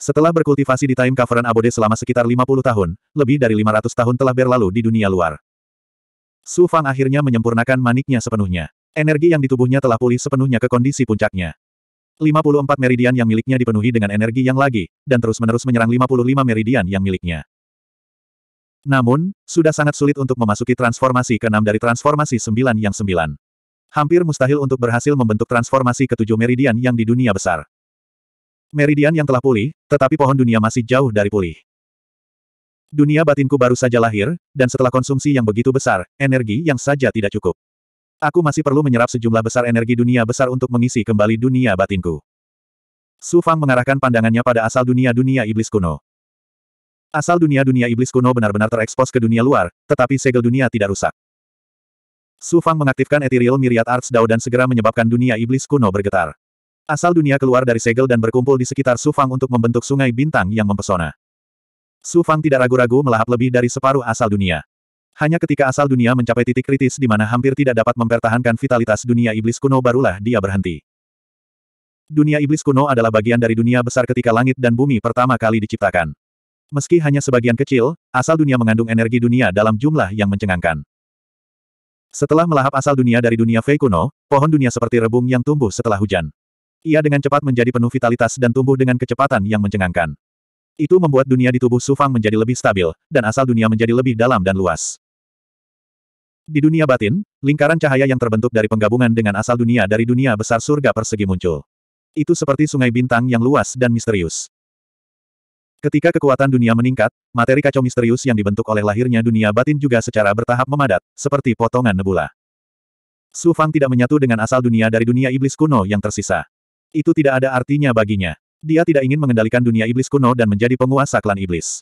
Setelah berkultivasi di Time Coveran Abode selama sekitar 50 tahun, lebih dari 500 tahun telah berlalu di dunia luar. Su Fang akhirnya menyempurnakan maniknya sepenuhnya. Energi yang di tubuhnya telah pulih sepenuhnya ke kondisi puncaknya. 54 meridian yang miliknya dipenuhi dengan energi yang lagi, dan terus-menerus menyerang 55 meridian yang miliknya. Namun, sudah sangat sulit untuk memasuki transformasi ke-6 dari transformasi 9 yang 9. Hampir mustahil untuk berhasil membentuk transformasi ke-7 meridian yang di dunia besar. Meridian yang telah pulih, tetapi pohon dunia masih jauh dari pulih. Dunia batinku baru saja lahir, dan setelah konsumsi yang begitu besar, energi yang saja tidak cukup. Aku masih perlu menyerap sejumlah besar energi dunia besar untuk mengisi kembali dunia batinku. Su Fang mengarahkan pandangannya pada asal dunia-dunia iblis kuno. Asal dunia-dunia iblis kuno benar-benar terekspos ke dunia luar, tetapi segel dunia tidak rusak. Su Fang mengaktifkan Ethereal Myriad Arts Dao dan segera menyebabkan dunia iblis kuno bergetar. Asal dunia keluar dari segel dan berkumpul di sekitar Sufang untuk membentuk sungai bintang yang mempesona. Sufang tidak ragu-ragu melahap lebih dari separuh asal dunia. Hanya ketika asal dunia mencapai titik kritis di mana hampir tidak dapat mempertahankan vitalitas dunia iblis kuno barulah dia berhenti. Dunia iblis kuno adalah bagian dari dunia besar ketika langit dan bumi pertama kali diciptakan. Meski hanya sebagian kecil, asal dunia mengandung energi dunia dalam jumlah yang mencengangkan. Setelah melahap asal dunia dari dunia Fei kuno, pohon dunia seperti rebung yang tumbuh setelah hujan. Ia dengan cepat menjadi penuh vitalitas dan tumbuh dengan kecepatan yang mencengangkan. Itu membuat dunia di tubuh Sufang menjadi lebih stabil, dan asal dunia menjadi lebih dalam dan luas. Di dunia batin, lingkaran cahaya yang terbentuk dari penggabungan dengan asal dunia dari dunia besar surga persegi muncul. Itu seperti sungai bintang yang luas dan misterius. Ketika kekuatan dunia meningkat, materi kacau misterius yang dibentuk oleh lahirnya dunia batin juga secara bertahap memadat, seperti potongan nebula. Sufang tidak menyatu dengan asal dunia dari dunia iblis kuno yang tersisa. Itu tidak ada artinya baginya. Dia tidak ingin mengendalikan dunia iblis kuno dan menjadi penguasa klan iblis.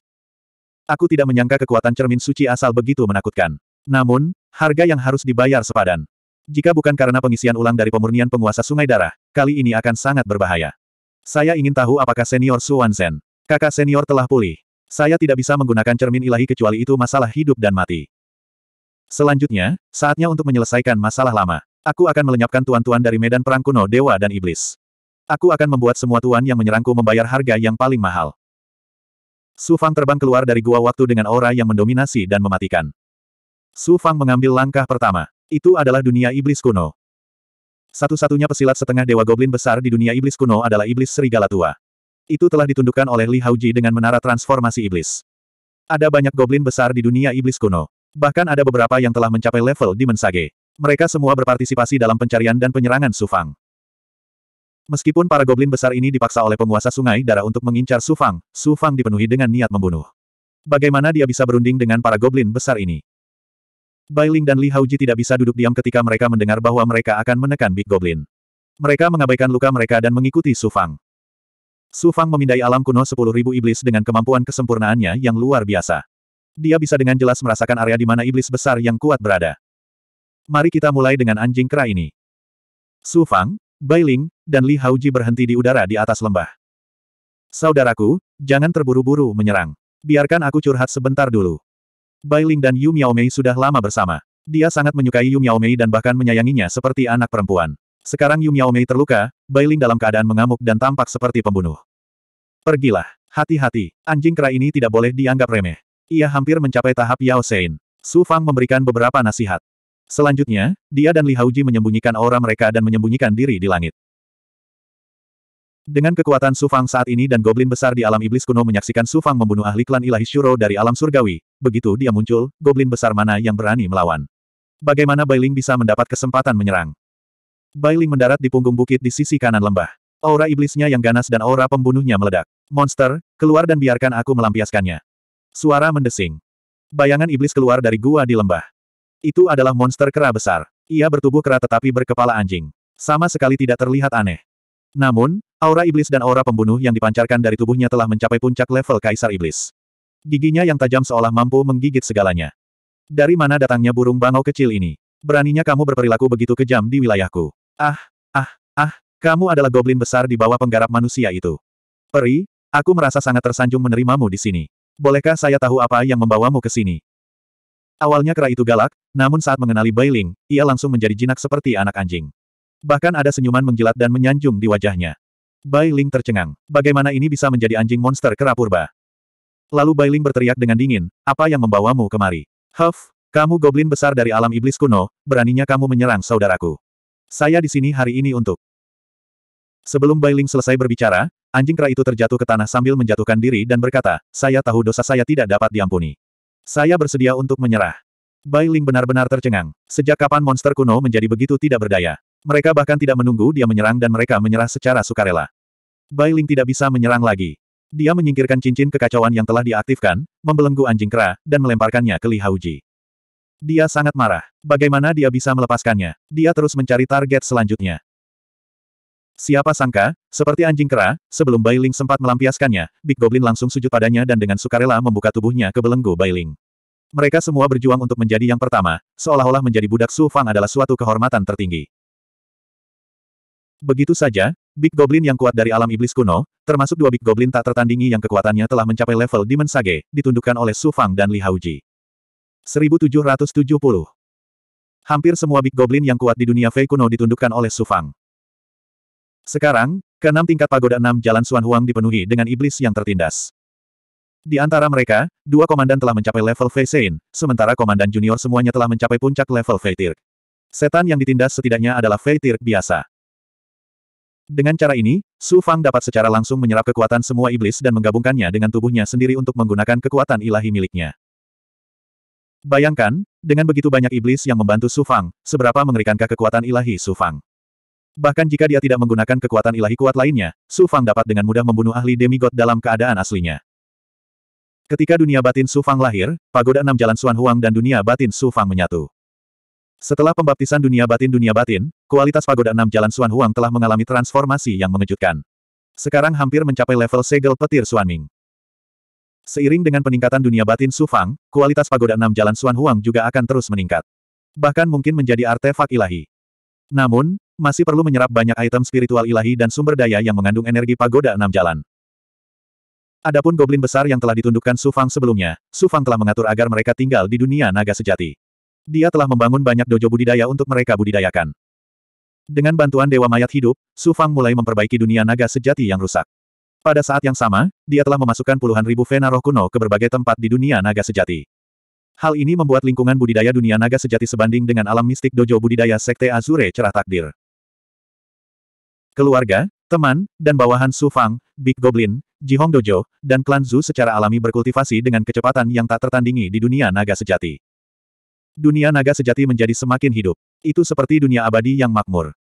Aku tidak menyangka kekuatan cermin suci asal begitu menakutkan. Namun, harga yang harus dibayar sepadan. Jika bukan karena pengisian ulang dari pemurnian penguasa sungai darah, kali ini akan sangat berbahaya. Saya ingin tahu apakah senior Suan Zen, kakak senior telah pulih. Saya tidak bisa menggunakan cermin ilahi kecuali itu masalah hidup dan mati. Selanjutnya, saatnya untuk menyelesaikan masalah lama. Aku akan melenyapkan tuan-tuan dari medan perang kuno dewa dan iblis. Aku akan membuat semua tuan yang menyerangku membayar harga yang paling mahal. Su Fang terbang keluar dari gua waktu dengan aura yang mendominasi dan mematikan. Su Fang mengambil langkah pertama. Itu adalah dunia iblis kuno. Satu-satunya pesilat setengah dewa goblin besar di dunia iblis kuno adalah iblis serigala tua. Itu telah ditundukkan oleh Li Haoji dengan menara transformasi iblis. Ada banyak goblin besar di dunia iblis kuno. Bahkan ada beberapa yang telah mencapai level di Mensage. Mereka semua berpartisipasi dalam pencarian dan penyerangan Su Fang. Meskipun para goblin besar ini dipaksa oleh penguasa sungai darah untuk mengincar Su Fang, Su Fang dipenuhi dengan niat membunuh. Bagaimana dia bisa berunding dengan para goblin besar ini? Bailing dan Li Hauji tidak bisa duduk diam ketika mereka mendengar bahwa mereka akan menekan Big Goblin. Mereka mengabaikan luka mereka dan mengikuti Su Fang. Su Fang memindai alam kuno 10.000 iblis dengan kemampuan kesempurnaannya yang luar biasa. Dia bisa dengan jelas merasakan area di mana iblis besar yang kuat berada. Mari kita mulai dengan anjing kera ini. Su Fang, Bai Ling, dan Li Haoji berhenti di udara di atas lembah. Saudaraku, jangan terburu-buru menyerang. Biarkan aku curhat sebentar dulu. Bai Ling dan Yu Miaomei sudah lama bersama. Dia sangat menyukai Yu Miaomei dan bahkan menyayanginya seperti anak perempuan. Sekarang Yu Miaomei terluka, Bai Ling dalam keadaan mengamuk dan tampak seperti pembunuh. Pergilah, hati-hati, anjing kera ini tidak boleh dianggap remeh. Ia hampir mencapai tahap Yao Sein. Su Fang memberikan beberapa nasihat. Selanjutnya, dia dan Li Hauji menyembunyikan aura mereka dan menyembunyikan diri di langit. Dengan kekuatan Sufang saat ini dan goblin besar di alam iblis kuno menyaksikan Sufang membunuh ahli klan ilahi Shuro dari alam surgawi, begitu dia muncul, goblin besar mana yang berani melawan. Bagaimana Bailing bisa mendapat kesempatan menyerang? Bailing mendarat di punggung bukit di sisi kanan lembah. Aura iblisnya yang ganas dan aura pembunuhnya meledak. Monster, keluar dan biarkan aku melampiaskannya. Suara mendesing. Bayangan iblis keluar dari gua di lembah. Itu adalah monster kera besar. Ia bertubuh kera tetapi berkepala anjing. Sama sekali tidak terlihat aneh. Namun, aura iblis dan aura pembunuh yang dipancarkan dari tubuhnya telah mencapai puncak level kaisar iblis. Giginya yang tajam seolah mampu menggigit segalanya. Dari mana datangnya burung bangau kecil ini? Beraninya kamu berperilaku begitu kejam di wilayahku. Ah, ah, ah, kamu adalah goblin besar di bawah penggarap manusia itu. Peri, aku merasa sangat tersanjung menerimamu di sini. Bolehkah saya tahu apa yang membawamu ke sini? Awalnya kera itu galak, namun saat mengenali Bailing, ia langsung menjadi jinak seperti anak anjing. Bahkan ada senyuman menjilat dan menyanjung di wajahnya. Bailing tercengang. Bagaimana ini bisa menjadi anjing monster kera purba? Lalu Bailing berteriak dengan dingin, apa yang membawamu kemari? Huff, kamu goblin besar dari alam iblis kuno, beraninya kamu menyerang saudaraku. Saya di sini hari ini untuk... Sebelum Bailing selesai berbicara, anjing kera itu terjatuh ke tanah sambil menjatuhkan diri dan berkata, saya tahu dosa saya tidak dapat diampuni. Saya bersedia untuk menyerah. Bai Ling benar-benar tercengang. Sejak kapan monster kuno menjadi begitu tidak berdaya? Mereka bahkan tidak menunggu dia menyerang dan mereka menyerah secara sukarela. Bai Ling tidak bisa menyerang lagi. Dia menyingkirkan cincin kekacauan yang telah diaktifkan, membelenggu anjing kera, dan melemparkannya ke Li Hauji. Dia sangat marah. Bagaimana dia bisa melepaskannya? Dia terus mencari target selanjutnya. Siapa sangka, seperti anjing kera, sebelum Bailing sempat melampiaskannya, Big Goblin langsung sujud padanya dan dengan sukarela membuka tubuhnya ke belenggu Bailing. Mereka semua berjuang untuk menjadi yang pertama, seolah-olah menjadi budak Su Fang adalah suatu kehormatan tertinggi. Begitu saja, Big Goblin yang kuat dari alam iblis kuno, termasuk dua Big Goblin tak tertandingi yang kekuatannya telah mencapai level Demon Sage, ditundukkan oleh Su Fang dan Li Haoji. 1770 Hampir semua Big Goblin yang kuat di dunia Fei kuno ditundukkan oleh Su Fang. Sekarang, keenam tingkat pagoda enam jalan Suan Huang dipenuhi dengan iblis yang tertindas. Di antara mereka, dua komandan telah mencapai level Feisein, sementara komandan junior semuanya telah mencapai puncak level Feitir. Setan yang ditindas setidaknya adalah Feitir biasa. Dengan cara ini, Su Fang dapat secara langsung menyerap kekuatan semua iblis dan menggabungkannya dengan tubuhnya sendiri untuk menggunakan kekuatan ilahi miliknya. Bayangkan, dengan begitu banyak iblis yang membantu Su Fang, seberapa mengerikankah kekuatan ilahi Su Fang. Bahkan jika dia tidak menggunakan kekuatan ilahi kuat lainnya, Su Fang dapat dengan mudah membunuh ahli demigod dalam keadaan aslinya. Ketika dunia batin Su Fang lahir, pagoda enam jalan Suan Huang dan dunia batin Su Fang menyatu. Setelah pembaptisan dunia batin dunia batin, kualitas pagoda enam jalan Suan Huang telah mengalami transformasi yang mengejutkan. Sekarang hampir mencapai level segel petir Ming. Seiring dengan peningkatan dunia batin Su Fang, kualitas pagoda enam jalan Suan Huang juga akan terus meningkat. Bahkan mungkin menjadi artefak ilahi. Namun, masih perlu menyerap banyak item spiritual ilahi dan sumber daya yang mengandung energi pagoda enam jalan. Adapun goblin besar yang telah ditundukkan Sufang sebelumnya, Sufang telah mengatur agar mereka tinggal di dunia naga sejati. Dia telah membangun banyak dojo budidaya untuk mereka budidayakan. Dengan bantuan Dewa Mayat Hidup, Sufang mulai memperbaiki dunia naga sejati yang rusak. Pada saat yang sama, dia telah memasukkan puluhan ribu vena roh kuno ke berbagai tempat di dunia naga sejati. Hal ini membuat lingkungan budidaya dunia naga sejati sebanding dengan alam mistik dojo budidaya Sekte Azure cerah takdir. Keluarga, teman, dan bawahan Su Fang, Big Goblin, Jihong Dojo, dan klan Zhu secara alami berkultivasi dengan kecepatan yang tak tertandingi di dunia naga sejati. Dunia naga sejati menjadi semakin hidup. Itu seperti dunia abadi yang makmur.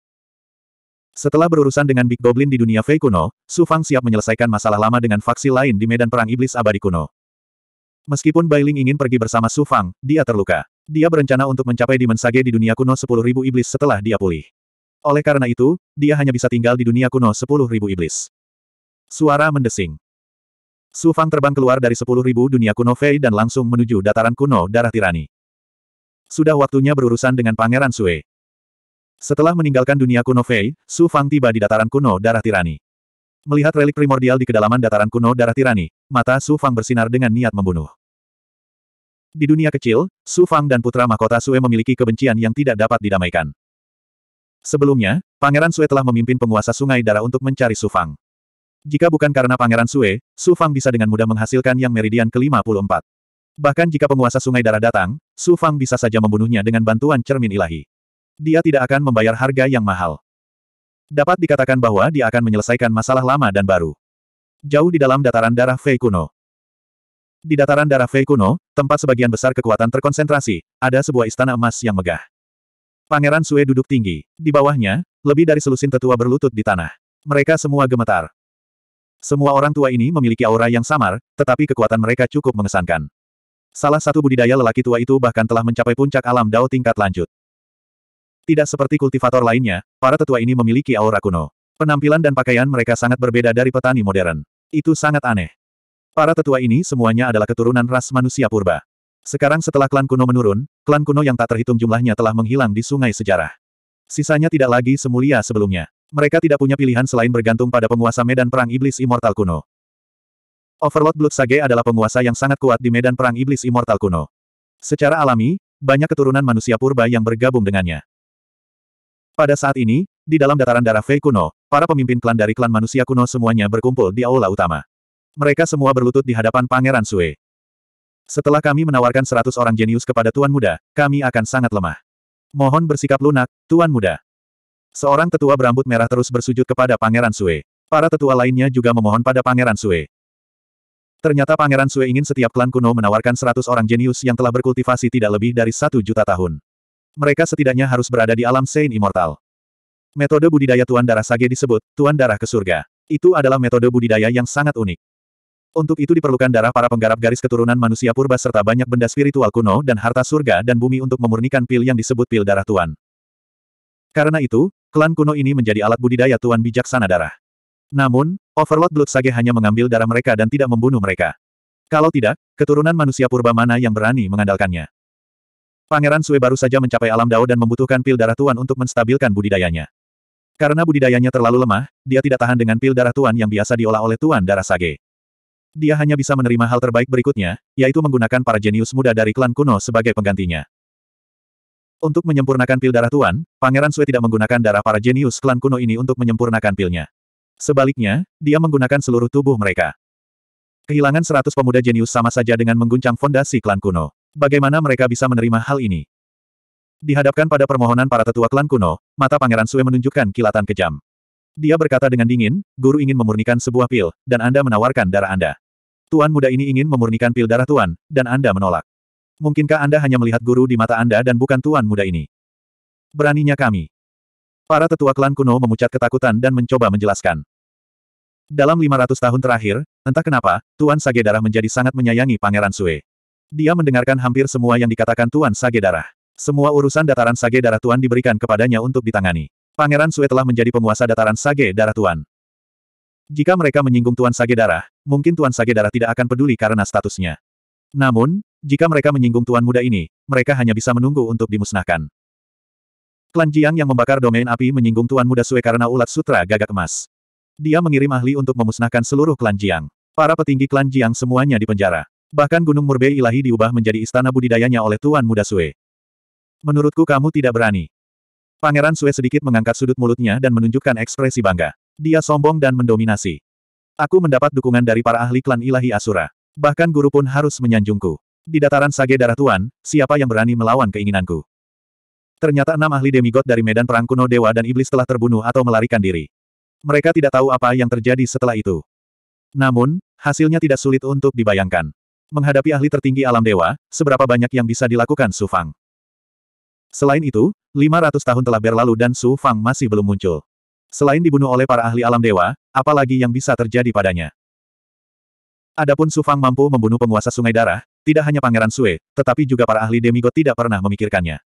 Setelah berurusan dengan Big Goblin di dunia Fei kuno, Su Fang siap menyelesaikan masalah lama dengan faksi lain di medan perang iblis abadi kuno. Meskipun Bailing ingin pergi bersama Su Fang, dia terluka. Dia berencana untuk mencapai Demon Sage di dunia kuno 10.000 iblis setelah dia pulih. Oleh karena itu, dia hanya bisa tinggal di dunia kuno 10.000 iblis. Suara mendesing. Su Fang terbang keluar dari 10.000 dunia kuno Fei dan langsung menuju dataran kuno darah tirani. Sudah waktunya berurusan dengan Pangeran Sue. Setelah meninggalkan dunia kuno Fei, Su Fang tiba di dataran kuno darah tirani. Melihat relik primordial di kedalaman dataran kuno darah tirani, mata Su Fang bersinar dengan niat membunuh. Di dunia kecil, Su Fang dan putra mahkota Sue memiliki kebencian yang tidak dapat didamaikan. Sebelumnya, Pangeran Sue telah memimpin penguasa sungai darah untuk mencari Su Fang. Jika bukan karena Pangeran Sue, Su Fang bisa dengan mudah menghasilkan yang meridian ke-54. Bahkan jika penguasa sungai darah datang, Su Fang bisa saja membunuhnya dengan bantuan cermin ilahi. Dia tidak akan membayar harga yang mahal. Dapat dikatakan bahwa dia akan menyelesaikan masalah lama dan baru. Jauh di dalam dataran darah Fei kuno. Di dataran darah Fei kuno, tempat sebagian besar kekuatan terkonsentrasi, ada sebuah istana emas yang megah. Pangeran Sue duduk tinggi. Di bawahnya, lebih dari selusin tetua berlutut di tanah. Mereka semua gemetar. Semua orang tua ini memiliki aura yang samar, tetapi kekuatan mereka cukup mengesankan. Salah satu budidaya lelaki tua itu bahkan telah mencapai puncak alam dao tingkat lanjut. Tidak seperti kultivator lainnya, para tetua ini memiliki aura kuno. Penampilan dan pakaian mereka sangat berbeda dari petani modern. Itu sangat aneh. Para tetua ini semuanya adalah keturunan ras manusia purba. Sekarang setelah klan kuno menurun, klan kuno yang tak terhitung jumlahnya telah menghilang di sungai sejarah. Sisanya tidak lagi semulia sebelumnya. Mereka tidak punya pilihan selain bergantung pada penguasa medan perang iblis immortal kuno. Overlord Blood Sage adalah penguasa yang sangat kuat di medan perang iblis immortal kuno. Secara alami, banyak keturunan manusia purba yang bergabung dengannya. Pada saat ini, di dalam dataran darah Fei kuno, para pemimpin klan dari klan manusia kuno semuanya berkumpul di aula utama. Mereka semua berlutut di hadapan Pangeran Sue. Setelah kami menawarkan seratus orang jenius kepada Tuan Muda, kami akan sangat lemah. Mohon bersikap lunak, Tuan Muda. Seorang tetua berambut merah terus bersujud kepada Pangeran Sue. Para tetua lainnya juga memohon pada Pangeran Sue. Ternyata Pangeran Sue ingin setiap klan kuno menawarkan seratus orang jenius yang telah berkultivasi tidak lebih dari satu juta tahun. Mereka setidaknya harus berada di alam Saint Immortal. Metode budidaya Tuan Darah Sage disebut, Tuan Darah ke Surga. Itu adalah metode budidaya yang sangat unik. Untuk itu diperlukan darah para penggarap garis keturunan manusia purba serta banyak benda spiritual kuno dan harta surga dan bumi untuk memurnikan pil yang disebut pil darah Tuan. Karena itu, klan kuno ini menjadi alat budidaya Tuan bijaksana darah. Namun, Overlord Blood Sage hanya mengambil darah mereka dan tidak membunuh mereka. Kalau tidak, keturunan manusia purba mana yang berani mengandalkannya? Pangeran Sue baru saja mencapai alam dao dan membutuhkan pil darah tuan untuk menstabilkan budidayanya. Karena budidayanya terlalu lemah, dia tidak tahan dengan pil darah tuan yang biasa diolah oleh tuan darah sage. Dia hanya bisa menerima hal terbaik berikutnya, yaitu menggunakan para jenius muda dari klan kuno sebagai penggantinya. Untuk menyempurnakan pil darah tuan, Pangeran Sue tidak menggunakan darah para jenius klan kuno ini untuk menyempurnakan pilnya. Sebaliknya, dia menggunakan seluruh tubuh mereka. Kehilangan seratus pemuda jenius sama saja dengan mengguncang fondasi klan kuno. Bagaimana mereka bisa menerima hal ini? Dihadapkan pada permohonan para tetua klan kuno, mata Pangeran Sue menunjukkan kilatan kejam. Dia berkata dengan dingin, guru ingin memurnikan sebuah pil, dan Anda menawarkan darah Anda. Tuan muda ini ingin memurnikan pil darah Tuan, dan Anda menolak. Mungkinkah Anda hanya melihat guru di mata Anda dan bukan Tuan muda ini? Beraninya kami. Para tetua klan kuno memucat ketakutan dan mencoba menjelaskan. Dalam 500 tahun terakhir, entah kenapa, Tuan Sage Darah menjadi sangat menyayangi Pangeran Sue. Dia mendengarkan hampir semua yang dikatakan Tuan Sage Darah. Semua urusan dataran Sage Darah Tuan diberikan kepadanya untuk ditangani. Pangeran Sue telah menjadi penguasa dataran Sage Darah Tuan. Jika mereka menyinggung Tuan Sage Darah, mungkin Tuan Sage Darah tidak akan peduli karena statusnya. Namun, jika mereka menyinggung Tuan Muda ini, mereka hanya bisa menunggu untuk dimusnahkan. Klan Jiang yang membakar domain api menyinggung Tuan Muda Sue karena ulat sutra gagak emas. Dia mengirim ahli untuk memusnahkan seluruh klan Jiang. Para petinggi klan Jiang semuanya dipenjara. Bahkan Gunung Murbei Ilahi diubah menjadi istana budidayanya oleh Tuan Muda Sue. Menurutku kamu tidak berani. Pangeran Sue sedikit mengangkat sudut mulutnya dan menunjukkan ekspresi bangga. Dia sombong dan mendominasi. Aku mendapat dukungan dari para ahli klan ilahi Asura. Bahkan guru pun harus menyanjungku. Di dataran Sage Darah Tuan, siapa yang berani melawan keinginanku? Ternyata enam ahli demigod dari medan perang kuno dewa dan iblis telah terbunuh atau melarikan diri. Mereka tidak tahu apa yang terjadi setelah itu. Namun, hasilnya tidak sulit untuk dibayangkan. Menghadapi ahli tertinggi alam dewa, seberapa banyak yang bisa dilakukan Su Fang? Selain itu, 500 tahun telah berlalu dan Su Fang masih belum muncul. Selain dibunuh oleh para ahli alam dewa, apalagi yang bisa terjadi padanya? Adapun Su Fang mampu membunuh penguasa sungai darah, tidak hanya Pangeran Sue, tetapi juga para ahli demigod tidak pernah memikirkannya.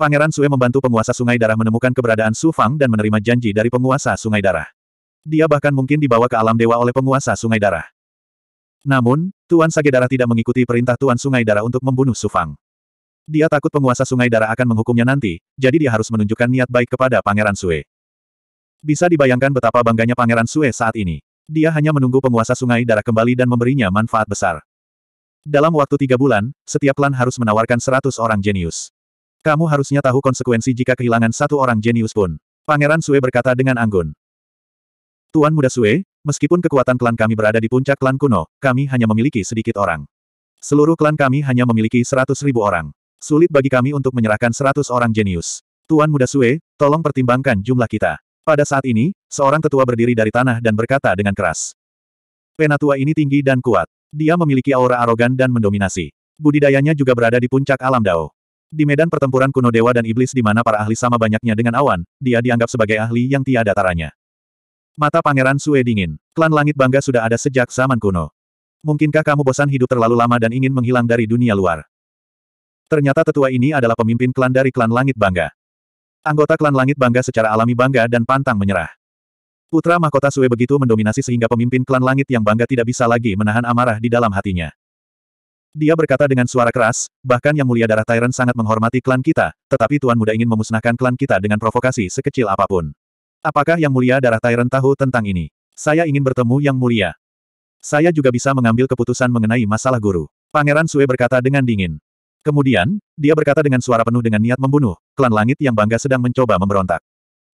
Pangeran Sue membantu penguasa sungai darah menemukan keberadaan Su Fang dan menerima janji dari penguasa sungai darah. Dia bahkan mungkin dibawa ke alam dewa oleh penguasa sungai darah. Namun, Tuan Sage Darah tidak mengikuti perintah Tuan Sungai Darah untuk membunuh Sufang. Dia takut penguasa Sungai Darah akan menghukumnya nanti, jadi dia harus menunjukkan niat baik kepada Pangeran Sue. Bisa dibayangkan betapa bangganya Pangeran Sue saat ini. Dia hanya menunggu penguasa Sungai Darah kembali dan memberinya manfaat besar. Dalam waktu tiga bulan, setiap klan harus menawarkan seratus orang jenius. Kamu harusnya tahu konsekuensi jika kehilangan satu orang jenius pun. Pangeran Sue berkata dengan anggun. Tuan Muda Sue, Meskipun kekuatan klan kami berada di puncak klan kuno, kami hanya memiliki sedikit orang. Seluruh klan kami hanya memiliki seratus ribu orang. Sulit bagi kami untuk menyerahkan seratus orang jenius. Tuan Muda Sue, tolong pertimbangkan jumlah kita. Pada saat ini, seorang tetua berdiri dari tanah dan berkata dengan keras. Penatua ini tinggi dan kuat. Dia memiliki aura arogan dan mendominasi. Budidayanya juga berada di puncak alam dao. Di medan pertempuran kuno dewa dan iblis di mana para ahli sama banyaknya dengan awan, dia dianggap sebagai ahli yang tiada taranya. Mata Pangeran Sue dingin. Klan Langit Bangga sudah ada sejak zaman kuno. Mungkinkah kamu bosan hidup terlalu lama dan ingin menghilang dari dunia luar? Ternyata tetua ini adalah pemimpin klan dari klan Langit Bangga. Anggota klan Langit Bangga secara alami bangga dan pantang menyerah. Putra mahkota Sue begitu mendominasi sehingga pemimpin klan langit yang bangga tidak bisa lagi menahan amarah di dalam hatinya. Dia berkata dengan suara keras, bahkan yang mulia darah Tyrant sangat menghormati klan kita, tetapi Tuan Muda ingin memusnahkan klan kita dengan provokasi sekecil apapun. Apakah Yang Mulia Darah Tyrant tahu tentang ini? Saya ingin bertemu Yang Mulia. Saya juga bisa mengambil keputusan mengenai masalah guru. Pangeran Sue berkata dengan dingin. Kemudian, dia berkata dengan suara penuh dengan niat membunuh, klan langit yang bangga sedang mencoba memberontak.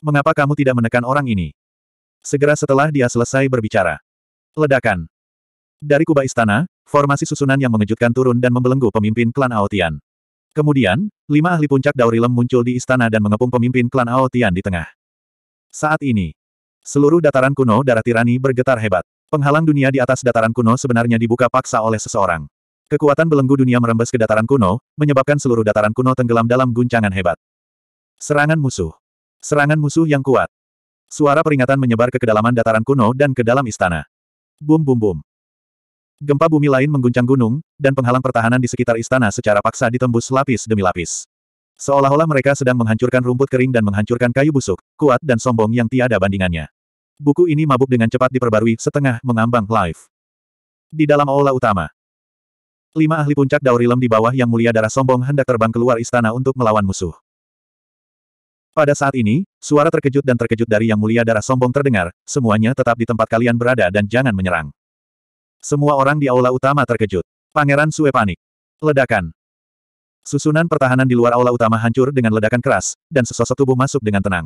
Mengapa kamu tidak menekan orang ini? Segera setelah dia selesai berbicara. Ledakan. Dari kubah istana, formasi susunan yang mengejutkan turun dan membelenggu pemimpin klan Aotian. Kemudian, lima ahli puncak Daurilem muncul di istana dan mengepung pemimpin klan Aotian di tengah. Saat ini, seluruh dataran kuno darah tirani bergetar hebat. Penghalang dunia di atas dataran kuno sebenarnya dibuka paksa oleh seseorang. Kekuatan belenggu dunia merembes ke dataran kuno, menyebabkan seluruh dataran kuno tenggelam dalam guncangan hebat. Serangan musuh. Serangan musuh yang kuat. Suara peringatan menyebar ke kedalaman dataran kuno dan ke dalam istana. Bum bum bum. Gempa bumi lain mengguncang gunung, dan penghalang pertahanan di sekitar istana secara paksa ditembus lapis demi lapis. Seolah-olah mereka sedang menghancurkan rumput kering dan menghancurkan kayu busuk, kuat dan sombong yang tiada bandingannya. Buku ini mabuk dengan cepat diperbarui, setengah mengambang live. Di dalam aula utama. Lima ahli puncak Daurilem di bawah yang mulia darah sombong hendak terbang keluar istana untuk melawan musuh. Pada saat ini, suara terkejut dan terkejut dari yang mulia darah sombong terdengar, semuanya tetap di tempat kalian berada dan jangan menyerang. Semua orang di aula utama terkejut. Pangeran Sue panik. Ledakan. Susunan pertahanan di luar aula utama hancur dengan ledakan keras, dan sesosok tubuh masuk dengan tenang.